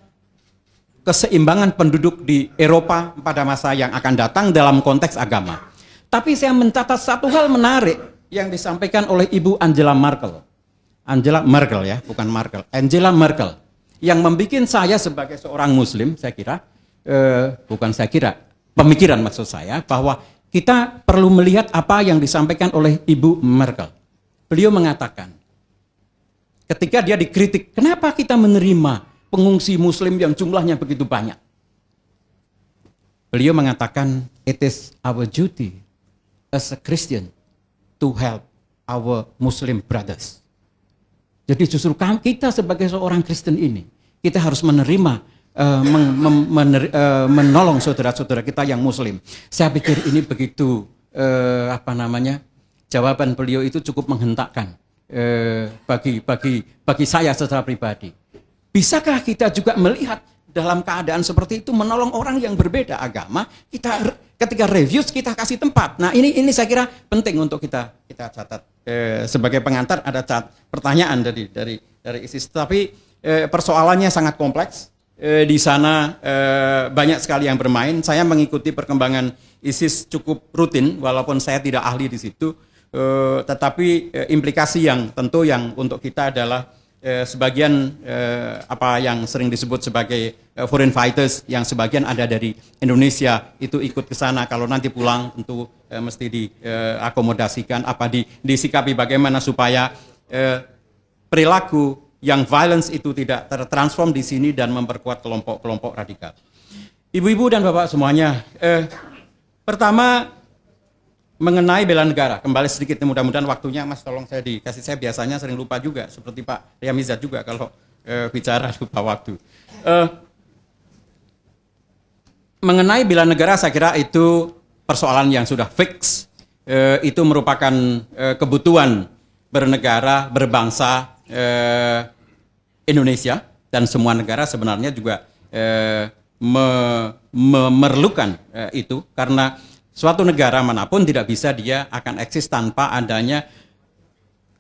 Speaker 6: keseimbangan penduduk di Eropa pada masa yang akan datang dalam konteks agama. Tapi saya mencatat satu hal menarik yang disampaikan oleh Ibu Angela Merkel. Angela Merkel ya, bukan Merkel. Angela Merkel yang membuat saya sebagai seorang muslim, saya kira eh, bukan saya kira, pemikiran maksud saya bahwa kita perlu melihat apa yang disampaikan oleh Ibu Merkel. Beliau mengatakan, ketika dia dikritik, kenapa kita menerima pengungsi muslim yang jumlahnya begitu banyak? Beliau mengatakan, it is our duty as a Christian to help our Muslim brothers. Jadi justru kita sebagai seorang Kristen ini, kita harus menerima uh, eh, men men eh, menolong saudara-saudara kita yang muslim. Saya pikir ini begitu uh, apa namanya? Jawaban beliau itu cukup menghentakkan uh, bagi bagi bagi saya secara pribadi. Bisakah kita juga melihat dalam keadaan seperti itu menolong orang yang berbeda agama kita ketika review kita kasih tempat nah ini ini saya kira penting untuk kita kita catat eh, sebagai pengantar ada cat pertanyaan dari dari dari ISIS tapi eh, persoalannya sangat kompleks Eh, di sana eh, banyak sekali yang bermain. Saya mengikuti perkembangan ISIS cukup rutin, walaupun saya tidak ahli di situ. Eh, tetapi implikasi yang tentu yang untuk kita adalah sebagian apa yang sering disebut sebagai foreign fighters yang sebagian ada dari Indonesia itu ikut ke sana. Kalau nanti pulang tentu mesti diakomodasikan apa di, disikapi bagaimana supaya perilaku yang violence itu tidak tertransform di sini dan memperkuat kelompok-kelompok radikal. Ibu-ibu dan bapak semuanya, eh, pertama mengenai bela negara, kembali sedikit mudah-mudahan waktunya Mas tolong saya dikasih saya biasanya sering lupa juga seperti Pak Riamizat juga kalau eh, bicara lupa waktu. Eh, mengenai bela negara saya kira itu persoalan yang sudah fix. Eh, itu merupakan eh, kebutuhan bernegara, berbangsa, eh, Indonesia dan semua negara sebenarnya juga eh, me, memerlukan eh, itu karena suatu negara manapun tidak bisa dia akan eksis tanpa adanya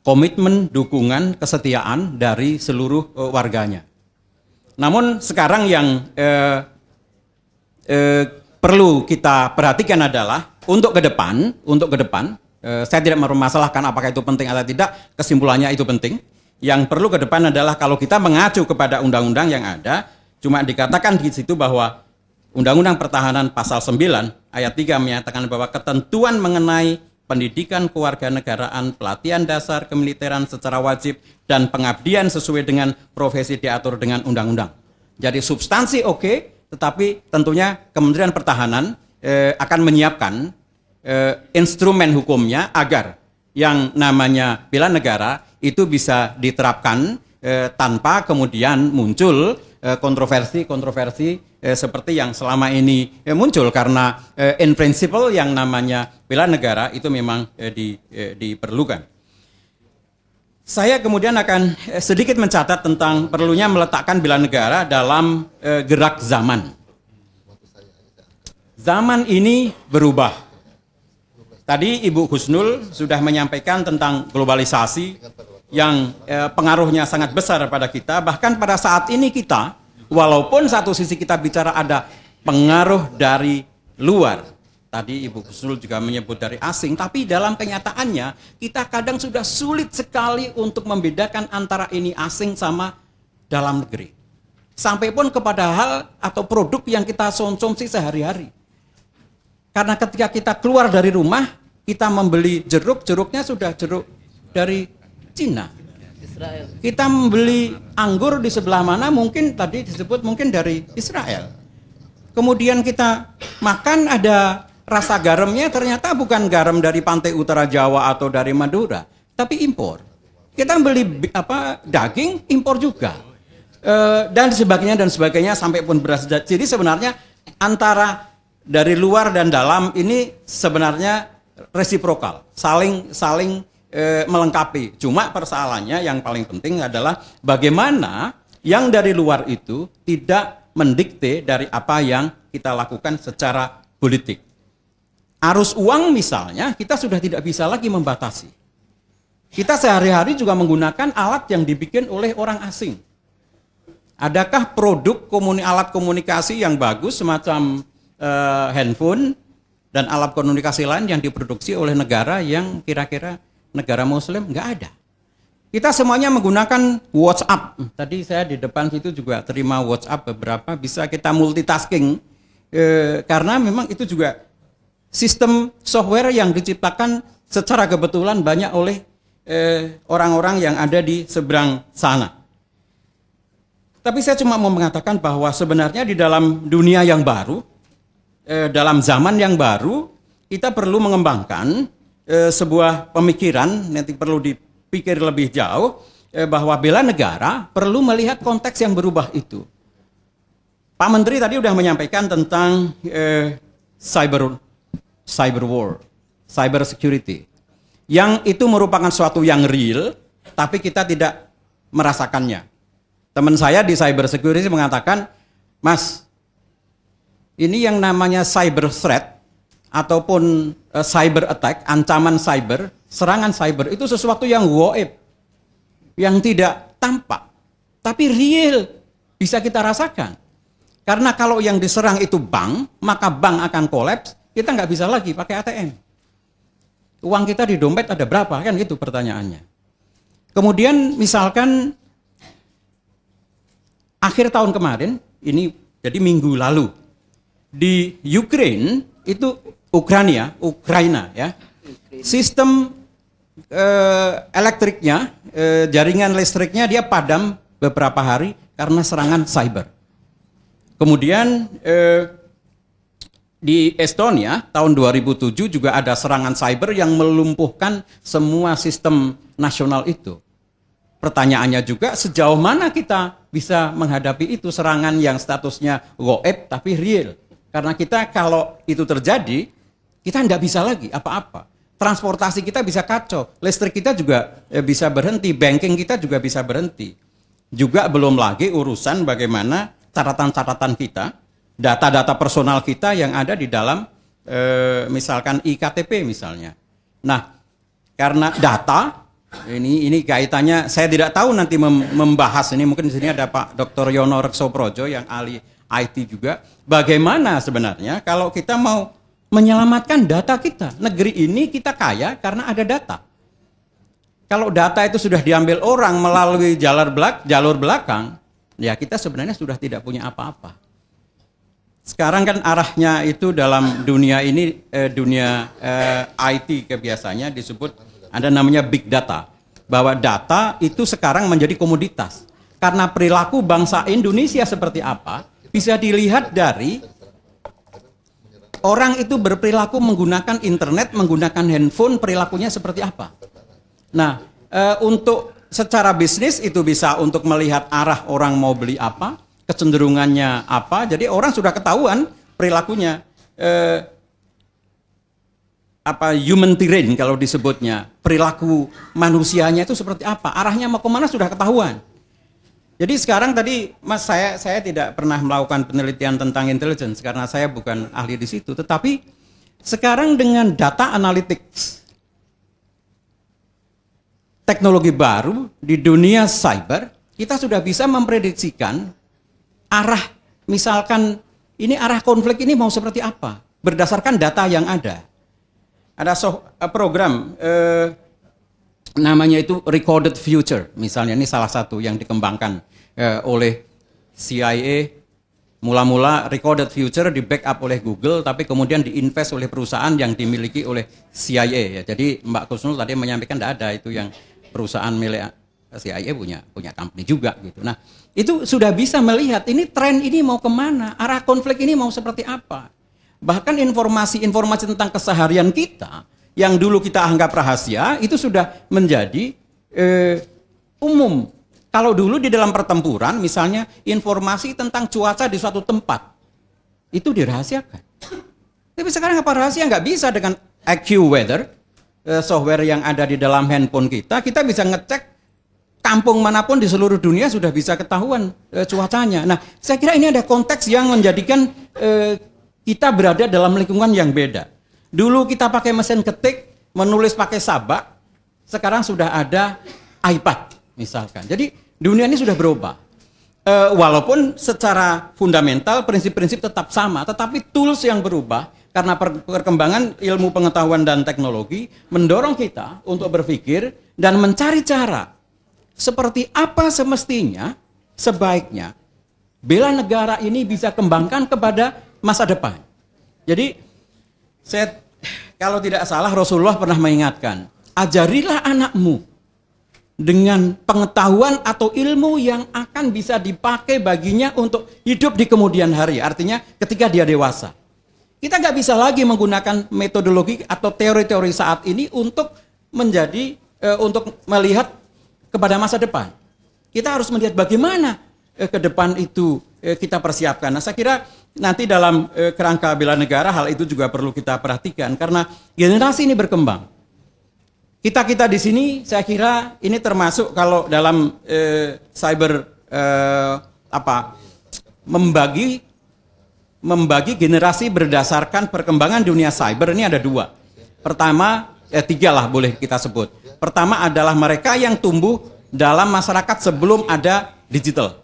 Speaker 6: komitmen, dukungan, kesetiaan dari seluruh eh, warganya. Namun sekarang yang eh, eh, perlu kita perhatikan adalah untuk ke depan, untuk ke depan, eh, saya tidak mempermasalahkan apakah itu penting atau tidak, kesimpulannya itu penting. Yang perlu ke depan adalah kalau kita mengacu kepada undang-undang yang ada, cuma dikatakan di situ bahwa Undang-Undang Pertahanan Pasal 9 ayat 3 menyatakan bahwa ketentuan mengenai pendidikan kewarganegaraan, pelatihan dasar kemiliteran secara wajib dan pengabdian sesuai dengan profesi diatur dengan undang-undang. Jadi substansi oke, okay, tetapi tentunya Kementerian Pertahanan eh, akan menyiapkan eh, instrumen hukumnya agar yang namanya bela negara itu bisa diterapkan eh, tanpa kemudian muncul kontroversi-kontroversi eh, eh, seperti yang selama ini eh, muncul karena eh, in principle yang namanya bela negara itu memang eh, di, eh, diperlukan. Saya kemudian akan eh, sedikit mencatat tentang perlunya meletakkan bela negara dalam eh, gerak zaman. Zaman ini berubah Tadi Ibu Husnul sudah menyampaikan tentang globalisasi yang eh, pengaruhnya sangat besar pada kita. Bahkan pada saat ini kita, walaupun satu sisi kita bicara ada pengaruh dari luar. Tadi Ibu Husnul juga menyebut dari asing, tapi dalam kenyataannya kita kadang sudah sulit sekali untuk membedakan antara ini asing sama dalam negeri. Sampai pun kepada hal atau produk yang kita konsumsi sehari-hari. Karena ketika kita keluar dari rumah, kita membeli jeruk, jeruknya sudah jeruk dari Cina. Kita membeli anggur di sebelah mana mungkin tadi disebut mungkin dari Israel. Kemudian kita makan ada rasa garamnya ternyata bukan garam dari pantai utara Jawa atau dari Madura, tapi impor. Kita beli apa daging impor juga. E, dan sebagainya dan sebagainya sampai pun beras. Jadi sebenarnya antara dari luar dan dalam ini sebenarnya resiprokal, saling saling e, melengkapi. Cuma persoalannya yang paling penting adalah bagaimana yang dari luar itu tidak mendikte dari apa yang kita lakukan secara politik. Arus uang misalnya kita sudah tidak bisa lagi membatasi. Kita sehari-hari juga menggunakan alat yang dibikin oleh orang asing. Adakah produk komuni alat komunikasi yang bagus semacam uh, handphone dan alat komunikasi lain yang diproduksi oleh negara yang kira-kira negara muslim nggak ada. Kita semuanya menggunakan WhatsApp. Tadi saya di depan situ juga terima WhatsApp beberapa bisa kita multitasking e, karena memang itu juga sistem software yang diciptakan secara kebetulan banyak oleh eh, orang-orang e, yang ada di seberang sana. Tapi saya cuma mau mengatakan bahwa sebenarnya di dalam dunia yang baru eh, dalam zaman yang baru kita perlu mengembangkan eh, sebuah pemikiran nanti perlu dipikir lebih jauh eh, bahwa bela negara perlu melihat konteks yang berubah itu. Pak Menteri tadi sudah menyampaikan tentang eh, cyber cyber war, cyber security, yang itu merupakan suatu yang real, tapi kita tidak merasakannya. Teman saya di cyber security mengatakan, Mas, ini yang namanya cyber threat ataupun uh, cyber attack, ancaman cyber, serangan cyber itu sesuatu yang goib, yang tidak tampak, tapi real bisa kita rasakan. Karena kalau yang diserang itu bank, maka bank akan kolaps, kita nggak bisa lagi pakai ATM. Uang kita di dompet ada berapa? Kan gitu pertanyaannya. Kemudian misalkan akhir tahun kemarin, ini jadi minggu lalu, di Ukraine itu Ukraina, Ukraina ya. Sistem uh, elektriknya, uh, jaringan listriknya dia padam beberapa hari karena serangan cyber. Kemudian uh, di Estonia tahun 2007 juga ada serangan cyber yang melumpuhkan semua sistem nasional itu. Pertanyaannya juga sejauh mana kita bisa menghadapi itu serangan yang statusnya goib tapi real. Karena kita kalau itu terjadi, kita tidak bisa lagi apa-apa. Transportasi kita bisa kacau, listrik kita juga eh, bisa berhenti, banking kita juga bisa berhenti. Juga belum lagi urusan bagaimana catatan-catatan kita, data-data personal kita yang ada di dalam e, misalkan IKTP misalnya. Nah, karena data ini ini kaitannya saya tidak tahu nanti membahas ini mungkin di sini ada Pak Dr. Yono Reksoprojo yang ahli IT juga. Bagaimana sebenarnya kalau kita mau menyelamatkan data kita? Negeri ini kita kaya karena ada data. Kalau data itu sudah diambil orang melalui jalur belak jalur belakang, ya kita sebenarnya sudah tidak punya apa-apa. Sekarang kan arahnya itu dalam dunia ini eh, dunia eh, IT kebiasaannya disebut ada namanya big data bahwa data itu sekarang menjadi komoditas karena perilaku bangsa Indonesia seperti apa bisa dilihat dari orang itu berperilaku menggunakan internet, menggunakan handphone, perilakunya seperti apa. Nah, e, untuk secara bisnis itu bisa untuk melihat arah orang mau beli apa, kecenderungannya apa. Jadi orang sudah ketahuan perilakunya. E, apa human terrain kalau disebutnya perilaku manusianya itu seperti apa arahnya mau kemana sudah ketahuan jadi sekarang tadi Mas saya saya tidak pernah melakukan penelitian tentang intelligence karena saya bukan ahli di situ, tetapi sekarang dengan data analytics teknologi baru di dunia cyber, kita sudah bisa memprediksikan arah misalkan ini arah konflik ini mau seperti apa berdasarkan data yang ada. Ada eh, program eh, namanya itu recorded future. Misalnya ini salah satu yang dikembangkan eh, oleh CIA. Mula-mula recorded future di backup oleh Google, tapi kemudian diinvest oleh perusahaan yang dimiliki oleh CIA. Ya. Jadi Mbak Kusnul tadi menyampaikan tidak ada itu yang perusahaan milik CIA punya punya company juga gitu. Nah itu sudah bisa melihat ini tren ini mau kemana, arah konflik ini mau seperti apa. Bahkan informasi-informasi tentang keseharian kita yang dulu kita anggap rahasia itu sudah menjadi eh, umum. Kalau dulu di dalam pertempuran misalnya informasi tentang cuaca di suatu tempat itu dirahasiakan. Tapi sekarang apa rahasia nggak bisa dengan IQ Weather eh, software yang ada di dalam handphone kita kita bisa ngecek kampung manapun di seluruh dunia sudah bisa ketahuan e, cuacanya. Nah, saya kira ini ada konteks yang menjadikan e, kita berada dalam lingkungan yang beda. Dulu kita pakai mesin ketik, menulis pakai sabak, sekarang sudah ada iPad misalkan. Jadi dunia ini sudah berubah. E, walaupun secara fundamental prinsip-prinsip tetap sama, tetapi tools yang berubah karena perkembangan ilmu pengetahuan dan teknologi mendorong kita untuk berpikir dan mencari cara seperti apa semestinya sebaiknya bela negara ini bisa kembangkan kepada masa depan. Jadi saya kalau tidak salah Rasulullah pernah mengingatkan, ajarilah anakmu dengan pengetahuan atau ilmu yang akan bisa dipakai baginya untuk hidup di kemudian hari. Artinya ketika dia dewasa. Kita nggak bisa lagi menggunakan metodologi atau teori-teori saat ini untuk menjadi e, untuk melihat kepada masa depan. Kita harus melihat bagaimana e, ke depan itu e, kita persiapkan. Nah, saya kira nanti dalam e, kerangka bela negara hal itu juga perlu kita perhatikan karena generasi ini berkembang. Kita kita di sini saya kira ini termasuk kalau dalam e, cyber e, apa membagi membagi generasi berdasarkan perkembangan dunia cyber ini ada dua. Pertama eh, tiga lah boleh kita sebut. Pertama adalah mereka yang tumbuh dalam masyarakat sebelum ada digital.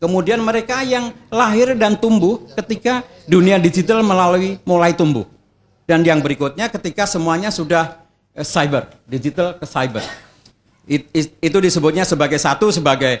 Speaker 6: Kemudian mereka yang lahir dan tumbuh ketika dunia digital melalui mulai tumbuh. Dan yang berikutnya ketika semuanya sudah eh, cyber, digital ke cyber. It, it, itu disebutnya sebagai satu sebagai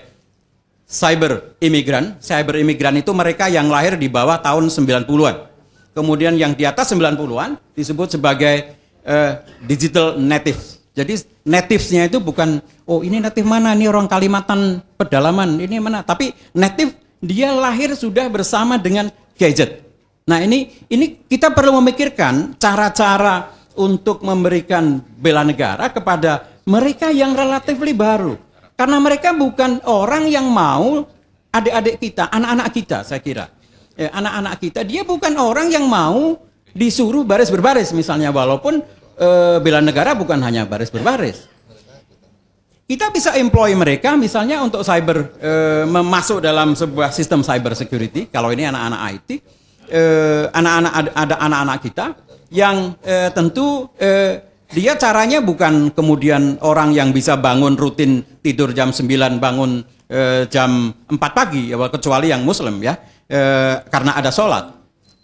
Speaker 6: cyber imigran. Cyber imigran itu mereka yang lahir di bawah tahun 90-an. Kemudian yang di atas 90-an disebut sebagai uh, digital native jadi native-nya itu bukan oh ini native mana ini orang Kalimantan pedalaman ini mana tapi native dia lahir sudah bersama dengan gadget. Nah ini ini kita perlu memikirkan cara-cara untuk memberikan bela negara kepada mereka yang relatif baru karena mereka bukan orang yang mau adik-adik kita anak-anak kita saya kira eh, anak-anak ya, kita dia bukan orang yang mau disuruh baris berbaris misalnya walaupun Eh, bela negara bukan hanya baris berbaris. Kita bisa employ mereka misalnya untuk cyber eh, memasuk dalam sebuah sistem cyber security. Kalau ini anak-anak IT, eh, anak-anak ada, ada anak-anak kita yang eh, tentu dia caranya bukan kemudian orang yang bisa bangun rutin tidur jam 9 bangun jam 4 pagi ya kecuali yang muslim ya karena ada sholat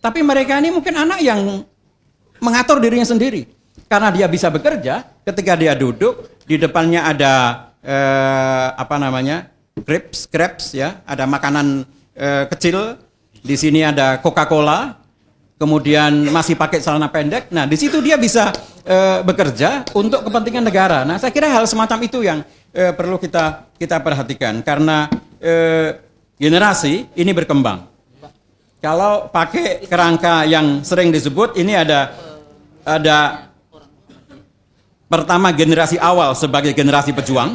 Speaker 6: tapi mereka ini mungkin anak yang mengatur dirinya sendiri karena dia bisa bekerja, ketika dia duduk di depannya ada eh, apa namanya? crepes, crepes ya, ada makanan eh, kecil, di sini ada Coca-Cola, kemudian masih pakai celana pendek. Nah, di situ dia bisa eh, bekerja untuk kepentingan negara. Nah, saya kira hal semacam itu yang eh, perlu kita kita perhatikan karena eh, generasi ini berkembang. Kalau pakai kerangka yang sering disebut ini ada ada Pertama generasi awal sebagai generasi pejuang,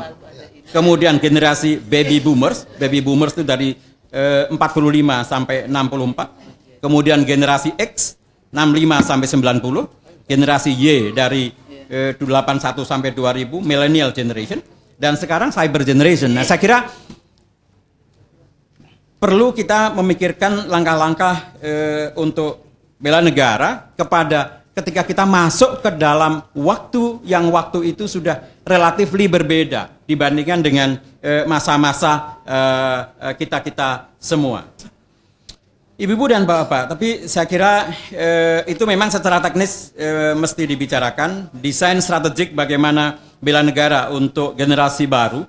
Speaker 6: kemudian generasi baby boomers, baby boomers itu dari eh, 45 sampai 64, kemudian generasi X 65 sampai 90, generasi Y dari eh, 81 sampai 2000, millennial generation, dan sekarang cyber generation. Nah, saya kira perlu kita memikirkan langkah-langkah eh, untuk bela negara kepada ketika kita masuk ke dalam waktu yang waktu itu sudah relatif berbeda dibandingkan dengan eh, masa-masa kita-kita eh, eh, semua. Ibu-ibu dan bapak-bapak, tapi saya kira eh, itu memang secara teknis mesti dibicarakan. Desain strategik bagaimana bela negara untuk generasi baru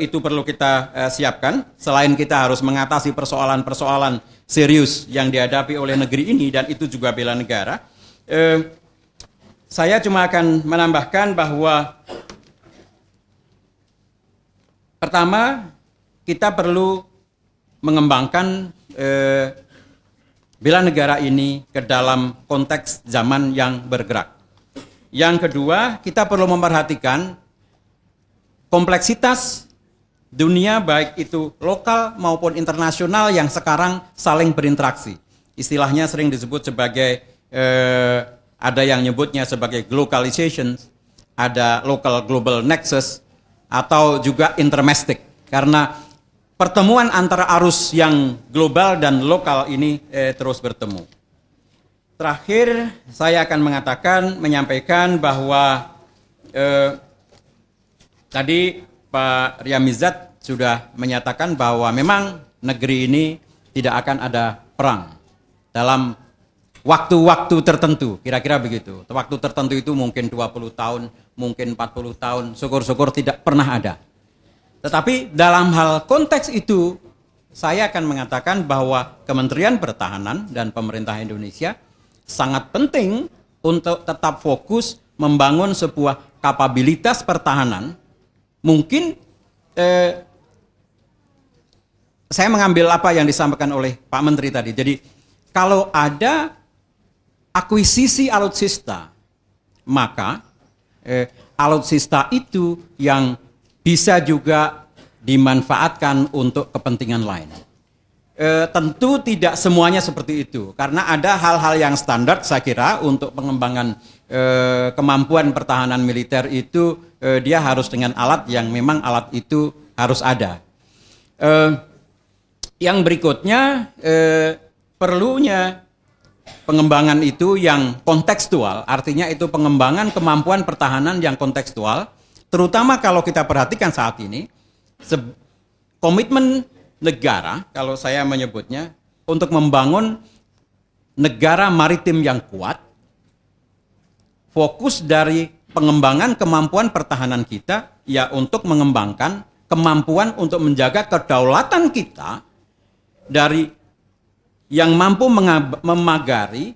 Speaker 6: itu perlu kita siapkan. Selain kita harus mengatasi persoalan-persoalan serius yang dihadapi oleh negeri ini dan itu juga bela negara eh, saya cuma akan menambahkan bahwa pertama kita perlu mengembangkan eh, bela negara ini ke dalam konteks zaman yang bergerak. Yang kedua, kita perlu memperhatikan kompleksitas dunia baik itu lokal maupun internasional yang sekarang saling berinteraksi. Istilahnya sering disebut sebagai eh, ada yang nyebutnya sebagai globalization, ada local global nexus, atau juga intermestic. Karena pertemuan antara arus yang global dan lokal ini eh, terus bertemu. Terakhir, saya akan mengatakan, menyampaikan bahwa eh, tadi Pak Riamizat sudah menyatakan bahwa memang negeri ini tidak akan ada perang dalam waktu-waktu tertentu, kira-kira begitu. Waktu tertentu itu mungkin 20 tahun, mungkin 40 tahun, syukur-syukur tidak pernah ada. Tetapi dalam hal konteks itu, saya akan mengatakan bahwa Kementerian Pertahanan dan pemerintah Indonesia sangat penting untuk tetap fokus membangun sebuah kapabilitas pertahanan. Mungkin eh, saya mengambil apa yang disampaikan oleh Pak Menteri tadi. Jadi kalau ada akuisisi alutsista, maka eh, alutsista itu yang bisa juga dimanfaatkan untuk kepentingan lain. E, tentu tidak semuanya seperti itu, karena ada hal-hal yang standar saya kira untuk pengembangan e, kemampuan pertahanan militer itu e, dia harus dengan alat yang memang alat itu harus ada. E, yang berikutnya e, perlunya pengembangan itu yang kontekstual, artinya itu pengembangan kemampuan pertahanan yang kontekstual, terutama kalau kita perhatikan saat ini, komitmen negara, kalau saya menyebutnya, untuk membangun negara maritim yang kuat, fokus dari pengembangan kemampuan pertahanan kita, ya untuk mengembangkan kemampuan untuk menjaga kedaulatan kita dari yang mampu memagari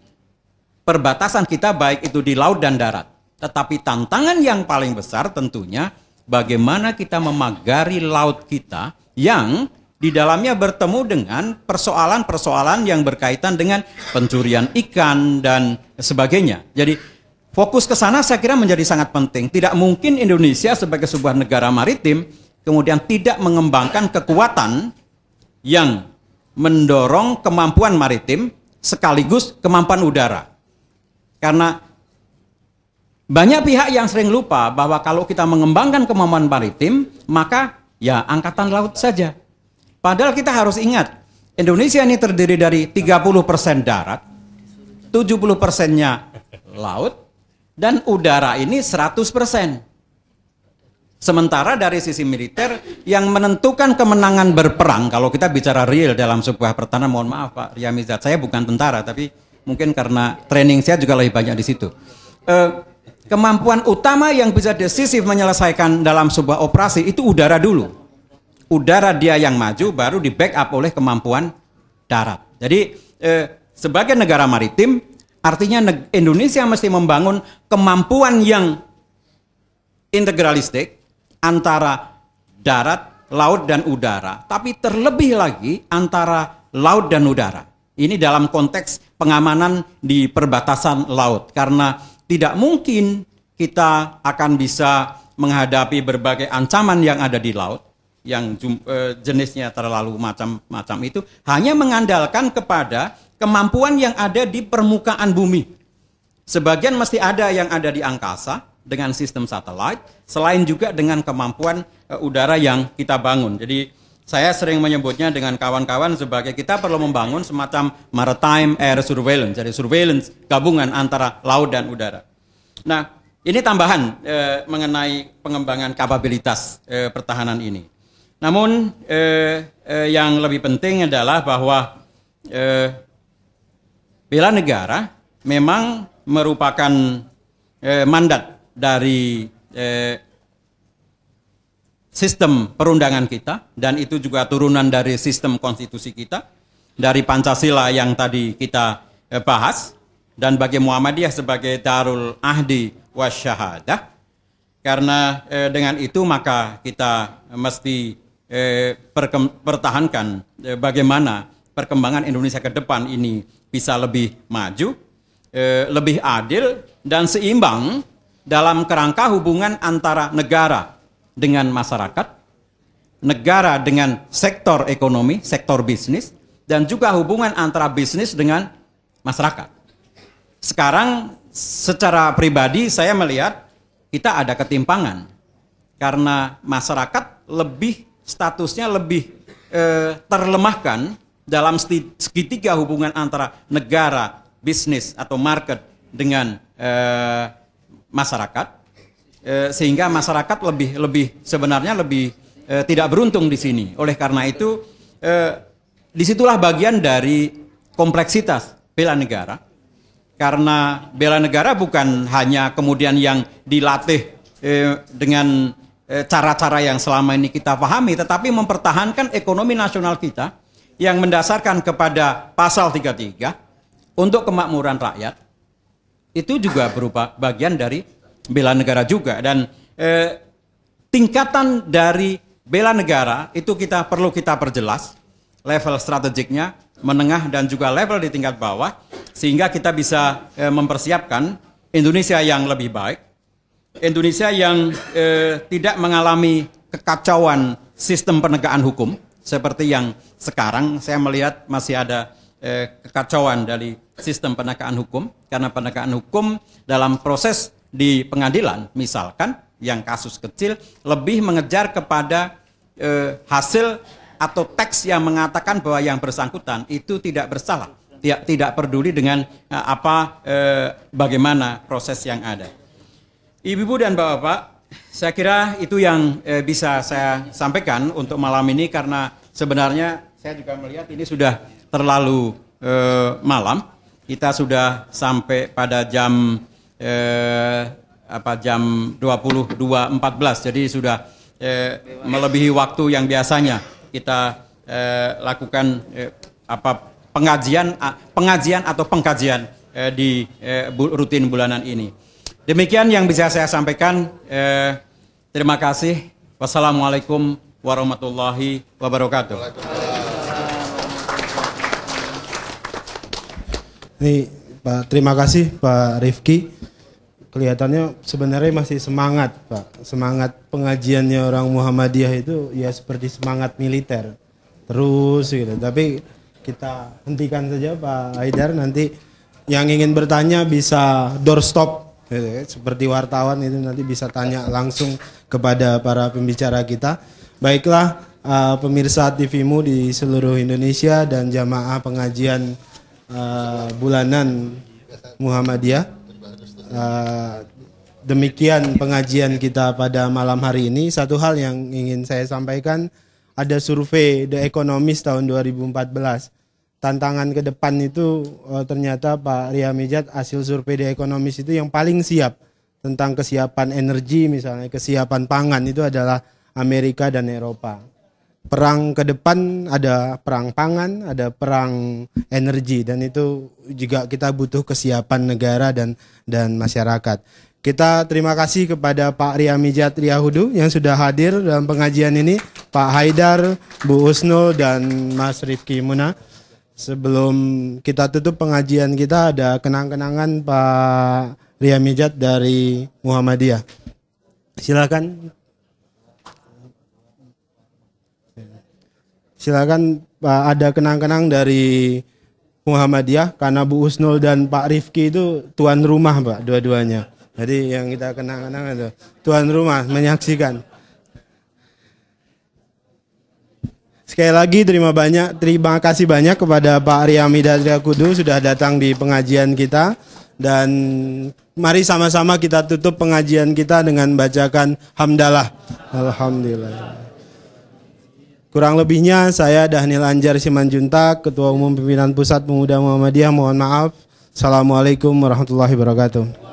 Speaker 6: perbatasan kita baik itu di laut dan darat. Tetapi tantangan yang paling besar tentunya bagaimana kita memagari laut kita yang di dalamnya bertemu dengan persoalan-persoalan yang berkaitan dengan pencurian ikan dan sebagainya. Jadi fokus ke sana saya kira menjadi sangat penting. Tidak mungkin Indonesia sebagai sebuah negara maritim kemudian tidak mengembangkan kekuatan yang mendorong kemampuan maritim sekaligus kemampuan udara. Karena banyak pihak yang sering lupa bahwa kalau kita mengembangkan kemampuan maritim, maka ya angkatan laut saja. Padahal kita harus ingat, Indonesia ini terdiri dari 30% darat, 70%-nya laut, dan udara ini 100%. Sementara dari sisi militer yang menentukan kemenangan berperang, kalau kita bicara real dalam sebuah pertahanan, mohon maaf Pak Riamizat, saya bukan tentara, tapi mungkin karena training saya juga lebih banyak di situ. Eh, kemampuan utama yang bisa desisif menyelesaikan dalam sebuah operasi itu udara dulu. Udara dia yang maju baru di backup oleh kemampuan darat. Jadi eh, sebagai negara maritim, artinya Indonesia mesti membangun kemampuan yang integralistik antara darat, laut, dan udara, tapi terlebih lagi antara laut dan udara. Ini dalam konteks pengamanan di perbatasan laut, karena tidak mungkin kita akan bisa menghadapi berbagai ancaman yang ada di laut yang eh, jenisnya terlalu macam-macam itu hanya mengandalkan kepada kemampuan yang ada di permukaan bumi. Sebagian mesti ada yang ada di angkasa, dengan sistem satelit, selain juga dengan kemampuan eh, udara yang kita bangun. Jadi saya sering menyebutnya dengan kawan-kawan sebagai kita perlu membangun semacam maritime air surveillance, jadi surveillance gabungan antara laut dan udara. Nah, ini tambahan e, mengenai pengembangan kapabilitas e, pertahanan ini. Namun e, e, yang lebih penting adalah bahwa e, bela negara memang merupakan e, mandat dari eh, sistem perundangan kita dan itu juga turunan dari sistem konstitusi kita dari Pancasila yang tadi kita eh, bahas dan bagi Muhammadiyah sebagai darul ahdi wasyahadah karena eh, dengan itu maka kita mesti eh, pertahankan eh, bagaimana perkembangan Indonesia ke depan ini bisa lebih maju, eh, lebih adil dan seimbang dalam kerangka hubungan antara negara dengan masyarakat, negara dengan sektor ekonomi, sektor bisnis, dan juga hubungan antara bisnis dengan masyarakat. Sekarang secara pribadi saya melihat kita ada ketimpangan karena masyarakat lebih statusnya lebih eh, terlemahkan dalam segitiga hubungan antara negara, bisnis atau market dengan eh, masyarakat eh, sehingga masyarakat lebih lebih sebenarnya lebih eh, tidak beruntung di sini. Oleh karena itu eh, disitulah bagian dari kompleksitas bela negara karena bela negara bukan hanya kemudian yang dilatih eh, dengan eh, cara-cara eh, yang selama ini kita pahami, tetapi mempertahankan ekonomi nasional kita yang mendasarkan kepada pasal 33 untuk kemakmuran rakyat itu juga berupa bagian dari bela negara juga dan eh, tingkatan dari bela negara itu kita perlu kita perjelas level strategiknya menengah dan juga level di tingkat bawah sehingga kita bisa eh, mempersiapkan Indonesia yang lebih baik Indonesia yang eh, tidak mengalami kekacauan sistem penegakan hukum seperti yang sekarang saya melihat masih ada eh, kekacauan dari sistem penegakan hukum karena penegakan hukum dalam proses di pengadilan misalkan yang kasus kecil lebih mengejar kepada e, hasil atau teks yang mengatakan bahwa yang bersangkutan itu tidak bersalah tidak tidak peduli dengan eh, apa e, bagaimana proses yang ada ibu-ibu dan bapak-bapak saya kira itu yang e, bisa saya sampaikan untuk malam ini karena sebenarnya saya juga melihat ini sudah terlalu e, malam kita sudah sampai pada jam eh, apa jam 22.14. Jadi sudah eh, melebihi waktu yang biasanya kita eh, lakukan eh, apa pengajian pengajian atau pengkajian eh, di eh, rutin bulanan ini. Demikian yang bisa saya sampaikan. Eh, terima kasih. Wassalamualaikum warahmatullahi wabarakatuh.
Speaker 1: Ini Pak, terima kasih Pak Rifki. Kelihatannya sebenarnya masih semangat, Pak. Semangat pengajiannya orang Muhammadiyah itu ya seperti semangat militer. Terus gitu. Tapi kita hentikan saja Pak Haidar nanti yang ingin bertanya bisa doorstop gitu, ya. seperti wartawan itu nanti bisa tanya langsung kepada para pembicara kita. Baiklah uh, pemirsa TVMU di seluruh Indonesia dan jamaah pengajian uh, bulanan Muhammadiyah. Uh, demikian pengajian kita pada malam hari ini. Satu hal yang ingin saya sampaikan, ada survei The Economist tahun 2014. Tantangan ke depan itu uh, ternyata Pak Ria Mijat hasil survei The Economist itu yang paling siap tentang kesiapan energi misalnya, kesiapan pangan itu adalah Amerika dan Eropa perang ke depan ada perang pangan, ada perang energi dan itu juga kita butuh kesiapan negara dan dan masyarakat. Kita terima kasih kepada Pak Riamijat Mijat Riahudu yang sudah hadir dalam pengajian ini, Pak Haidar, Bu Usnul dan Mas Rifki Muna. Sebelum kita tutup pengajian kita ada kenang-kenangan Pak Riamijat dari Muhammadiyah. Silakan Silakan Pak, ada kenang-kenang dari Muhammadiyah karena Bu Usnul dan Pak Rifki itu tuan rumah, Pak, dua-duanya. Jadi yang kita kenang-kenang itu tuan rumah menyaksikan. Sekali lagi terima banyak terima kasih banyak kepada Pak Riyami Kudu sudah datang di pengajian kita dan mari sama-sama kita tutup pengajian kita dengan bacakan hamdalah. Alhamdulillah. Kurang lebihnya saya Dhanil Anjar Simanjuntak, Ketua Umum Pimpinan Pusat Pemuda Muhammadiyah mohon maaf. Assalamualaikum warahmatullahi wabarakatuh.